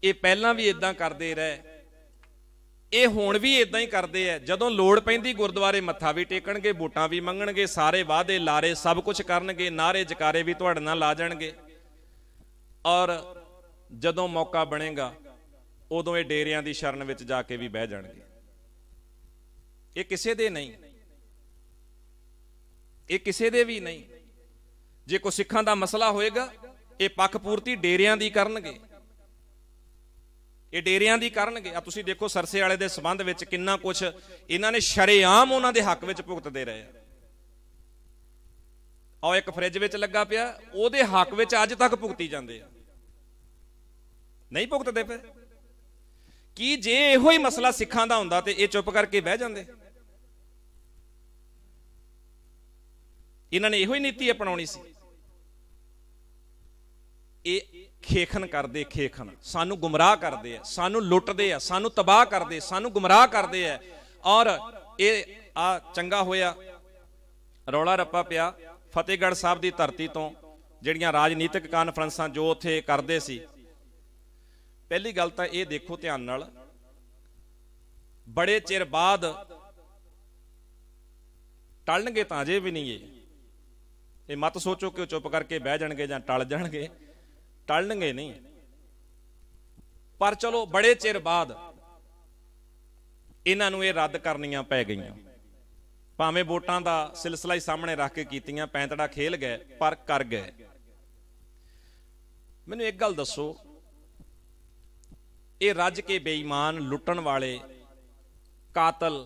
ਇਹ ਪਹਿਲਾਂ ਵੀ ਇਦਾਂ ਕਰਦੇ ਰਹੇ ਇਹ ਹੁਣ ਵੀ ਇਦਾਂ ਹੀ ਕਰਦੇ ਆ ਜਦੋਂ ਲੋੜ ਪੈਂਦੀ ਗੁਰਦੁਆਰੇ ਮੱਥਾ ਵੀ ਟੇਕਣਗੇ ਵੋਟਾਂ ਵੀ ਮੰਗਣਗੇ ਸਾਰੇ ਵਾਅਦੇ ਲਾਰੇ ਸਭ ਕੁਝ ਕਰਨਗੇ ਨਾਰੇ ਜਕਾਰੇ ਵੀ ਤੁਹਾਡੇ ਨਾਲ ਲਾ ਜਾਣਗੇ ਔਰ ਜਦੋਂ ਮੌਕਾ ਬਣੇਗਾ ਉਦੋਂ ਇਹ ਡੇਰਿਆਂ ਦੀ ਸ਼ਰਨ ਵਿੱਚ ਜਾ ਕੇ ਵੀ ਬਹਿ ਜਾਣਗੇ ਇਹ ਕਿਸੇ ਦੇ ਨਹੀਂ ਇਹ ਕਿਸੇ ਦੇ ਵੀ ਨਹੀਂ ਜੇ ਕੋ ਸਿੱਖਾਂ ਦਾ ਮਸਲਾ ਹੋਏਗਾ ਇਹ ਪੱਖ ਪੂਰਤੀ ਡੇਰਿਆਂ ਦੀ ਕਰਨਗੇ ਇਹ ਡੇਰਿਆਂ ਦੀ ਕਰਨਗੇ ਆ ਤੁਸੀਂ ਦੇਖੋ ਸਰਸੇ ਵਾਲੇ ਦੇ ਸਬੰਧ ਵਿੱਚ ਕਿੰਨਾ ਕੁਝ ਇਹਨਾਂ ਨੇ ਸ਼ਰੇਆਮ ਉਹਨਾਂ ਦੇ ਹੱਕ ਵਿੱਚ ਭੁਗਤਦੇ ਰਹੇ ਆ ਆ ਇੱਕ ਫ੍ਰਿਜ ਵਿੱਚ ਲੱਗਾ ਪਿਆ ਉਹਦੇ ਹੱਕ ਵਿੱਚ ਅੱਜ ਤੱਕ ਭੁਗਤੀ ਜਾਂਦੇ ਆ ਨਹੀਂ ਭੁਗਤਦੇ ਫਿਰ ਕੀ ਜੇ ਇਹੋ ਹੀ ਮਸਲਾ ਸਿੱਖਾਂ ਦਾ ਹੁੰਦਾ ਤੇ ਇਹ ਚੁੱਪ ਕਰਕੇ ਬਹਿ ਜਾਂਦੇ ਇਹਨਾਂ ਨੇ ਇਹੋ ਹੀ ਨੀਤੀ ਅਪਣਾਉਣੀ ਸੀ ਇਹ ਖੇਖਣ ਕਰਦੇ ਖੇਖਣ ਸਾਨੂੰ ਗੁੰਮਰਾਹ ਕਰਦੇ ਆ ਸਾਨੂੰ ਲੁੱਟਦੇ ਆ ਸਾਨੂੰ ਤਬਾਹ ਕਰਦੇ ਸਾਨੂੰ ਗੁੰਮਰਾਹ ਕਰਦੇ ਆ ਔਰ ਇਹ ਆ ਚੰਗਾ ਹੋਇਆ ਰੌਲਾ ਰੱਪਾ ਪਿਆ ਫਤਿਹਗੜ੍ਹ ਸਾਹਿਬ ਦੀ ਧਰਤੀ ਤੋਂ ਜਿਹੜੀਆਂ ਰਾਜਨੀਤਿਕ ਕਾਨਫਰੰਸਾਂ ਜੋ ਉੱਥੇ ਕਰਦੇ ਸੀ ਪਹਿਲੀ ਗੱਲ ਤਾਂ ਇਹ ਦੇਖੋ ਧਿਆਨ ਨਾਲ ਬੜੇ ਚਿਰ ਬਾਅਦ ਟਲਣਗੇ ਤਾਂ ਜੇ ਵੀ ਨਹੀਂ ਇਹ ਇਹ ਮਤ ਸੋਚੋ ਕਿ ਉਹ ਚੁੱਪ ਕਰਕੇ ਬਹਿ ਜਾਣਗੇ ਜਾਂ ਟਲ ਜਾਣਗੇ ਟਲਣਗੇ ਨਹੀਂ ਪਰ ਚਲੋ ਬੜੇ ਚਿਰ ਬਾਅਦ ਇਹਨਾਂ ਨੂੰ ਇਹ ਰੱਦ ਕਰਨੀਆਂ ਪੈ ਗਈਆਂ ਭਾਵੇਂ ਵੋਟਾਂ ਦਾ ਸਿਲਸਿਲਾ ਹੀ ਸਾਹਮਣੇ ਰੱਖ ਕੇ ਕੀਤੀਆਂ ਪੈਂਤੜਾ ਖੇਲ ਗਏ ਪਰ ਕਰ ਗਏ ਮੈਨੂੰ ਇੱਕ ਗੱਲ ਦੱਸੋ ਇਹ ਰੱਜ ਕੇ ਬੇਈਮਾਨ ਲੁੱਟਣ ਵਾਲੇ ਕਾਤਲ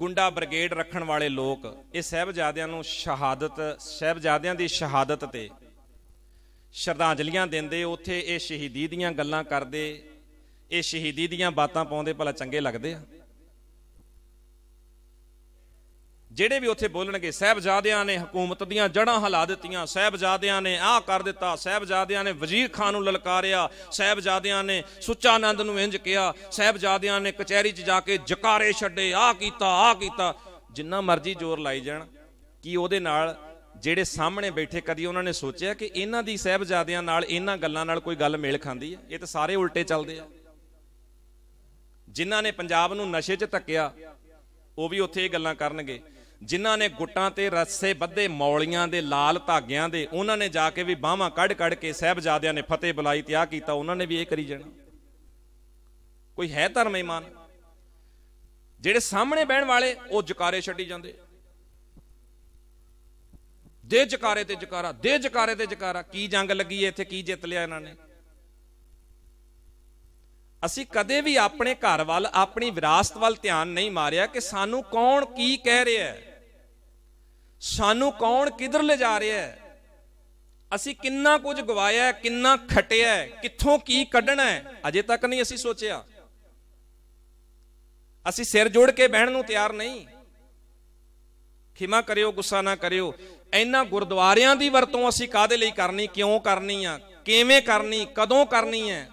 ਗੁੰਡਾ ਬ੍ਰਿਗੇਡ ਰੱਖਣ ਵਾਲੇ ਲੋਕ ਇਹ ਸਹਿਬਜ਼ਾਦਿਆਂ ਨੂੰ ਸ਼ਹਾਦਤ ਸਹਿਬਜ਼ਾਦਿਆਂ ਦੀ ਸ਼ਹਾਦਤ ਤੇ ਸ਼ਰਧਾਂਜਲੀਆਂ ਦਿੰਦੇ ਉੱਥੇ ਇਹ ਸ਼ਹੀਦੀ ਦੀਆਂ ਗੱਲਾਂ ਕਰਦੇ ਇਹ ਸ਼ਹੀਦੀ ਦੀਆਂ ਬਾਤਾਂ ਪਾਉਂਦੇ ਭਲਾ ਚੰਗੇ ਲੱਗਦੇ ਆ ਜਿਹੜੇ ਵੀ ਉੱਥੇ ਬੋਲਣਗੇ ਸਹਿਬਜ਼ਾਦਿਆਂ ਨੇ ਹਕੂਮਤ ਦੀਆਂ ਜੜਾਂ ਹਲਾ ਦਿੱਤੀਆਂ ਸਹਿਬਜ਼ਾਦਿਆਂ ਨੇ ਆਹ ਕਰ ਦਿੱਤਾ ਸਹਿਬਜ਼ਾਦਿਆਂ ਨੇ ਵਜ਼ੀਰ ਖਾਨ ਨੂੰ ਲਲਕਾਰਿਆ ਸਹਿਬਜ਼ਾਦਿਆਂ ਨੇ ਸੁੱਚਾ ਆਨੰਦ ਨੂੰ ਇੰਜ ਕਿਹਾ ਸਹਿਬਜ਼ਾਦਿਆਂ ਨੇ ਕਚਹਿਰੀ 'ਚ ਜਾ ਕੇ ਜਕਾਰੇ ਛੱਡੇ ਆਹ ਕੀਤਾ ਆਹ ਕੀਤਾ ਜਿੰਨਾ ਮਰਜ਼ੀ ਜ਼ੋਰ ਲਾਈ ਜਾਣ ਕੀ ਉਹਦੇ ਨਾਲ ਜਿਹੜੇ ਸਾਹਮਣੇ ਬੈਠੇ ਕਦੀ ਉਹਨਾਂ ਨੇ ਸੋਚਿਆ ਕਿ ਇਹਨਾਂ ਦੀ ਸਹਿਬਜ਼ਾਦਿਆਂ ਨਾਲ ਇਹਨਾਂ ਗੱਲਾਂ ਨਾਲ ਕੋਈ ਗੱਲ ਮੇਲ ਖਾਂਦੀ ਹੈ ਇਹ ਤਾਂ ਸਾਰੇ ਉਲਟੇ ਚੱਲਦੇ ਆ ਜਿਨ੍ਹਾਂ ਨੇ ਪੰਜਾਬ ਨੂੰ ਨਸ਼ੇ 'ਚ ਧੱਕਿਆ ਉਹ ਵੀ ਉੱਥੇ ਇਹ ਗੱਲਾਂ ਕਰਨਗੇ ਜਿਨ੍ਹਾਂ ਨੇ ਗੁੱਟਾਂ ਤੇ ਰੱਸੇ ਬੱਧੇ ਮੌਲੀਆਂ ਦੇ ਲਾਲ ਧਾਗਿਆਂ ਦੇ ਉਹਨਾਂ ਨੇ ਜਾ ਕੇ ਵੀ ਬਾਹਾਂ ਕੱਢ ਕੱਢ ਕੇ ਸਹਿਬਜ਼ਾਦਿਆਂ ਨੇ ਫਤਿਹ ਬੁਲਾਈ ਤੇ ਆ ਕੀਤਾ ਉਹਨਾਂ ਨੇ ਵੀ ਇਹ ਕਰੀ ਜਾਣਾ ਕੋਈ ਹੈ ਧਰਮ ਇਮਾਨ ਜਿਹੜੇ ਸਾਹਮਣੇ ਬਹਿਣ ਵਾਲੇ ਉਹ ਜਕਾਰੇ ਛੱਡੀ ਜਾਂਦੇ ਦੇ ਜਕਾਰੇ ਤੇ ਜਕਾਰਾ ਦੇ ਜਕਾਰੇ ਤੇ ਜਕਾਰਾ ਕੀ ਜੰਗ ਲੱਗੀ ਇੱਥੇ ਕੀ ਜਿੱਤ ਲਿਆ ਇਹਨਾਂ ਨੇ ਅਸੀਂ ਕਦੇ ਵੀ ਆਪਣੇ ਘਰ ਵੱਲ ਆਪਣੀ ਵਿਰਾਸਤ ਵੱਲ ਧਿਆਨ ਨਹੀਂ ਮਾਰਿਆ ਕਿ ਸਾਨੂੰ ਕੌਣ ਕੀ ਕਹਿ ਰਿਹਾ ਹੈ ਸਾਨੂੰ ਕੌਣ ਕਿੱਧਰ ਲੈ ਜਾ ਰਿਹਾ ਹੈ ਅਸੀਂ ਕਿੰਨਾ ਕੁਝ ਗਵਾਇਆ ਕਿੰਨਾ ਖਟਿਆ ਕਿੱਥੋਂ ਕੀ ਕੱਢਣਾ ਹੈ ਅਜੇ ਤੱਕ ਨਹੀਂ ਅਸੀਂ ਸੋਚਿਆ ਅਸੀਂ ਸਿਰ ਜੋੜ ਕੇ ਬਹਿਣ ਨੂੰ ਤਿਆਰ ਨਹੀਂ ਖਿਮਾ ਕਰਿਓ ਗੁੱਸਾ ਨਾ ਕਰਿਓ ਇਹਨਾਂ ਗੁਰਦੁਆਰਿਆਂ ਦੀ ਵਰਤੋਂ ਅਸੀਂ ਕਾਦੇ ਲਈ ਕਰਨੀ ਕਿਉਂ ਕਰਨੀ ਆ ਕਿਵੇਂ ਕਰਨੀ ਕਦੋਂ ਕਰਨੀ ਹੈ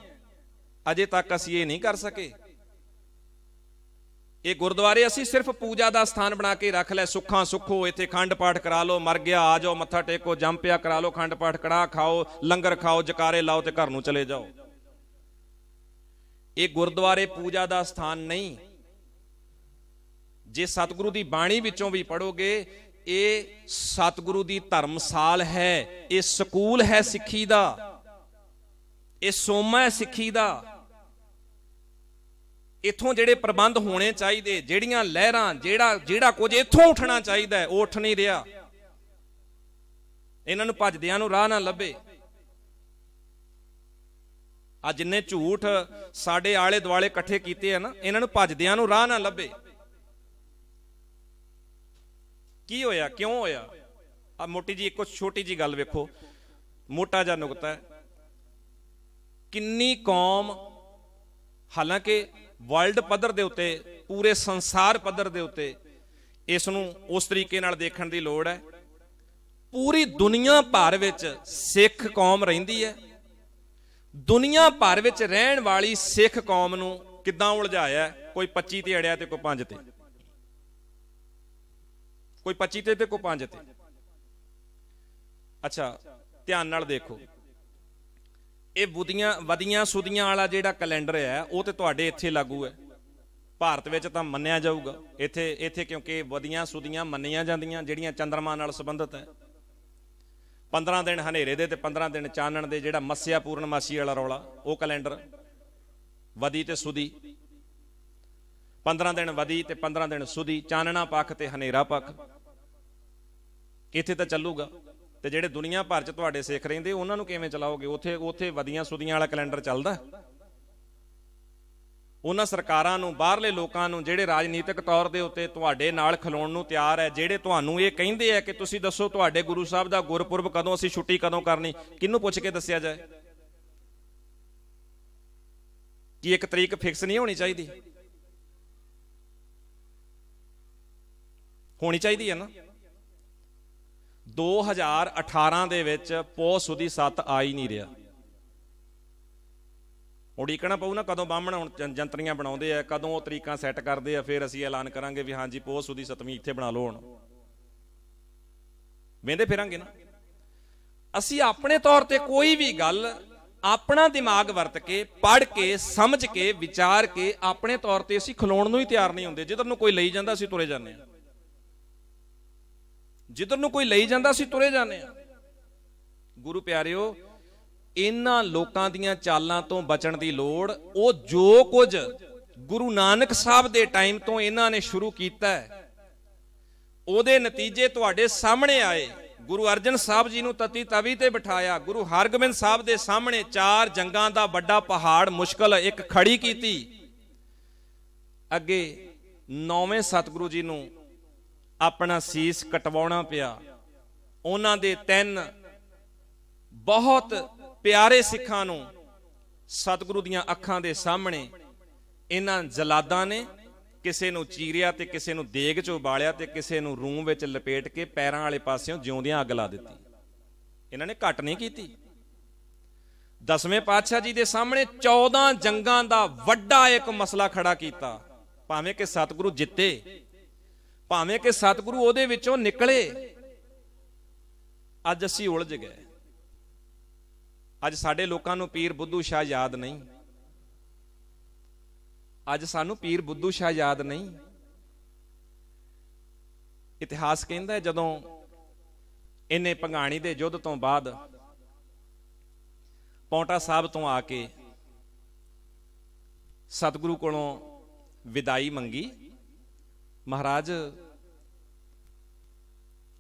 ਅਜੇ ਤੱਕ ਅਸੀਂ ਇਹ ਨਹੀਂ ਕਰ ਸਕੇ ਇਹ ਗੁਰਦੁਆਰੇ ਅਸੀਂ ਸਿਰਫ ਪੂਜਾ ਦਾ ਸਥਾਨ ਬਣਾ ਕੇ ਰੱਖ ਲੈ ਸੁੱਖਾਂ ਸੁੱਖੋ ਇੱਥੇ ਖੰਡ ਪਾਠ ਕਰਾ ਲਓ ਮਰ ਗਿਆ ਆ ਜਾਓ ਮੱਥਾ ਟੇਕੋ ਜੰਮ ਪਿਆ ਕਰਾ ਲਓ ਖੰਡ ਪਾਠ ਕੜਾ ਖਾਓ ਲੰਗਰ ਖਾਓ ਜਕਾਰੇ ਲਾਓ ਤੇ ਘਰ ਨੂੰ ਚਲੇ ਜਾਓ ਇਹ ਗੁਰਦੁਆਰੇ ਪੂਜਾ ਦਾ ਸਥਾਨ ਨਹੀਂ ਜੇ ਸਤਿਗੁਰੂ ਦੀ ਬਾਣੀ ਵਿੱਚੋਂ ਵੀ ਪੜੋਗੇ ਇਹ ਸਤਿਗੁਰੂ ਦੀ ਧਰਮਸਾਲ ਹੈ ਇਹ ਸਕੂਲ ਹੈ ਸਿੱਖੀ ਦਾ ਇਹ ਸੋਮਾ ਹੈ ਸਿੱਖੀ ਦਾ ਇਥੋਂ ਜਿਹੜੇ ਪ੍ਰਬੰਧ ਹੋਣੇ ਚਾਹੀਦੇ ਜਿਹੜੀਆਂ ਲਹਿਰਾਂ ਜਿਹੜਾ ਜਿਹੜਾ ਕੁਝ ਇਥੋਂ ਉੱਠਣਾ ਚਾਹੀਦਾ ਹੈ ਉਹ ਉੱਠ ਨਹੀਂ ਰਿਹਾ ਇਹਨਾਂ ਨੂੰ ਭੱਜਦਿਆਂ ਨੂੰ ਰਾਹ ਨਾ ਲੱਭੇ ਆ ਜਿੰਨੇ ਝੂਠ ਸਾਡੇ ਆਲੇ ਦੁਆਲੇ ਇਕੱਠੇ ਕੀਤੇ ਆ ਨਾ ਇਹਨਾਂ ਨੂੰ ਭੱਜਦਿਆਂ ਨੂੰ ਰਾਹ ਨਾ ਲੱਭੇ ਕੀ ਹੋਇਆ ਕਿਉਂ ਹੋਇਆ ਆ ਮੋਟੀ ਜੀ ਇੱਕੋ ਛੋਟੀ ਜੀ ਗੱਲ ਵੇਖੋ ਮੋਟਾ ਜਿਹਾ ਨੁਕਤਾ ਹੈ ਕਿੰਨੀ ਕੌਮ ਹਾਲਾਂਕਿ ਵਰਲਡ ਪੱਧਰ ਦੇ ਉੱਤੇ ਪੂਰੇ ਸੰਸਾਰ ਪੱਧਰ ਦੇ ਉੱਤੇ ਇਸ ਨੂੰ ਉਸ ਤਰੀਕੇ ਨਾਲ ਦੇਖਣ ਦੀ ਲੋੜ ਹੈ ਪੂਰੀ ਦੁਨੀਆ ਭਰ ਵਿੱਚ ਸਿੱਖ ਕੌਮ ਰਹਿੰਦੀ ਹੈ ਦੁਨੀਆ ਭਰ ਵਿੱਚ ਰਹਿਣ ਵਾਲੀ ਸਿੱਖ ਕੌਮ ਨੂੰ ਕਿੱਦਾਂ ਉਲਝਾਇਆ ਕੋਈ 25 ਤੇ ਅੜਿਆ ਤੇ ਕੋਈ 5 ਤੇ ਕੋਈ 25 ਤੇ ਤੇ ਕੋਈ 5 ਤੇ ਅੱਛਾ ਧਿਆਨ ਨਾਲ ਦੇਖੋ ਇਹ ਬੁੱਧੀਆਂ ਵਧੀਆਂ ਸੁਧੀਆਂ ਵਾਲਾ ਜਿਹੜਾ ਕੈਲੰਡਰ ਹੈ ਉਹ ਤੇ ਤੁਹਾਡੇ ਇੱਥੇ ਲਾਗੂ ਹੈ ਭਾਰਤ ਵਿੱਚ ਤਾਂ ਮੰਨਿਆ ਜਾਊਗਾ ਇੱਥੇ ਇੱਥੇ ਕਿਉਂਕਿ ਵਧੀਆਂ ਸੁਧੀਆਂ ਮੰਨੀਆਂ ਜਾਂਦੀਆਂ ਜਿਹੜੀਆਂ ਚੰਦਰਮਾ ਨਾਲ ਸੰਬੰਧਿਤ ਹੈ 15 ਦਿਨ ਹਨੇਰੇ ਦੇ ਤੇ 15 ਦਿਨ ਚਾਨਣ ਦੇ ਜਿਹੜਾ ਮੱਸਿਆ ਪੂਰਨਮਾਸੀ ਵਾਲਾ ਰੌਲਾ ਉਹ ਕੈਲੰਡਰ ਵਦੀ ਤੇ ਸੁਦੀ 15 ਦਿਨ ਵਦੀ ਤੇ 15 ਦਿਨ ਸੁਦੀ ਚਾਨਣਾ ਪੱਖ ਤੇ ਹਨੇਰਾ ਪੱਖ ਇੱਥੇ ਤਾਂ ਚੱਲੂਗਾ ਤੇ ਜਿਹੜੇ ਦੁਨੀਆ ਭਰ 'ਚ ਤੁਹਾਡੇ ਸਿੱਖ ਰਹਿੰਦੇ ਉਹਨਾਂ ਨੂੰ ਕਿਵੇਂ ਚਲਾਓਗੇ ਉੱਥੇ ਉੱਥੇ ਵਧੀਆਂ ਸੁਦੀਆਂ ਵਾਲਾ ਕੈਲੰਡਰ ਚੱਲਦਾ ਉਹਨਾਂ ਸਰਕਾਰਾਂ ਨੂੰ ਬਾਹਰਲੇ ਲੋਕਾਂ ਨੂੰ ਜਿਹੜੇ ਰਾਜਨੀਤਿਕ ਤੌਰ ਦੇ ਉੱਤੇ ਤੁਹਾਡੇ ਨਾਲ ਖਲੋਣ ਨੂੰ ਤਿਆਰ ਹੈ ਜਿਹੜੇ ਤੁਹਾਨੂੰ ਇਹ ਕਹਿੰਦੇ ਆ ਕਿ ਤੁਸੀਂ ਦੱਸੋ ਤੁਹਾਡੇ ਗੁਰੂ ਸਾਹਿਬ ਦਾ ਗੁਰਪੁਰਬ ਕਦੋਂ ਅਸੀਂ ਛੁੱਟੀ ਕਦੋਂ ਕਰਨੀ ਕਿੰਨੂੰ ਪੁੱਛ ਕੇ ਦੱਸਿਆ ਜਾਏ ਕੀ ਇੱਕ ਤਰੀਕ ਫਿਕਸ ਨਹੀਂ ਹੋਣੀ ਚਾਹੀਦੀ ਹੋਣੀ ਚਾਹੀਦੀ ਹੈ ਨਾ 2018 ਦੇ ਵਿੱਚ ਪੋ ਸੁਦੀ 7 ਆ ਹੀ ਨਹੀਂ ਰਿਹਾ ਉਡੀਕਣਾ ਪਊ ਨਾ ਕਦੋਂ ਬਾਹਮਣ ਹੁਣ ਜੰਤਰੀਆਂ ਬਣਾਉਂਦੇ ਆ ਕਦੋਂ ਉਹ ਤਰੀਕਾਂ ਸੈੱਟ ਕਰਦੇ ਆ ਫਿਰ ਅਸੀਂ ਐਲਾਨ ਕਰਾਂਗੇ ਵੀ ਹਾਂਜੀ ਪੋ ਸੁਦੀ 7ਵੀਂ ਇੱਥੇ ਬਣਾ ਲਓ ਹੁਣ ਵੇਂਦੇ ਫਿਰਾਂਗੇ ਨਾ ਅਸੀਂ ਆਪਣੇ ਤੌਰ ਤੇ ਕੋਈ ਵੀ ਗੱਲ ਆਪਣਾ ਦਿਮਾਗ ਵਰਤ ਕੇ ਪੜ ਕੇ ਸਮਝ ਕੇ ਵਿਚਾਰ ਕੇ ਆਪਣੇ ਤੌਰ ਤੇ ਅਸੀਂ ਖਲੋਣ ਨੂੰ ਹੀ ਤਿਆਰ ਨਹੀਂ ਹੁੰਦੇ ਜਿੱਧਰ ਨੂੰ ਕੋਈ ਲਈ ਜਾਂਦਾ ਅਸੀਂ ਤੁਰੇ ਜਾਂਦੇ ਹਾਂ ਜਿੱਧਰ ਨੂੰ ਕੋਈ ਲਈ ਜਾਂਦਾ ਸੀ ਤੁਰੇ ਜਾਂਦੇ ਆ ਗੁਰੂ ਪਿਆਰਿਓ ਇਹਨਾਂ ਲੋਕਾਂ ਦੀਆਂ ਚਾਲਾਂ ਤੋਂ ਬਚਣ ਦੀ ਲੋੜ ਉਹ ਜੋ ਕੁਝ ਗੁਰੂ ਨਾਨਕ ਸਾਹਿਬ ਦੇ ਟਾਈਮ ਤੋਂ ਇਹਨਾਂ ਨੇ ਸ਼ੁਰੂ ਕੀਤਾ ਉਹਦੇ ਨਤੀਜੇ ਤੁਹਾਡੇ ਸਾਹਮਣੇ ਆਏ ਗੁਰੂ ਅਰਜਨ ਸਾਹਿਬ ਜੀ ਨੂੰ ਤਤੀ ਤਵੀ ਤੇ ਬਿਠਾਇਆ ਗੁਰੂ ਹਰਗੋਬਿੰਦ ਸਾਹਿਬ ਦੇ ਸਾਹਮਣੇ ਚਾਰ ਜੰਗਾਂ ਦਾ ਵੱਡਾ ਪਹਾੜ ਮੁਸ਼ਕਲ ਇੱਕ ਖੜੀ ਕੀਤੀ ਅੱਗੇ ਨੌਵੇਂ ਸਤਿਗੁਰੂ ਜੀ ਨੂੰ ਆਪਣਾ ਸੀਸ ਕਟਵਾਉਣਾ ਪਿਆ ਉਹਨਾਂ ਦੇ ਤਿੰਨ ਬਹੁਤ ਪਿਆਰੇ ਸਿੱਖਾਂ ਨੂੰ ਸਤਿਗੁਰੂ ਦੀਆਂ ਅੱਖਾਂ ਦੇ ਸਾਹਮਣੇ ਇਹਨਾਂ ਜਲਾਦਾਂ ਨੇ ਕਿਸੇ ਨੂੰ ਚੀਰਿਆ ਤੇ ਕਿਸੇ ਨੂੰ ਦੇਗ 'ਚ ਉਬਾਲਿਆ ਤੇ ਕਿਸੇ ਨੂੰ ਰੂਮ ਵਿੱਚ ਲਪੇਟ ਕੇ ਪੈਰਾਂ ਵਾਲੇ ਪਾਸਿਓਂ ਜਿਉਂਦਿਆਂ ਅੱਗ ਲਾ ਦਿੱਤੀ ਇਹਨਾਂ ਨੇ ਘਟ ਨਹੀਂ ਕੀਤੀ ਦਸਵੇਂ ਪਾਤਸ਼ਾਹ ਜੀ ਦੇ ਸਾਹਮਣੇ 14 ਜੰਗਾਂ ਦਾ ਵੱਡਾ ਇੱਕ ਮਸਲਾ ਖੜਾ ਕੀਤਾ ਭਾਵੇਂ ਕਿ ਸਤਿਗੁਰੂ ਜਿੱਤੇ ਭਾਵੇਂ ਕਿ ਸਤਿਗੁਰੂ ਉਹਦੇ ਵਿੱਚੋਂ ਨਿਕਲੇ ਅੱਜ ਅਸੀਂ ਉਲਝ ਗਏ ਅੱਜ ਸਾਡੇ ਲੋਕਾਂ ਨੂੰ ਪੀਰ ਬੁੱਧੂ ਸ਼ਾਹ ਯਾਦ ਨਹੀਂ ਅੱਜ ਸਾਨੂੰ ਪੀਰ ਬੁੱਧੂ ਸ਼ਾਹ ਯਾਦ ਨਹੀਂ ਇਤਿਹਾਸ ਕਹਿੰਦਾ ਜਦੋਂ ਇਹਨੇ ਪੰਗਾਣੀ ਦੇ ਯੁੱਧ ਤੋਂ ਬਾਅਦ ਪੌਂਟਾ ਸਾਹਿਬ ਤੋਂ ਆ ਕੇ ਸਤਿਗੁਰੂ ਕੋਲੋਂ ਵਿਦਾਈ ਮੰਗੀ ਮਹਾਰਾਜ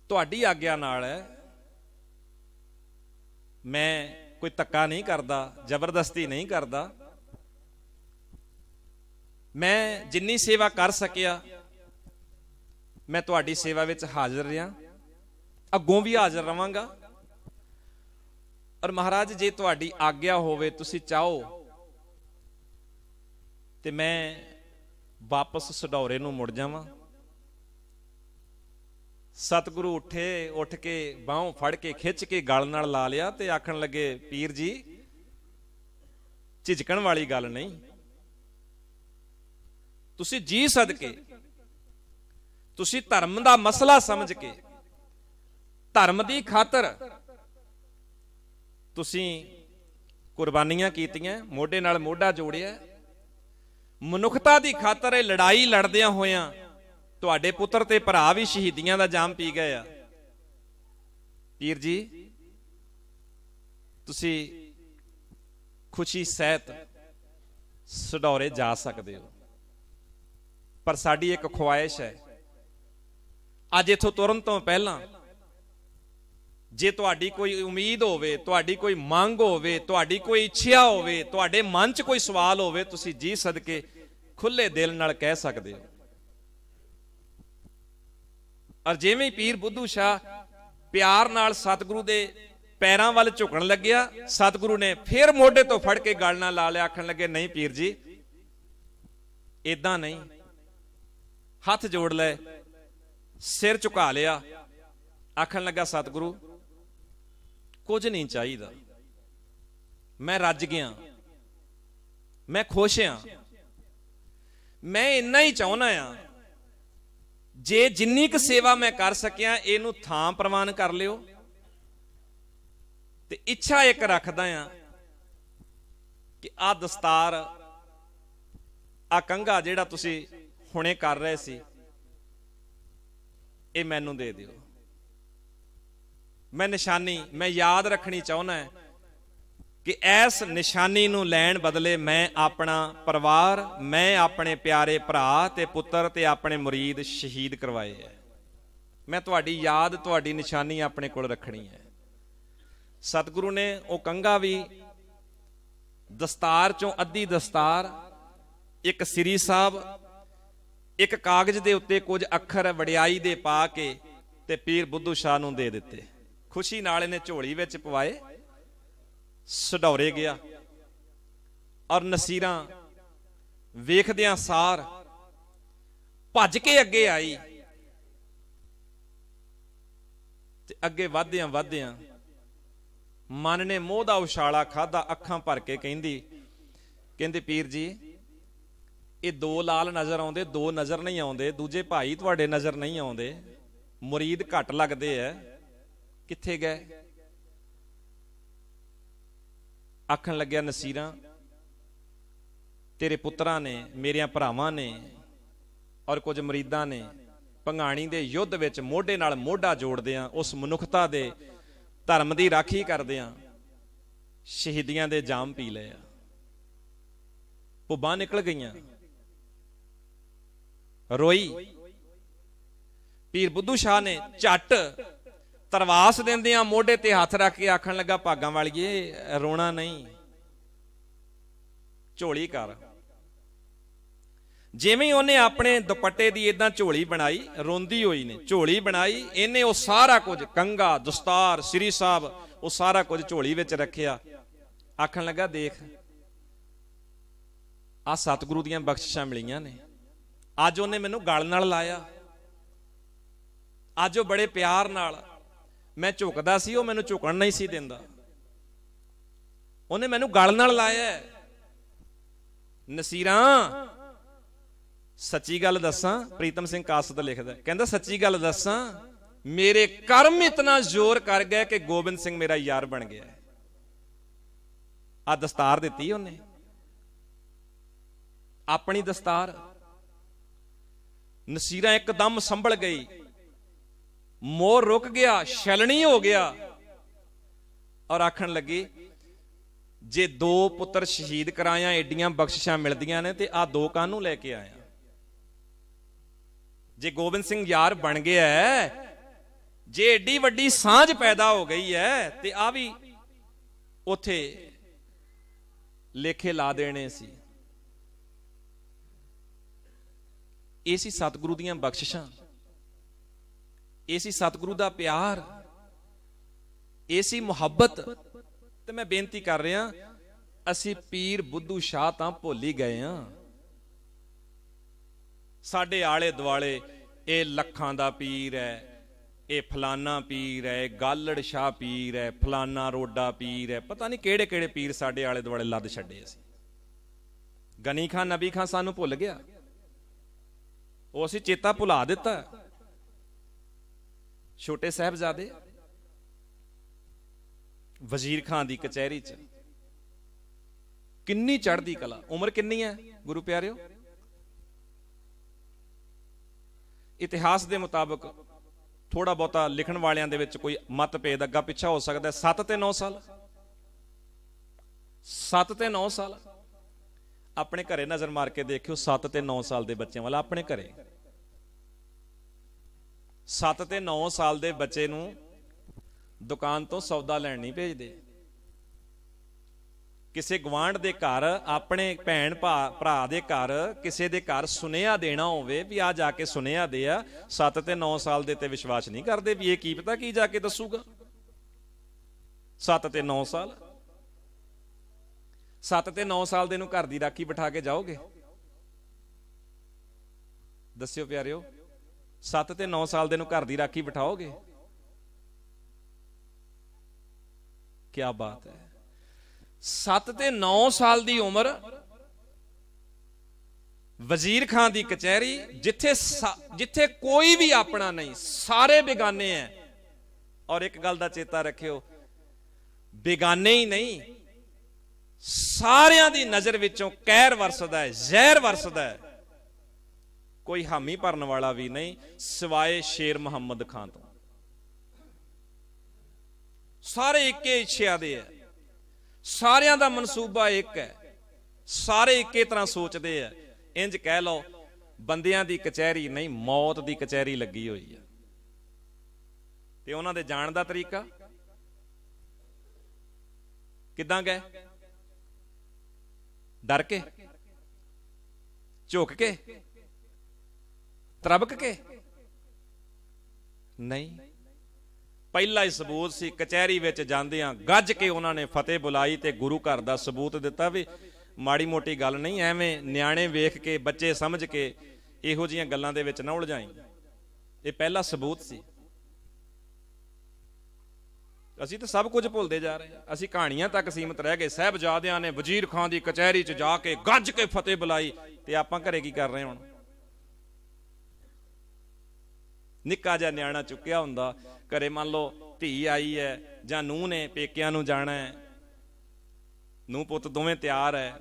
ਤੁਹਾਡੀ ਆਗਿਆ ਨਾਲ ਹੈ ਮੈਂ ਕੋਈ ਤੱਕਾ ਨਹੀਂ ਕਰਦਾ ਜ਼ਬਰਦਸਤੀ ਨਹੀਂ ਕਰਦਾ ਮੈਂ ਜਿੰਨੀ ਸੇਵਾ ਕਰ ਸਕਿਆ ਮੈਂ ਤੁਹਾਡੀ ਸੇਵਾ ਵਿੱਚ ਹਾਜ਼ਰ ਰਿਹਾ ਅੱਗੋਂ ਵੀ ਹਾਜ਼ਰ ਰਵਾਂਗਾ ਔਰ ਮਹਾਰਾਜ ਜੇ ਤੁਹਾਡੀ ਆਗਿਆ ਹੋਵੇ ਤੁਸੀਂ ਚਾਹੋ ਤੇ ਮੈਂ ਵਾਪਸ ਸਡੌਰੇ ਨੂੰ ਮੁੜ ਜਾਵਾਂ ਸਤਿਗੁਰੂ ਉੱਠੇ ਉੱਠ ਕੇ ਬਾਹੋਂ ਫੜ ਕੇ ਖਿੱਚ ਕੇ ਗਲ ਨਾਲ ਲਾ ਲਿਆ ਤੇ ਆਖਣ ਲੱਗੇ ਪੀਰ ਜੀ ਝਿਜਕਣ ਵਾਲੀ ਗੱਲ ਨਹੀਂ ਤੁਸੀਂ ਜੀ ਸਦਕੇ ਤੁਸੀਂ ਧਰਮ ਦਾ ਮਸਲਾ ਸਮਝ ਕੇ ਧਰਮ ਦੀ ਖਾਤਰ ਤੁਸੀਂ ਕੁਰਬਾਨੀਆਂ ਕੀਤੀਆਂ ਮੋਢੇ ਨਾਲ ਮੋਢਾ ਜੋੜਿਆ ਮਨੁੱਖਤਾ ਦੀ ਖਾਤਰ ਇਹ ਲੜਾਈ ਲੜਦਿਆਂ ਹੋਇਆਂ ਤੁਹਾਡੇ ਪੁੱਤਰ ਤੇ ਭਰਾ ਵੀ ਸ਼ਹੀਦੀਆਂ ਦਾ ਜਾਮ ਪੀ ਗਏ ਆ ਪੀਰ ਜੀ ਤੁਸੀਂ ਖੁਸ਼ੀ ਸਹਿਤ ਸਡੌਰੇ ਜਾ ਸਕਦੇ ਹੋ ਪਰ ਸਾਡੀ ਇੱਕ ਖੁਆਇਸ਼ ਹੈ ਅੱਜ ਇਥੋਂ ਤੁਰਨ ਤੋਂ ਪਹਿਲਾਂ ਜੇ ਤੁਹਾਡੀ ਕੋਈ ਉਮੀਦ ਹੋਵੇ ਤੁਹਾਡੀ ਕੋਈ ਮੰਗ ਹੋਵੇ ਤੁਹਾਡੀ ਕੋਈ ਇੱਛਾ ਹੋਵੇ ਤੁਹਾਡੇ ਮਨ 'ਚ ਕੋਈ ਸਵਾਲ ਹੋਵੇ ਤੁਸੀਂ ਜੀ ਸਦਕੇ ਖੁੱਲੇ ਦਿਲ ਨਾਲ ਕਹਿ ਸਕਦੇ ਹੋ ਔਰ ਜਿਵੇਂ ਪੀਰ ਬੁੱਧੂ ਸ਼ਾ ਪਿਆਰ ਨਾਲ ਸਤਿਗੁਰੂ ਦੇ ਪੈਰਾਂ ਵੱਲ ਝੁਕਣ ਲੱਗਿਆ ਸਤਿਗੁਰੂ ਨੇ ਫੇਰ ਮੋਢੇ ਤੋਂ ਫੜ ਕੇ ਗਲ ਨਾਲ ਲਾ ਲਿਆ ਆਖਣ ਲੱਗੇ ਨਹੀਂ ਪੀਰ ਜੀ ਇਦਾਂ ਨਹੀਂ ਹੱਥ ਜੋੜ ਲੈ ਸਿਰ ਝੁਕਾ ਲਿਆ ਆਖਣ ਲੱਗਾ ਸਤਿਗੁਰੂ ਕੁਝ ਨਹੀਂ ਚਾਹੀਦਾ ਮੈਂ ਰੱਜ ਗਿਆ ਮੈਂ ਖੁਸ਼ ਹਾਂ ਮੈਂ ਇੰਨਾ ਹੀ ਚਾਹੁੰਦਾ ਆ ਜੇ ਜਿੰਨੀ ਕੁ ਸੇਵਾ ਮੈਂ ਕਰ ਸਕਿਆ ਇਹਨੂੰ ਥਾਂ ਪ੍ਰਵਾਨ ਕਰ ਲਿਓ ਤੇ ਇੱਛਾ ਇੱਕ ਰੱਖਦਾ ਆ ਕਿ ਆ ਦਸਤਾਰ ਆ ਕੰਗਾ ਜਿਹੜਾ ਤੁਸੀਂ ਹੁਣੇ ਕਰ ਰਹੇ ਸੀ ਇਹ ਮੈਨੂੰ ਦੇ ਦਿਓ ਮੈਂ ਨਿਸ਼ਾਨੀ ਮੈਂ ਯਾਦ ਰੱਖਣੀ ਚਾਹੁੰਦਾ ਕਿ ਐਸ ਨਿਸ਼ਾਨੀ ਨੂੰ ਲੈਣ ਬਦਲੇ ਮੈਂ ਆਪਣਾ ਪਰਿਵਾਰ ਮੈਂ ਆਪਣੇ ਪਿਆਰੇ ਭਰਾ ਤੇ ਪੁੱਤਰ ਤੇ ਆਪਣੇ murid ਸ਼ਹੀਦ ਕਰਵਾਏ ਐ ਮੈਂ ਤੁਹਾਡੀ ਯਾਦ ਤੁਹਾਡੀ ਨਿਸ਼ਾਨੀ ਆਪਣੇ ਕੋਲ ਰੱਖਣੀ ਹੈ ਸਤਿਗੁਰੂ ਨੇ ਉਹ ਕੰਗਾ ਵੀ ਦਸਤਾਰ ਚੋਂ ਅੱਧੀ ਦਸਤਾਰ ਇੱਕ ਸ੍ਰੀ ਸਾਹਿਬ ਇੱਕ ਕਾਗਜ਼ ਦੇ ਉੱਤੇ ਕੁਝ ਅੱਖਰ ਵੜਿਆਈ ਦੇ ਪਾ ਕੇ ਤੇ ਪੀਰ ਬੁੱਧੂ ਸ਼ਾਹ ਨੂੰ ਦੇ ਦਿੱਤੇ ਖੁਸ਼ੀ ਨਾਲ ਇਹਨੇ ਝੋਲੀ ਵਿੱਚ ਪਵਾਏ ਸਡੌਰੇ ਗਿਆ ਔਰ ਨਸੀਰਾਂ ਵੇਖਦਿਆਂ ਸਾਰ ਭੱਜ ਕੇ ਅੱਗੇ ਆਈ ਤੇ ਅੱਗੇ ਵਧਦਿਆਂ ਵਧਦਿਆਂ ਮਨ ਨੇ ਮੋਹ ਦਾ ਉਛਾਲਾ ਖਾਦਾ ਅੱਖਾਂ ਭਰ ਕੇ ਕਹਿੰਦੀ ਕਹਿੰਦੇ ਪੀਰ ਜੀ ਇਹ ਦੋ ਲਾਲ ਨਜ਼ਰ ਆਉਂਦੇ ਦੋ ਨਜ਼ਰ ਨਹੀਂ ਆਉਂਦੇ ਦੂਜੇ ਭਾਈ ਤੁਹਾਡੇ ਨਜ਼ਰ ਨਹੀਂ ਆਉਂਦੇ ਮੁਰੀਦ ਘੱਟ ਲੱਗਦੇ ਐ ਕਿੱਥੇ ਗਏ ਆਖਣ ਲੱਗਿਆ ਨਸੀਰਾ ਤੇਰੇ ਪੁੱਤਰਾਂ ਨੇ ਮੇਰਿਆਂ ਭਰਾਵਾਂ ਨੇ ਔਰ ਕੁਝ ਮਰੀਦਾਂ ਨੇ ਪੰਗਾਣੀ ਦੇ ਯੁੱਧ ਵਿੱਚ ਮੋਢੇ ਨਾਲ ਮੋਢਾ ਜੋੜਦੇ ਆ ਉਸ ਮਨੁੱਖਤਾ ਦੇ ਧਰਮ ਦੀ ਰਾਖੀ ਕਰਦੇ ਆ ਸ਼ਹੀਦੀਆਂ ਦੇ ਜਾਮ ਪੀ ਲਏ ਆ ਭੁੱਬਾਂ ਨਿਕਲ ਗਈਆਂ ਰੋਈ ਪੀਰ ਬੁੱਧੂ ਸ਼ਾਹ ਨੇ ਝੱਟ ਤਰਵਾਸ ਦਿੰਦੇ ਆ ਮੋਢੇ ਤੇ ਹੱਥ ਰੱਖ ਕੇ ਆਖਣ ਲੱਗਾ ਭਾਗਾਂ ਵਾਲੀਏ ਰੋਣਾ ਨਹੀਂ ਝੋਲੀ ਕਰ ਜਿਵੇਂ ਉਹਨੇ ਆਪਣੇ ਦੁਪੱਟੇ ਦੀ ਇਦਾਂ ਝੋਲੀ ਬਣਾਈ ਰੋਂਦੀ ਹੋਈ ਨੇ ਝੋਲੀ ਬਣਾਈ ਇਹਨੇ ਉਹ ਸਾਰਾ ਕੁਝ ਕੰਗਾ ਦਸਤਾਰ ਸ੍ਰੀ ਸਾਹਿਬ ਉਹ ਸਾਰਾ ਕੁਝ ਝੋਲੀ ਵਿੱਚ ਰੱਖਿਆ ਆਖਣ ਲੱਗਾ ਦੇਖ ਆ ਸਤਿਗੁਰੂ ਦੀਆਂ ਬਖਸ਼ਿਸ਼ਾਂ ਮਿਲੀਆਂ ਨੇ ਅੱਜ ਉਹਨੇ ਮੈਨੂੰ ਗਲ ਨਾਲ ਲਾਇਆ ਅੱਜ ਉਹ ਬੜੇ ਪਿਆਰ ਨਾਲ ਮੈਂ ਝੁਕਦਾ ਸੀ ਉਹ ਮੈਨੂੰ ਝੁਕਣ ਨਹੀਂ ਸੀ ਦਿੰਦਾ ਉਹਨੇ ਮੈਨੂੰ ਗਲ ਨਾਲ ਲਾਇਆ ਨਸੀਰਾ ਸੱਚੀ ਗੱਲ ਦੱਸਾਂ ਪ੍ਰੀਤਮ ਸਿੰਘ ਕਾਸਤ ਲਿਖਦਾ ਕਹਿੰਦਾ ਸੱਚੀ ਗੱਲ ਦੱਸਾਂ ਮੇਰੇ ਕਰਮ ਇਤਨਾ ਜ਼ੋਰ ਕਰ ਗਏ ਕਿ ਗੋਬਿੰਦ ਸਿੰਘ ਮੇਰਾ ਯਾਰ ਬਣ ਗਿਆ ਆ ਦਸਤਾਰ ਦਿੱਤੀ ਉਹਨੇ ਆਪਣੀ ਦਸਤਾਰ ਨਸੀਰਾ ਇੱਕਦਮ ਸੰਭਲ ਗਈ ਮੋਰ ਰੁਕ ਗਿਆ ਛਲਣੀ ਹੋ ਗਿਆ ਔਰ ਆਖਣ ਲੱਗੀ ਜੇ ਦੋ ਪੁੱਤਰ ਸ਼ਹੀਦ ਕਰਾਇਆ ਏਡੀਆਂ ਬਖਸ਼ਿਸ਼ਾਂ ਮਿਲਦੀਆਂ ਨੇ ਤੇ ਆ ਦੋ ਕਾਹਨੂੰ ਲੈ ਕੇ ਆਇਆ ਜੇ ਗੋਬਿੰਦ ਸਿੰਘ ਯਾਰ ਬਣ ਗਿਆ ਜੇ ਏਡੀ ਵੱਡੀ ਸਾਂਝ ਪੈਦਾ ਹੋ ਗਈ ਹੈ ਤੇ ਆ ਵੀ ਉਥੇ ਲੇਖੇ ਲਾ ਦੇਣੇ ਸੀ ਇਹ ਸੀ ਸਤਿਗੁਰੂ ਦੀਆਂ ਬਖਸ਼ਿਸ਼ਾਂ ਇਹ ਸੀ ਸਤਿਗੁਰੂ ਦਾ ਪਿਆਰ ਇਹ ਸੀ ਮੁਹੱਬਤ ਤੇ ਮੈਂ ਬੇਨਤੀ ਕਰ ਰਿਹਾ ਅਸੀਂ ਪੀਰ ਬੁੱਧੂ ਸ਼ਾਹ ਤਾਂ ਭੁੱਲ ਹੀ ਗਏ ਆ ਸਾਡੇ ਆਲੇ ਦੁਆਲੇ ਇਹ ਲੱਖਾਂ ਦਾ ਪੀਰ ਹੈ ਇਹ ਫਲਾਨਾ ਪੀਰ ਹੈ ਗਾਲੜ ਸ਼ਾਹ ਪੀਰ ਹੈ ਫਲਾਨਾ ਰੋਡਾ ਪੀਰ ਹੈ ਪਤਾ ਨਹੀਂ ਕਿਹੜੇ ਕਿਹੜੇ ਪੀਰ ਸਾਡੇ ਆਲੇ ਦੁਆਲੇ ਲੱਦ ਛੱਡੇ ਅਸੀਂ ਗਨੀ ਖਾਨ ਨਬੀ ਖਾਨ ਸਾਨੂੰ ਭੁੱਲ ਗਿਆ ਉਹ ਅਸੀਂ ਚੇਤਾ ਭੁਲਾ ਦਿੱਤਾ ਛੋਟੇ ਸਹਿਬਜ਼ਾਦੇ ਵਜ਼ੀਰ ਖਾਨ ਦੀ ਕਚਹਿਰੀ 'ਚ ਕਿੰਨੀ ਚੜ੍ਹਦੀ ਕਲਾ ਉਮਰ ਕਿੰਨੀ ਹੈ ਗੁਰੂ ਪਿਆਰਿਓ ਇਤਿਹਾਸ ਦੇ ਮੁਤਾਬਕ ਥੋੜਾ ਬਹੁਤਾ ਲਿਖਣ ਵਾਲਿਆਂ ਦੇ ਵਿੱਚ ਕੋਈ ਭੇਦ ਅੱਗਾ ਪਿੱਛਾ ਹੋ ਸਕਦਾ 7 ਤੇ 9 ਸਾਲ 7 ਤੇ 9 ਸਾਲ ਆਪਣੇ ਘਰੇ ਨਜ਼ਰ ਮਾਰ ਕੇ ਦੇਖਿਓ 7 ਤੇ 9 ਸਾਲ ਦੇ ਬੱਚਿਆਂ ਵਾਲਾ ਆਪਣੇ ਘਰੇ 7 ਤੇ 9 ਸਾਲ ਦੇ ਬੱਚੇ ਨੂੰ ਦੁਕਾਨ ਤੋਂ ਸੌਦਾ ਲੈਣ ਨਹੀਂ ਭੇਜਦੇ ਕਿਸੇ ਗਵਾਂਢ ਦੇ ਘਰ ਆਪਣੇ ਭੈਣ ਭਰਾ ਦੇ ਘਰ ਕਿਸੇ ਦੇ ਘਰ ਸੁਨੇਹਾ ਦੇਣਾ ਹੋਵੇ ਵੀ ਆ ਜਾ ਕੇ ਸੁਨੇਹਾ ਦੇ ਆ 7 ਤੇ 9 ਸਾਲ ਦੇ ਤੇ ਵਿਸ਼ਵਾਸ ਨਹੀਂ ਕਰਦੇ ਵੀ ਇਹ ਕੀ ਪਤਾ ਕੀ ਜਾ ਕੇ ਦੱਸੂਗਾ 7 ਤੇ 9 ਸਾਲ 7 ਤੇ 9 ਸਾਲ ਦੇ ਨੂੰ ਘਰ ਦੀ ਰਾਖੀ ਬਿਠਾ ਕੇ ਜਾਓਗੇ ਦੱਸਿਓ ਪਿਆਰਿਓ 7 ਤੇ 9 ਸਾਲ ਦੇ ਨੂੰ ਘਰ ਦੀ ਰਾਖੀ ਬਿਠਾਓਗੇ ਕੀ ਬਾਤ ਹੈ 7 ਤੇ 9 ਸਾਲ ਦੀ ਉਮਰ ਵਜ਼ੀਰ ਖਾਨ ਦੀ ਕਚਹਿਰੀ ਜਿੱਥੇ ਜਿੱਥੇ ਕੋਈ ਵੀ ਆਪਣਾ ਨਹੀਂ ਸਾਰੇ ਬੇਗਾਨੇ ਐ ਔਰ ਇੱਕ ਗੱਲ ਦਾ ਚੇਤਾ ਰੱਖਿਓ ਬੇਗਾਨੇ ਹੀ ਨਹੀਂ ਸਾਰਿਆਂ ਦੀ ਨਜ਼ਰ ਵਿੱਚੋਂ ਕਹਿਰ ਵਰਸਦਾ ਹੈ ਜ਼ਹਿਰ ਵਰਸਦਾ ਹੈ ਕੋਈ ਹਾਮੀ ਭਰਨ ਵਾਲਾ ਵੀ ਨਹੀਂ ਸਿਵਾਏ ਸ਼ੇਰ ਮੁਹੰਮਦ ਖਾਨ ਤੋਂ ਸਾਰੇ ਇੱਕੇ ਇੱਛਿਆ ਦੇ ਆ ਸਾਰਿਆਂ ਦਾ ਮਨਸੂਬਾ ਇੱਕ ਹੈ ਸਾਰੇ ਇੱਕੇ ਤਰ੍ਹਾਂ ਸੋਚਦੇ ਆ ਇੰਜ ਕਹਿ ਲਓ ਬੰਦਿਆਂ ਦੀ ਕਚਹਿਰੀ ਨਹੀਂ ਮੌਤ ਦੀ ਕਚਹਿਰੀ ਲੱਗੀ ਹੋਈ ਆ ਤੇ ਉਹਨਾਂ ਦੇ ਜਾਣ ਦਾ ਤਰੀਕਾ ਕਿੱਦਾਂ ਗਏ ਡਰ ਕੇ ਝੁਕ ਕੇ ਤਰਬਕ ਕੇ ਨਹੀਂ ਪਹਿਲਾ ਹੀ ਸਬੂਤ ਸੀ ਕਚਹਿਰੀ ਵਿੱਚ ਜਾਂਦਿਆਂ ਗੱਜ ਕੇ ਉਹਨਾਂ ਨੇ ਫਤਿਹ ਬੁਲਾਈ ਤੇ ਗੁਰੂ ਘਰ ਦਾ ਸਬੂਤ ਦਿੱਤਾ ਵੀ ਮਾੜੀ ਮੋਟੀ ਗੱਲ ਨਹੀਂ ਐਵੇਂ ਨਿਆਣੇ ਵੇਖ ਕੇ ਬੱਚੇ ਸਮਝ ਕੇ ਇਹੋ ਜੀਆਂ ਗੱਲਾਂ ਦੇ ਵਿੱਚ ਨਾ ਜਾਈ ਇਹ ਪਹਿਲਾ ਸਬੂਤ ਸੀ ਅਸੀਂ ਤਾਂ ਸਭ ਕੁਝ ਭੁੱਲਦੇ ਜਾ ਰਹੇ ਹਾਂ ਅਸੀਂ ਕਹਾਣੀਆਂ ਤੱਕ ਸੀਮਤ ਰਹਿ ਗਏ ਸਹਿਬਜ਼ਾਦਿਆਂ ਨੇ ਵਜ਼ੀਰ ਖਾਨ ਦੀ ਕਚਹਿਰੀ 'ਚ ਜਾ ਕੇ ਗੱਜ ਕੇ ਫਤਿਹ ਬੁਲਾਈ ਤੇ ਆਪਾਂ ਘਰੇ ਕੀ ਕਰ ਰਹੇ ਹੁਣ ਨਿੱਕਾ ਜਿਹਾ ਨਿਆਣਾ ਚੁੱਕਿਆ ਹੁੰਦਾ ਘਰੇ ਮੰਨ ਲਓ ਧੀ ਆਈ ਹੈ ਜਾਂ ਨੂੰਹ ਨੇ ਪੇਕਿਆਂ ਨੂੰ ਜਾਣਾ ਹੈ ਨੂੰਹ ਪੁੱਤ ਦੋਵੇਂ ਤਿਆਰ ਹੈ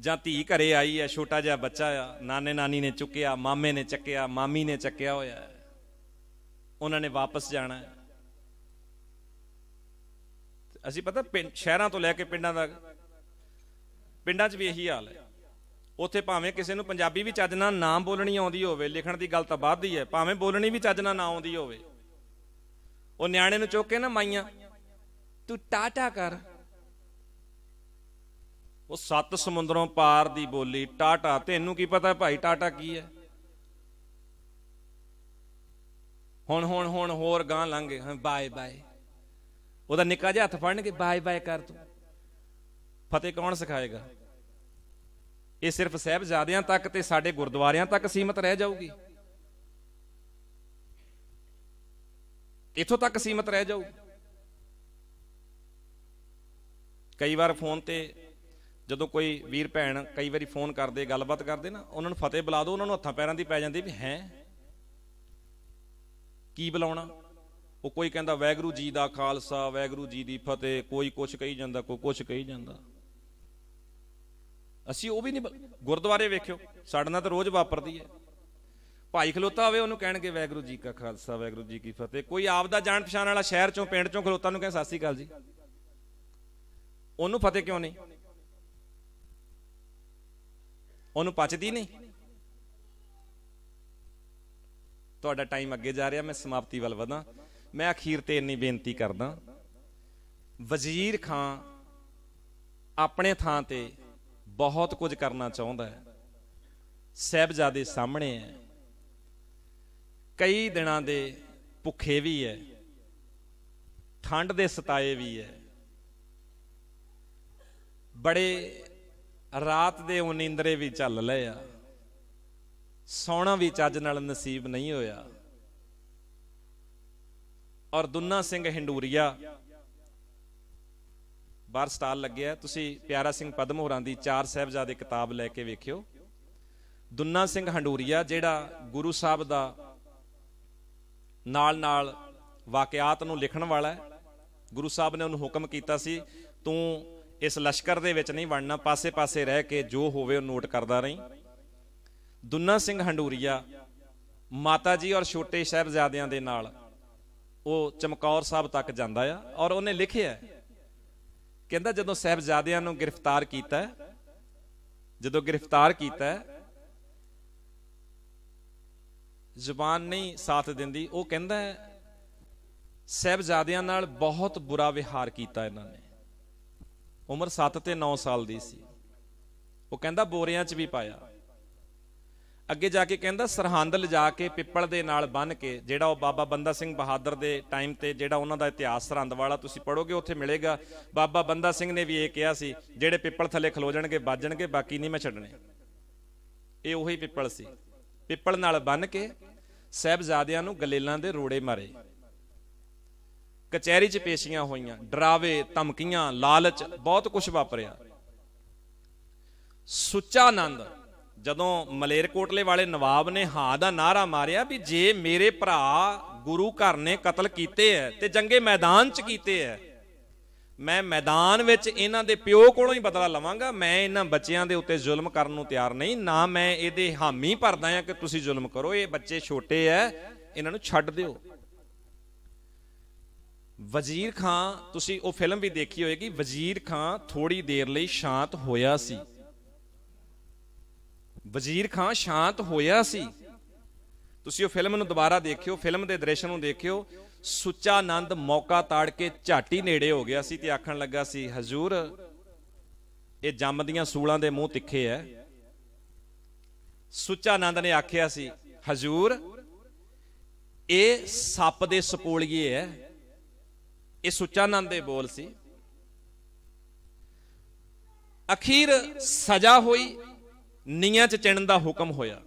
ਜਾਂ ਧੀ ਘਰੇ ਆਈ ਹੈ ਛੋਟਾ ਜਿਹਾ ਬੱਚਾ ਆ ਨਾਨੇ ਨਾਨੀ ਨੇ ਚੁੱਕਿਆ ਮਾਮੇ ਨੇ ਚੱਕਿਆ ਮਾਮੀ ਨੇ ਚੱਕਿਆ ਹੋਇਆ ਹੈ ਉਹਨਾਂ ਨੇ ਵਾਪਸ ਜਾਣਾ ਹੈ ਅਸੀਂ ਪਤਾ ਪਿੰਡ ਸ਼ਹਿਰਾਂ ਤੋਂ ਲੈ ਕੇ ਪਿੰਡਾਂ ਦਾ ਪਿੰਡਾਂ 'ਚ ਵੀ ਇਹੀ ਹਾਲ ਹੈ ਉੱਥੇ ਭਾਵੇਂ ਕਿਸੇ ਨੂੰ ਪੰਜਾਬੀ ਵੀ ਚੱਜਣਾ ਨਾਲ ਨਾ ਬੋਲਣੀ ਆਉਂਦੀ ਹੋਵੇ ਲਿਖਣ ਦੀ ਗੱਲ ਤਾਂ ਬਾਅਦ ਦੀ ਹੈ ਭਾਵੇਂ ਬੋਲਣੀ ਵੀ ਚੱਜਣਾ ਨਾ ਆਉਂਦੀ ਹੋਵੇ ਉਹ ਨਿਆਣੇ ਨੂੰ ਚੁੱਕ ਕੇ ਨਾ ਮਾਈਆਂ ਤੂੰ ਟਾਟਾ ਕਰ ਉਹ ਸੱਤ ਸਮੁੰਦਰੋਂ ਪਾਰ ਦੀ ਬੋਲੀ ਟਾਟਾ ਤੈਨੂੰ ਕੀ ਪਤਾ ਭਾਈ ਟਾਟਾ ਕੀ ਹੈ ਹੁਣ ਹੁਣ ਹੁਣ ਹੋਰ ਗਾਂ ਲੰਘੇ ਹਾਂ ਬਾਏ ਬਾਏ ਉਹਦਾ ਨਿੱਕਾ ਜਿਹਾ ਹੱਥ ਫੜਨ ਕੇ ਬਾਏ ਬਾਏ ਕਰ ਤੂੰ ਫਤਿਹ ਕੌਣ ਸਿਖਾਏਗਾ ਇਹ ਸਿਰਫ ਸਹਿਬਜ਼ਾਦਿਆਂ ਤੱਕ ਤੇ ਸਾਡੇ ਗੁਰਦੁਆਰਿਆਂ ਤੱਕ ਸੀਮਤ ਰਹਿ ਜਾਊਗੀ ਇਥੋਂ ਤੱਕ ਸੀਮਤ ਰਹਿ ਜਾਊ ਕਈ ਵਾਰ ਫੋਨ ਤੇ ਜਦੋਂ ਕੋਈ ਵੀਰ ਭੈਣ ਕਈ ਵਾਰੀ ਫੋਨ ਕਰਦੇ ਗੱਲਬਾਤ ਕਰਦੇ ਨਾ ਉਹਨਾਂ ਨੂੰ ਫਤਿਹ ਬੁਲਾ ਦਿਓ ਉਹਨਾਂ ਨੂੰ ਹੱਥਾਂ ਪੈਰਾਂ ਦੀ ਪੈ ਜਾਂਦੀ ਵੀ ਹੈ ਕੀ ਬੁਲਾਉਣਾ ਉਹ ਕੋਈ ਕਹਿੰਦਾ ਵੈਗਰੂ ਜੀ ਦਾ ਖਾਲਸਾ ਵੈਗਰੂ ਜੀ ਦੀ ਫਤਿਹ ਕੋਈ ਕੁਛ ਕਹੀ ਜਾਂਦਾ ਕੋਈ ਕੁਛ ਕਹੀ ਜਾਂਦਾ ਅਸੀਂ ਉਹ ਵੀ ਨਹੀਂ ਗੁਰਦੁਆਰੇ ਵੇਖਿਓ ਸਾਡੇ ਨਾਲ ਤਾਂ ਰੋਜ਼ ਵਾਪਰਦੀ ਹੈ ਭਾਈ ਖਲੋਤਾ ਹੋਵੇ ਉਹਨੂੰ ਕਹਿਣਗੇ ਵੈਗਰੂ ਜੀ ਕਾ ਖਾਲਸਾ ਵੈਗਰੂ ਜੀ ਕੀ ਫਤਿਹ ਕੋਈ ਆਪ ਦਾ ਜਾਣ ਪਛਾਣ ਵਾਲਾ ਸ਼ਹਿਰ ਚੋਂ ਪਿੰਡ ਚੋਂ ਖਲੋਤਾ ਨੂੰ ਕਹਿੰਦਾ ਸਤਿ ਸ੍ਰੀ ਅਕਾਲ ਜੀ ਉਹਨੂੰ ਫਤਿਹ ਕਿਉਂ ਨਹੀਂ ਉਹਨੂੰ ਪਛਦੀ ਨਹੀਂ ਤੁਹਾਡਾ ਟਾਈਮ ਅੱਗੇ ਜਾ ਰਿਹਾ ਮੈਂ ਸਮਾਪਤੀ ਵੱਲ ਵਧਾਂ ਮੈਂ ਅਖੀਰ ਤੇ ਇੰਨੀ ਬੇਨਤੀ ਕਰਦਾ ਵਜ਼ੀਰ ਖਾਨ ਆਪਣੇ ਥਾਂ ਤੇ ਬਹੁਤ ਕੁਝ ਕਰਨਾ ਚਾਹੁੰਦਾ ਹੈ ਸਹਿਬਜ਼ਾਦੇ ਸਾਹਮਣੇ ਹੈ ਕਈ ਦਿਨਾਂ ਦੇ ਭੁੱਖੇ ਵੀ ਹੈ ਠੰਡ ਦੇ ਸਤਾਏ ਵੀ ਹੈ ਬੜੇ ਰਾਤ ਦੇ ਉਨੀਂਦਰੇ ਵੀ ਚੱਲ ਲਏ ਆ ਸੌਣਾ ਵੀ ਚੱਜ ਨਾਲ ਨਸੀਬ ਨਹੀਂ ਹੋਇਆ ਔਰ ਦੁੰਨਾ ਸਿੰਘ ਹਿੰਡੂਰੀਆ ਬਾਹਰ ਸਟਾਲ ਲੱਗਿਆ ਤੁਸੀਂ ਪਿਆਰਾ ਸਿੰਘ ਪਦਮ ਹੋਰਾਂ ਦੀ ਚਾਰ ਸਹਿਬਜ਼ਾਦੇ ਕਿਤਾਬ ਲੈ ਕੇ ਵੇਖਿਓ ਦੁੰਨਾ ਸਿੰਘ ਹੰਡੂਰੀਆ ਜਿਹੜਾ ਗੁਰੂ ਸਾਹਿਬ ਦਾ ਨਾਲ ਨਾਲ ਵਾਕਿਆਤ ਨੂੰ ਲਿਖਣ ਵਾਲਾ ਹੈ ਗੁਰੂ ਸਾਹਿਬ ਨੇ ਉਹਨੂੰ ਹੁਕਮ ਕੀਤਾ ਸੀ ਤੂੰ ਇਸ ਲਸ਼ਕਰ ਦੇ ਵਿੱਚ ਨਹੀਂ ਵੜਨਾ ਪਾਸੇ-ਪਾਸੇ ਰਹਿ ਕੇ ਜੋ ਹੋਵੇ ਉਹ ਨੋਟ ਕਰਦਾ ਰਹੀਂ ਦੁੰਨਾ ਸਿੰਘ ਹੰਡੂਰੀਆ ਮਾਤਾ ਜੀ ਔਰ ਛੋਟੇ ਸਹਿਬਜ਼ਾਦਿਆਂ ਦੇ ਨਾਲ ਉਹ ਚਮਕੌਰ ਸਾਹਿਬ ਤੱਕ ਜਾਂਦਾ ਆ ਔਰ ਉਹਨੇ ਲਿਖਿਆ ਕਹਿੰਦਾ ਜਦੋਂ ਸਹਿਬਜ਼ਾਦਿਆਂ ਨੂੰ ਗ੍ਰਿਫਤਾਰ ਕੀਤਾ ਜਦੋਂ ਗ੍ਰਿਫਤਾਰ ਕੀਤਾ ਜ਼ੁਬਾਨ ਨਹੀਂ ਸਾਥ ਦਿੰਦੀ ਉਹ ਕਹਿੰਦਾ ਸਹਿਬਜ਼ਾਦਿਆਂ ਨਾਲ ਬਹੁਤ ਬੁਰਾ ਵਿਹਾਰ ਕੀਤਾ ਇਹਨਾਂ ਨੇ ਉਮਰ 7 ਤੇ 9 ਸਾਲ ਦੀ ਸੀ ਉਹ ਕਹਿੰਦਾ ਬੋਰਿਆਂ 'ਚ ਵੀ ਪਾਇਆ ਅੱਗੇ ਜਾ ਕੇ ਕਹਿੰਦਾ ਸਰਹੰਦ ਲਿਜਾ ਕੇ ਪਿੱਪਲ ਦੇ ਨਾਲ ਬੰਨ ਕੇ ਜਿਹੜਾ ਉਹ ਬਾਬਾ ਬੰਦਾ ਸਿੰਘ ਬਹਾਦਰ ਦੇ ਟਾਈਮ ਤੇ ਜਿਹੜਾ ਉਹਨਾਂ ਦਾ ਇਤਿਹਾਸ ਸਰਹੰਦ ਵਾਲਾ ਤੁਸੀਂ ਪੜੋਗੇ ਉੱਥੇ ਮਿਲੇਗਾ ਬਾਬਾ ਬੰਦਾ ਸਿੰਘ ਨੇ ਵੀ ਇਹ ਕਿਹਾ ਸੀ ਜਿਹੜੇ ਪਿੱਪਲ ਥੱਲੇ ਖਲੋ ਜਾਣਗੇ ਵੱਜਣਗੇ ਬਾਕੀ ਨਹੀਂ ਮੈਂ ਛੱਡਣੇ ਇਹ ਉਹੀ ਪਿੱਪਲ ਸੀ ਪਿੱਪਲ ਨਾਲ ਬੰਨ ਕੇ ਸਹਿਬਜ਼ਾਦਿਆਂ ਨੂੰ ਗਲੇਲਾਂ ਦੇ ਰੋੜੇ ਮਾਰੇ ਕਚਹਿਰੀ 'ਚ ਪੇਸ਼ੀਆਂ ਹੋਈਆਂ ਡਰਾਵੇ ਧਮਕੀਆਂ ਲਾਲਚ ਬਹੁਤ ਕੁਝ ਵਾਪਰਿਆ ਸੁੱਚਾ ਆਨੰਦ ਜਦੋਂ ਮਲੇਰਕੋਟਲੇ ਵਾਲੇ ਨਵਾਬ ਨੇ ਹਾਂ ਦਾ ਨਾਰਾ ਮਾਰਿਆ ਵੀ ਜੇ ਮੇਰੇ ਭਰਾ ਗੁਰੂ ਘਰ ਨੇ ਕਤਲ ਕੀਤੇ ਐ ਤੇ ਜੰਗੇ ਮੈਦਾਨ 'ਚ ਕੀਤੇ ਐ ਮੈਂ ਮੈਦਾਨ ਵਿੱਚ ਇਹਨਾਂ ਦੇ ਪਿਓ ਕੋਲੋਂ ਹੀ ਬਦਲਾ ਲਵਾਂਗਾ ਮੈਂ ਇਹਨਾਂ ਬੱਚਿਆਂ ਦੇ ਉੱਤੇ ਜ਼ੁਲਮ ਕਰਨ ਨੂੰ ਤਿਆਰ ਨਹੀਂ ਨਾ ਮੈਂ ਇਹਦੇ ਹਾਮੀ ਭਰਦਾ ਆ ਕਿ ਤੁਸੀਂ ਜ਼ੁਲਮ ਕਰੋ ਇਹ ਬੱਚੇ ਛੋਟੇ ਐ ਇਹਨਾਂ ਨੂੰ ਛੱਡ ਦਿਓ ਵਜ਼ੀਰ ਖਾਨ ਤੁਸੀਂ ਉਹ ਫਿਲਮ ਵੀ ਦੇਖੀ ਹੋਏਗੀ ਵਜ਼ੀਰ ਖਾਨ ਥੋੜੀ ਦੇਰ ਲਈ ਸ਼ਾਂਤ ਹੋਇਆ ਸੀ ਵਜ਼ੀਰ ਖਾਨ ਸ਼ਾਂਤ ਹੋਇਆ ਸੀ ਤੁਸੀਂ ਉਹ ਫਿਲਮ ਨੂੰ ਦੁਬਾਰਾ ਦੇਖਿਓ ਫਿਲਮ ਦੇ ਦ੍ਰਿਸ਼ ਨੂੰ ਦੇਖਿਓ ਸੁੱਚਾ ਆਨੰਦ ਮੌਕਾ ਤਾੜ ਕੇ ਝਾਟੀ ਨੇੜੇ ਹੋ ਗਿਆ ਸੀ ਤੇ ਆਖਣ ਲੱਗਾ ਸੀ ਹਜ਼ੂਰ ਇਹ ਜੰਮ ਦੀਆਂ ਸੂਲਾਂ ਦੇ ਮੂੰਹ ਤਿੱਖੇ ਐ ਸੁੱਚਾ ਆਨੰਦ ਨੇ ਆਖਿਆ ਸੀ ਹਜ਼ੂਰ ਇਹ ਸੱਪ ਦੇ ਸਪੋਲੀਏ ਐ ਇਹ ਸੁੱਚਾ ਆਨੰਦ ਦੇ ਬੋਲ ਸੀ ਅਖੀਰ ਸਜ਼ਾ ਹੋਈ ਨੀਆਂ 'ਚ ਚਿਣਨ ਦਾ ਹੁਕਮ ਹੋਇਆ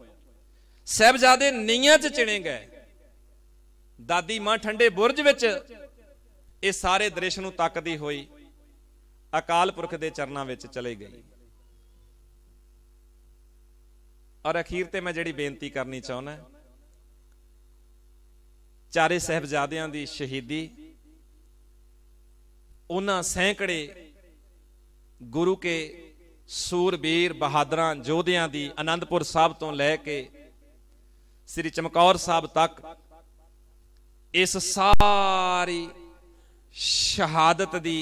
ਸਹਿਬਜ਼ਾਦੇ ਨੀਆਂ 'ਚ ਚਿਣੇ ਗਏ ਦਾਦੀ ਮਾਂ ਠੰਡੇ ਬੁਰਜ ਵਿੱਚ ਇਹ ਸਾਰੇ ਦ੍ਰਿਸ਼ ਨੂੰ ਤੱਕਦੀ ਹੋਈ ਅਕਾਲ ਪੁਰਖ ਦੇ ਚਰਨਾਂ ਵਿੱਚ ਚਲੇ ਗਈ ਔਰ ਅਖੀਰ ਤੇ ਮੈਂ ਜਿਹੜੀ ਬੇਨਤੀ ਕਰਨੀ ਚਾਹੁੰਦਾ ਚਾਰੇ ਸਹਿਬਜ਼ਾਦਿਆਂ ਦੀ ਸ਼ਹੀਦੀ ਉਹਨਾਂ ਸੈਂਕੜੇ ਗੁਰੂ ਕੇ ਸੂਰਬੀਰ ਬਹਾਦਰਾਂ ਯੋਧਿਆਂ ਦੀ ਆਨੰਦਪੁਰ ਸਾਹਿਬ ਤੋਂ ਲੈ ਕੇ ਸ੍ਰੀ ਚਮਕੌਰ ਸਾਹਿਬ ਤੱਕ ਇਸ ਸਾਰੀ ਸ਼ਹਾਦਤ ਦੀ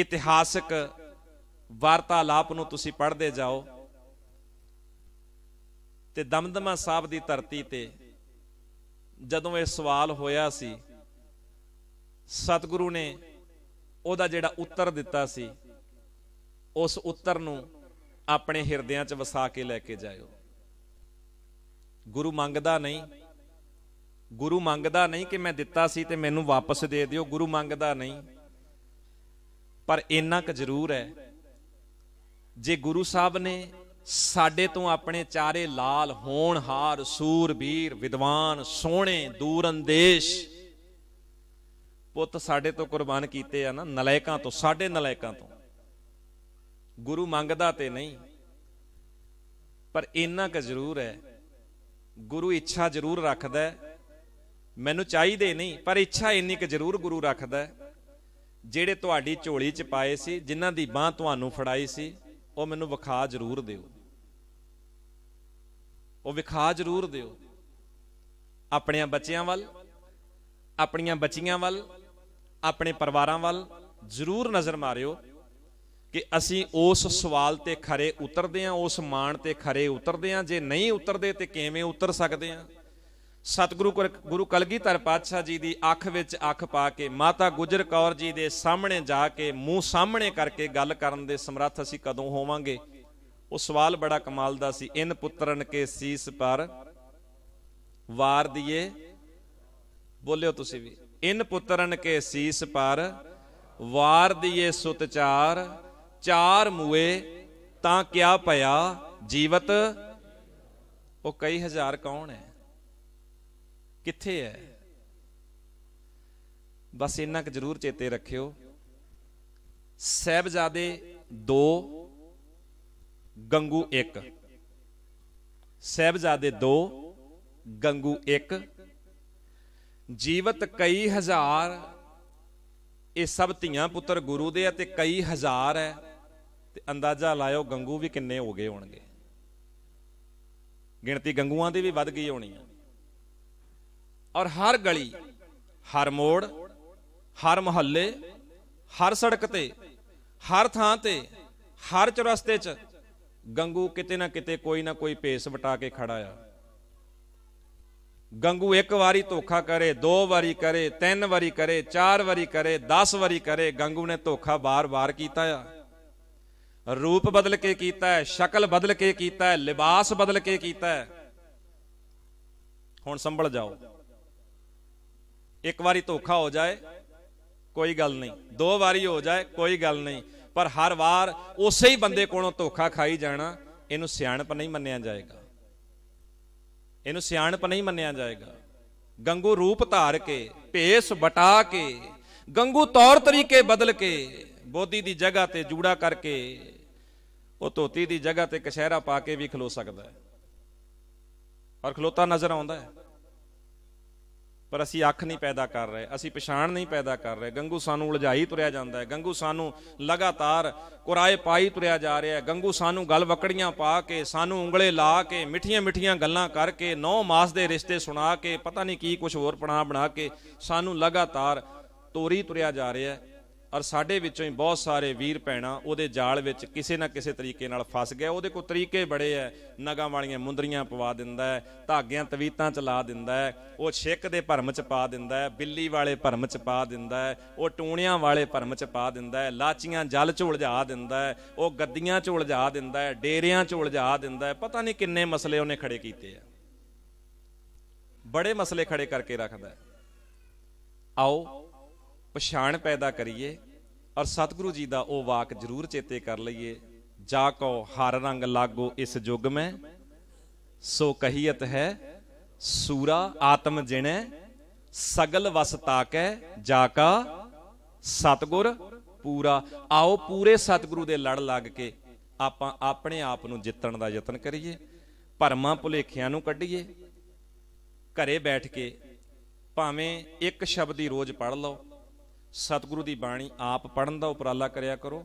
ਇਤਿਹਾਸਕ ਵਾਰਤਾਲਾਪ ਨੂੰ ਤੁਸੀਂ ਪੜ੍ਹਦੇ ਜਾਓ ਤੇ ਦਮਦਮਾ ਸਾਹਿਬ ਦੀ ਧਰਤੀ ਤੇ ਜਦੋਂ ਇਹ ਸਵਾਲ ਹੋਇਆ ਸੀ ਸਤਿਗੁਰੂ ਨੇ ਉਹਦਾ ਜਿਹੜਾ ਉੱਤਰ ਦਿੱਤਾ ਸੀ ਉਸ ਉੱਤਰ ਨੂੰ ਆਪਣੇ ਹਿਰਦਿਆਂ 'ਚ ਵਸਾ ਕੇ ਲੈ ਕੇ ਜਾਇਓ ਗੁਰੂ ਮੰਗਦਾ ਨਹੀਂ ਗੁਰੂ ਮੰਗਦਾ ਨਹੀਂ ਕਿ ਮੈਂ ਦਿੱਤਾ ਸੀ ਤੇ ਮੈਨੂੰ ਵਾਪਸ ਦੇ ਦਿਓ ਗੁਰੂ ਮੰਗਦਾ ਨਹੀਂ ਪਰ ਇੰਨਾ ਕੁ ਜ਼ਰੂਰ ਹੈ ਜੇ ਗੁਰੂ ਸਾਹਿਬ ਨੇ ਸਾਡੇ ਤੋਂ ਆਪਣੇ ਚਾਰੇ ਲਾਲ ਹੋਣ ਸੂਰ ਸੂਰਬੀਰ ਵਿਦਵਾਨ ਸੋਹਣੇ ਦੂਰੰਦੇਸ਼ ਪੁੱਤ ਸਾਡੇ ਤੋਂ ਕੁਰਬਾਨ ਕੀਤੇ ਆ ਨਾ ਨਲਾਇਕਾਂ ਤੋਂ ਸਾਡੇ ਨਲਾਇਕਾਂ ਤੋਂ ਗੁਰੂ ਮੰਗਦਾ ਤੇ ਨਹੀਂ ਪਰ ਇੰਨਾ ਕੁ ਜ਼ਰੂਰ ਹੈ ਗੁਰੂ ਇੱਛਾ ਜ਼ਰੂਰ ਰੱਖਦਾ ਮੈਨੂੰ ਚਾਹੀਦੇ ਨਹੀਂ ਪਰ ਇੱਛਾ ਇੰਨੀ ਕੁ ਜ਼ਰੂਰ ਗੁਰੂ ਰੱਖਦਾ ਜਿਹੜੇ ਤੁਹਾਡੀ ਝੋਲੀ 'ਚ ਪਾਏ ਸੀ ਜਿਨ੍ਹਾਂ ਦੀ ਬਾਹ ਤੁਹਾਨੂੰ ਫੜਾਈ ਸੀ ਉਹ ਮੈਨੂੰ ਵਿਖਾ ਜ਼ਰੂਰ ਦਿਓ ਉਹ ਵਿਖਾ ਜ਼ਰੂਰ ਦਿਓ ਆਪਣੇ ਬੱਚਿਆਂ ਵੱਲ ਆਪਣੀਆਂ ਬੱਚੀਆਂ ਵੱਲ ਆਪਣੇ ਪਰਿਵਾਰਾਂ ਵੱਲ ਜ਼ਰੂਰ ਨਜ਼ਰ ਮਾਰਿਓ ਕਿ ਅਸੀਂ ਉਸ ਸਵਾਲ ਤੇ ਖਰੇ ਉਤਰਦੇ ਆਂ ਉਸ ਮਾਣ ਤੇ ਖਰੇ ਉਤਰਦੇ ਆਂ ਜੇ ਨਹੀਂ ਉਤਰਦੇ ਤੇ ਕਿਵੇਂ ਉਤਰ ਸਕਦੇ ਆਂ ਸਤਿਗੁਰੂ ਗੁਰੂ ਕਲਗੀਧਰ ਪਾਤਸ਼ਾਹ ਜੀ ਦੀ ਅੱਖ ਵਿੱਚ ਅੱਖ ਪਾ ਕੇ ਮਾਤਾ ਗੁਜਰ ਕੌਰ ਜੀ ਦੇ ਸਾਹਮਣੇ ਜਾ ਕੇ ਮੂੰਹ ਸਾਹਮਣੇ ਕਰਕੇ ਗੱਲ ਕਰਨ ਦੇ ਸਮਰੱਥ ਅਸੀਂ ਕਦੋਂ ਹੋਵਾਂਗੇ ਉਹ ਸਵਾਲ ਬੜਾ ਕਮਾਲ ਦਾ ਸੀ ਇਨ ਪੁੱਤਰਨ ਕੇ ਸੀਸ ਪਰ ਵਾਰ ਦੀਏ ਬੋਲਿਓ ਤੁਸੀਂ ਵੀ ਇਨ ਪੁੱਤਰਨ ਕੇ ਸੀਸ ਪਰ ਵਾਰ ਦੀਏ ਸੁਤਚਾਰ ਚਾਰ ਮੂਏ ਤਾਂ ਕਿਆ ਭਇਆ ਜੀਵਤ ਉਹ ਕਈ ਹਜ਼ਾਰ ਕੌਣ ਹੈ ਕਿੱਥੇ ਹੈ ਬਸ ਇੰਨਾ ਕੁ ਜ਼ਰੂਰ ਚੇਤੇ ਰੱਖਿਓ ਸਹਿਬਜ਼ਾਦੇ 2 ਗੰਗੂ 1 ਸਹਿਬਜ਼ਾਦੇ 2 ਗੰਗੂ 1 ਜੀਵਤ ਕਈ ਹਜ਼ਾਰ ਇਹ ਸਭ ਧੀਆਂ ਪੁੱਤਰ ਗੁਰੂ ਦੇ ਅਤੇ ਕਈ ਹਜ਼ਾਰ ਹੈ ਤੇ ਅੰਦਾਜ਼ਾ ਲਾਇਓ ਗੰਗੂ ਵੀ ਕਿੰਨੇ ਹੋ ਗਏ ਹੋਣਗੇ ਗਿਣਤੀ ਗੰਗੂਆਂ ਦੀ ਵੀ ਵੱਧ ਗਈ ਹੋਣੀ ਆ ਔਰ ਹਰ ਗਲੀ ਹਰ ਮੋੜ ਹਰ ਮੁਹੱਲੇ ਹਰ ਸੜਕ ਤੇ ਹਰ ਥਾਂ ਤੇ ਹਰ ਚੁਰਸਤੇ 'ਚ ਗੰਗੂ ਕਿਤੇ ਨਾ ਕਿਤੇ ਕੋਈ ਨਾ ਕੋਈ ਪੇਸ ਵਟਾ ਕੇ ਖੜਾ ਆ ਗੰਗੂ ਇੱਕ ਵਾਰੀ ਧੋਖਾ ਕਰੇ ਦੋ ਵਾਰੀ ਕਰੇ ਤਿੰਨ ਵਾਰੀ ਕਰੇ ਚਾਰ ਵਾਰੀ ਕਰੇ 10 ਵਾਰੀ ਕਰੇ ਗੰਗੂ ਨੇ ਧੋਖਾ ਬਾਰ-ਬਾਰ ਕੀਤਾ ਆ ਰੂਪ ਬਦਲ ਕੇ ਕੀਤਾ ਹੈ ਸ਼ਕਲ ਬਦਲ ਕੇ ਕੀਤਾ ਹੈ ਲਿਬਾਸ ਬਦਲ ਕੇ ਕੀਤਾ ਹੈ ਹੁਣ ਸੰਭਲ ਜਾਓ ਇੱਕ ਵਾਰੀ ਧੋਖਾ ਹੋ ਜਾਏ ਕੋਈ ਗੱਲ ਨਹੀਂ ਦੋ ਵਾਰੀ ਹੋ ਜਾਏ ਕੋਈ ਗੱਲ ਨਹੀਂ ਪਰ ਹਰ ਵਾਰ ਉਸੇ ਹੀ ਬੰਦੇ ਕੋਲੋਂ ਧੋਖਾ ਖਾਈ ਜਾਣਾ ਇਹਨੂੰ ਸਿਆਣਪ ਨਹੀਂ ਮੰਨਿਆ ਜਾਏਗਾ ਇਹਨੂੰ ਸਿਆਣਪ ਨਹੀਂ ਮੰਨਿਆ ਜਾਏਗਾ ਗੰਗੂ ਰੂਪ ਧਾਰ ਕੇ ਭੇਸ ਬਟਾ ਕੇ ਗੰਗੂ ਤੌਰ ਤਰੀਕੇ ਬਦਲ ਕੇ ਬੋਧੀ ਦੀ ਜਗ੍ਹਾ ਤੇ ਜੂੜਾ ਕਰਕੇ ਉਹ ਧੋਤੀ ਦੀ ਜਗ੍ਹਾ ਤੇ ਕਸ਼ਹਿਰਾ ਪਾ ਕੇ ਵੀ ਖਲੋ ਸਕਦਾ ਹੈ ਔਰ ਖਲੋਤਾ ਨਜ਼ਰ ਆਉਂਦਾ ਹੈ ਪਰ ਅਸੀਂ ਅੱਖ ਨਹੀਂ ਪੈਦਾ ਕਰ ਰਹੇ ਅਸੀਂ ਪਛਾਣ ਨਹੀਂ ਪੈਦਾ ਕਰ ਰਹੇ ਗੰਗੂ ਸਾਨੂੰ ਉਲਝਾਈ ਤੁਰਿਆ ਜਾਂਦਾ ਹੈ ਗੰਗੂ ਸਾਨੂੰ ਲਗਾਤਾਰ ਕੁਰਾਏ ਪਾਈ ਤੁਰਿਆ ਜਾ ਰਿਹਾ ਹੈ ਗੰਗੂ ਸਾਨੂੰ ਗਲ ਵਕੜੀਆਂ ਪਾ ਕੇ ਸਾਨੂੰ ਉਂਗਲੇ ਲਾ ਕੇ ਮਿੱਠੀਆਂ ਮਿੱਠੀਆਂ ਗੱਲਾਂ ਕਰਕੇ ਨੌ ਮਾਸ ਦੇ ਰਿਸ਼ਤੇ ਸੁਣਾ ਕੇ ਪਤਾ ਨਹੀਂ ਕੀ ਕੁਝ ਹੋਰ ਪਣਾ ਬਣਾ ਕੇ ਸਾਨੂੰ ਲਗਾਤਾਰ ਤੋਰੀ ਤੁਰਿਆ ਜਾ ਰਿਹਾ ਹੈ ਔਰ ਸਾਡੇ ਵਿੱਚੋਂ ਹੀ ਬਹੁਤ ਸਾਰੇ ਵੀਰ ਭੈਣਾ ਉਹਦੇ ਜਾਲ ਵਿੱਚ ਕਿਸੇ ਨਾ ਕਿਸੇ ਤਰੀਕੇ ਨਾਲ ਫਸ ਗਿਆ ਉਹਦੇ ਕੋਲ ਤਰੀਕੇ ਬੜੇ ਐ ਨਗਾਂ ਵਾਲੀਆਂ ਮੁੰਦਰੀਆਂ ਪਵਾ ਦਿੰਦਾ ਹੈ ਧਾਗਿਆਂ ਤਵੀਤਾਂ ਚ ਲਾ ਦਿੰਦਾ ਹੈ ਉਹ ਛਿੱਕ ਦੇ ਭਰਮ ਚ ਪਾ ਦਿੰਦਾ ਹੈ ਬਿੱਲੀ ਵਾਲੇ ਭਰਮ ਚ ਪਾ ਦਿੰਦਾ ਹੈ ਉਹ ਟੂਣਿਆਂ ਵਾਲੇ ਭਰਮ ਚ ਪਾ ਦਿੰਦਾ ਹੈ ਲਾਚੀਆਂ ਜਲ ਚ ਉਲਝਾ ਦਿੰਦਾ ਹੈ ਉਹ ਗੱਦੀਆਂ ਚ ਉਲਝਾ ਦਿੰਦਾ ਹੈ ਡੇਰਿਆਂ ਚ ਉਲਝਾ ਦਿੰਦਾ ਹੈ ਪਤਾ ਨਹੀਂ ਕਿੰਨੇ ਮਸਲੇ ਉਹਨੇ ਖੜੇ ਕੀਤੇ ਆ ਬੜੇ ਮਸਲੇ ਖੜੇ ਕਰਕੇ ਰੱਖਦਾ ਆਓ ਪਛਾਣ ਪੈਦਾ ਕਰੀਏ ਔਰ ਸਤਿਗੁਰੂ ਜੀ ਦਾ ਉਹ ਵਾਕ ਜ਼ਰੂਰ ਚੇਤੇ ਕਰ ਲਈਏ ਜਾ ਕੋ ਹਰ ਰੰਗ ਲਾਗੋ ਇਸ ਜੁਗ ਮੈਂ ਸੋ ਕਹੀਤ ਹੈ ਸੂਰਾ ਆਤਮ ਜਿਣੈ ਸਗਲ ਵਸ ਤਾਕੈ ਜਾ ਕਾ ਸਤਗੁਰ ਪੂਰਾ ਆਓ ਪੂਰੇ ਸਤਗੁਰੂ ਦੇ ਲੜ ਲੱਗ ਕੇ ਆਪਾਂ ਆਪਣੇ ਆਪ ਨੂੰ ਜਿੱਤਣ ਦਾ ਯਤਨ ਕਰੀਏ ਭਰਮਾਂ ਭੁਲੇਖਿਆਂ ਨੂੰ ਕੱਢੀਏ ਘਰੇ ਬੈਠ ਕੇ ਭਾਵੇਂ ਇੱਕ ਸ਼ਬਦ ਹੀ ਰੋਜ਼ ਪੜ੍ਹ ਲਓ ਸਤਿਗੁਰੂ ਦੀ ਬਾਣੀ ਆਪ ਪੜਨ ਦਾ ਉਪਰਾਲਾ ਕਰਿਆ ਕਰੋ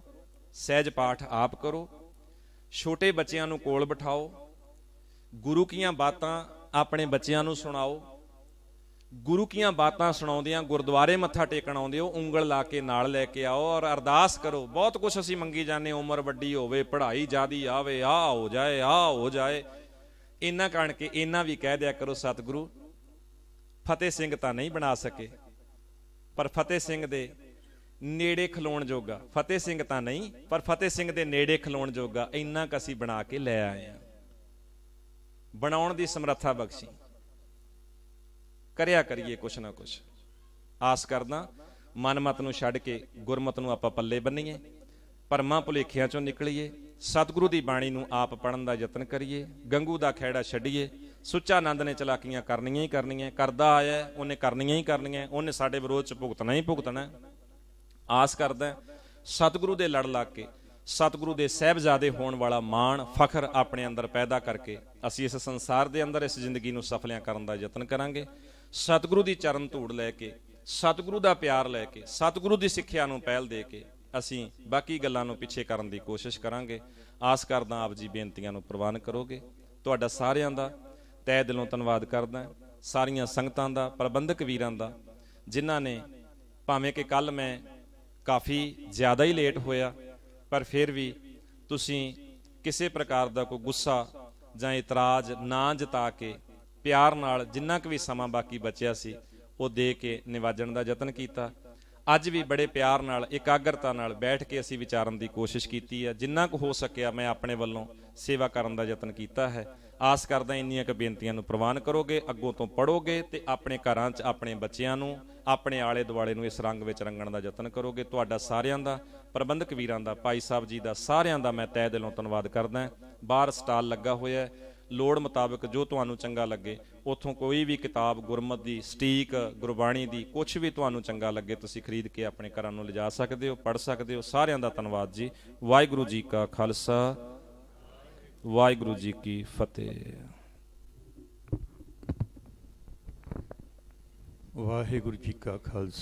ਸਹਿਜ ਪਾਠ ਆਪ ਕਰੋ ਛੋਟੇ ਬੱਚਿਆਂ ਨੂੰ ਕੋਲ ਬਿਠਾਓ ਗੁਰੂ ਕੀਆਂ ਬਾਤਾਂ ਆਪਣੇ ਬੱਚਿਆਂ ਨੂੰ ਸੁਣਾਓ ਗੁਰੂ ਕੀਆਂ ਬਾਤਾਂ ਸੁਣਾਉਂਦਿਆਂ ਗੁਰਦੁਆਰੇ ਮੱਥਾ ਟੇਕਣ ਆਉਂਦੇ ਹੋ ਉਂਗਲ ਲਾ ਕੇ ਨਾਲ ਲੈ ਕੇ ਆਓ ਔਰ ਅਰਦਾਸ ਕਰੋ ਬਹੁਤ ਕੁਝ ਅਸੀਂ ਮੰਗੀ ਜਾਂਦੇ ਉਮਰ ਵੱਡੀ ਹੋਵੇ ਪੜ੍ਹਾਈ ਜ਼ਿਆਦੀ ਆਵੇ ਆ ਹੋ ਜਾਏ ਆ ਹੋ ਜਾਏ ਇੰਨਾ ਕਣ ਕੇ ਇੰਨਾ ਵੀ ਕਹਿ ਦਿਆ ਕਰੋ ਸਤਿਗੁਰੂ ਫਤਿਹ ਸਿੰਘ ਤਾਂ ਨਹੀਂ ਬਣਾ ਸਕੇ ਪਰ ਫਤਿਹ ਸਿੰਘ ਦੇ ਨੇੜੇ ਖਲੋਣ ਜੋਗਾ ਫਤਿਹ ਸਿੰਘ ਤਾਂ ਨਹੀਂ ਪਰ ਫਤਿਹ ਸਿੰਘ ਦੇ ਨੇੜੇ ਖਲੋਣ ਜੋਗਾ ਇੰਨਾ ਕ ਅਸੀਂ ਬਣਾ ਕੇ ਲੈ ਆਏ ਆ ਬਣਾਉਣ ਦੀ ਸਮਰੱਥਾ ਬਖਸ਼ੀ ਕਰਿਆ ਕਰੀਏ ਕੁਛ ਨਾ ਕੁਛ ਆਸ ਕਰਦਾ ਮਨਮਤ ਨੂੰ ਛੱਡ ਕੇ ਗੁਰਮਤ ਨੂੰ ਆਪਾਂ ਪੱਲੇ ਬੰਨੀਏ ਪਰਮਾ ਭੁਲੇਖਿਆਂ ਚੋਂ ਨਿਕਲੀਏ ਸਤਿਗੁਰੂ ਦੀ ਬਾਣੀ ਨੂੰ ਆਪ ਪੜਨ ਦਾ ਯਤਨ ਕਰੀਏ ਗੰਗੂ ਦਾ ਖਹਿੜਾ ਛੱਡੀਏ ਸੁੱਚਾ ਆਨੰਦ ਨੇ ਚਲਾਕੀਆਂ ਕਰਨੀਆਂ ਹੀ ਕਰਨੀਆਂ ਕਰਦਾ ਆਇਆ ਉਹਨੇ ਕਰਨੀਆਂ ਹੀ ਕਰਨੀਆਂ ਉਹਨੇ ਸਾਡੇ ਵਿਰੋਧ ਚ ਭੁਗਤਣਾ ਹੀ ਭੁਗਤਣਾ ਆਸ ਕਰਦਾ ਸਤਿਗੁਰੂ ਦੇ ਲੜ ਲੱਗ ਕੇ ਸਤਿਗੁਰੂ ਦੇ ਸਹਿਬਜ਼ਾਦੇ ਹੋਣ ਵਾਲਾ ਮਾਣ ਫਖਰ ਆਪਣੇ ਅੰਦਰ ਪੈਦਾ ਕਰਕੇ ਅਸੀਂ ਇਸ ਸੰਸਾਰ ਦੇ ਅੰਦਰ ਇਸ ਜ਼ਿੰਦਗੀ ਨੂੰ ਸਫਲਿਆ ਕਰਨ ਦਾ ਯਤਨ ਕਰਾਂਗੇ ਸਤਿਗੁਰੂ ਦੀ ਚਰਨ ਧੂੜ ਲੈ ਕੇ ਸਤਿਗੁਰੂ ਦਾ ਪਿਆਰ ਲੈ ਕੇ ਸਤਿਗੁਰੂ ਦੀ ਸਿੱਖਿਆ ਨੂੰ ਪਹਿਲ ਦੇ ਕੇ ਅਸੀਂ ਬਾਕੀ ਗੱਲਾਂ ਨੂੰ ਪਿੱਛੇ ਕਰਨ ਦੀ ਕੋਸ਼ਿਸ਼ ਕਰਾਂਗੇ ਆਸ ਕਰਦਾ ਆਪ ਜੀ ਬੇਨਤੀਆਂ ਨੂੰ ਪ੍ਰਵਾਨ ਕਰੋਗੇ ਤੁਹਾਡਾ ਸਾਰਿਆਂ ਦਾ ਤੈ ਦਿਲੋਂ ਧੰਨਵਾਦ ਕਰਦਾ ਸਾਰੀਆਂ ਸੰਗਤਾਂ ਦਾ ਪ੍ਰਬੰਧਕ ਵੀਰਾਂ ਦਾ ਜਿਨ੍ਹਾਂ ਨੇ ਭਾਵੇਂ ਕਿ ਕੱਲ ਮੈਂ ਕਾਫੀ ਜ਼ਿਆਦਾ ਹੀ ਲੇਟ ਹੋਇਆ ਪਰ ਫਿਰ ਵੀ ਤੁਸੀਂ ਕਿਸੇ ਪ੍ਰਕਾਰ ਦਾ ਕੋਈ ਗੁੱਸਾ ਜਾਂ ਇਤਰਾਜ਼ ਨਾ ਜਤਾ ਕੇ ਪਿਆਰ ਨਾਲ ਜਿੰਨਾ ਕੁ ਵੀ ਸਮਾਂ ਬਾਕੀ ਬਚਿਆ ਸੀ ਉਹ ਦੇ ਕੇ ਨਿਵਾਜਣ ਦਾ ਯਤਨ ਕੀਤਾ ਅੱਜ ਵੀ ਬੜੇ ਪਿਆਰ ਨਾਲ ਇਕਾਗਰਤਾ ਨਾਲ ਬੈਠ ਕੇ ਅਸੀਂ ਵਿਚਾਰਨ ਦੀ ਕੋਸ਼ਿਸ਼ ਕੀਤੀ ਹੈ ਜਿੰਨਾ ਕੁ ਹੋ ਸਕਿਆ ਮੈਂ ਆਪਣੇ ਵੱਲੋਂ ਸੇਵਾ ਕਰਨ ਦਾ ਯਤਨ ਕੀਤਾ ਹੈ ਆਸ ਕਰਦਾ ਇੰਨੀਆਂ ਕ ਬੇਨਤੀਆਂ ਨੂੰ ਪ੍ਰਵਾਨ ਕਰੋਗੇ ਅੱਗੋਂ ਤੋਂ ਪੜੋਗੇ ਤੇ ਆਪਣੇ ਘਰਾਂ 'ਚ ਆਪਣੇ ਬੱਚਿਆਂ ਨੂੰ ਆਪਣੇ ਆਲੇ ਦੁਆਲੇ ਨੂੰ ਇਸ ਰੰਗ ਵਿੱਚ ਰੰਗਣ ਦਾ ਯਤਨ ਕਰੋਗੇ ਤੁਹਾਡਾ ਸਾਰਿਆਂ ਦਾ ਪ੍ਰਬੰਧਕ ਵੀਰਾਂ ਦਾ ਭਾਈ ਸਾਹਿਬ ਜੀ ਦਾ ਸਾਰਿਆਂ ਦਾ ਮੈਂ ਤਹਿ ਦਿਲੋਂ ਧੰਨਵਾਦ ਕਰਦਾ ਬਾਹਰ ਸਟਾਲ ਲੱਗਾ ਹੋਇਆ ਲੋੜ ਮੁਤਾਬਕ ਜੋ ਤੁਹਾਨੂੰ ਚੰਗਾ ਲੱਗੇ ਉਥੋਂ ਕੋਈ ਵੀ ਕਿਤਾਬ ਗੁਰਮਤ ਦੀ ਸਟੀਕ ਗੁਰਬਾਣੀ ਦੀ ਕੁਝ ਵੀ ਤੁਹਾਨੂੰ ਚੰਗਾ ਲੱਗੇ ਤੁਸੀਂ ਖਰੀਦ ਕੇ ਆਪਣੇ ਘਰਾਂ ਨੂੰ ਲਿਜਾ ਸਕਦੇ ਹੋ ਪੜ੍ਹ ਸਕਦੇ ਹੋ ਸਾਰਿਆਂ ਦਾ ਧੰਨਵਾਦ ਜੀ ਵਾਹਿਗੁਰੂ ਜੀ ਕਾ ਖਾਲਸਾ ਵਾਹਿਗੁਰੂ ਜੀ ਕੀ ਫਤਿਹ ਵਾਹਿਗੁਰੂ ਜੀ ਕਾ ਖਾਲਸਾ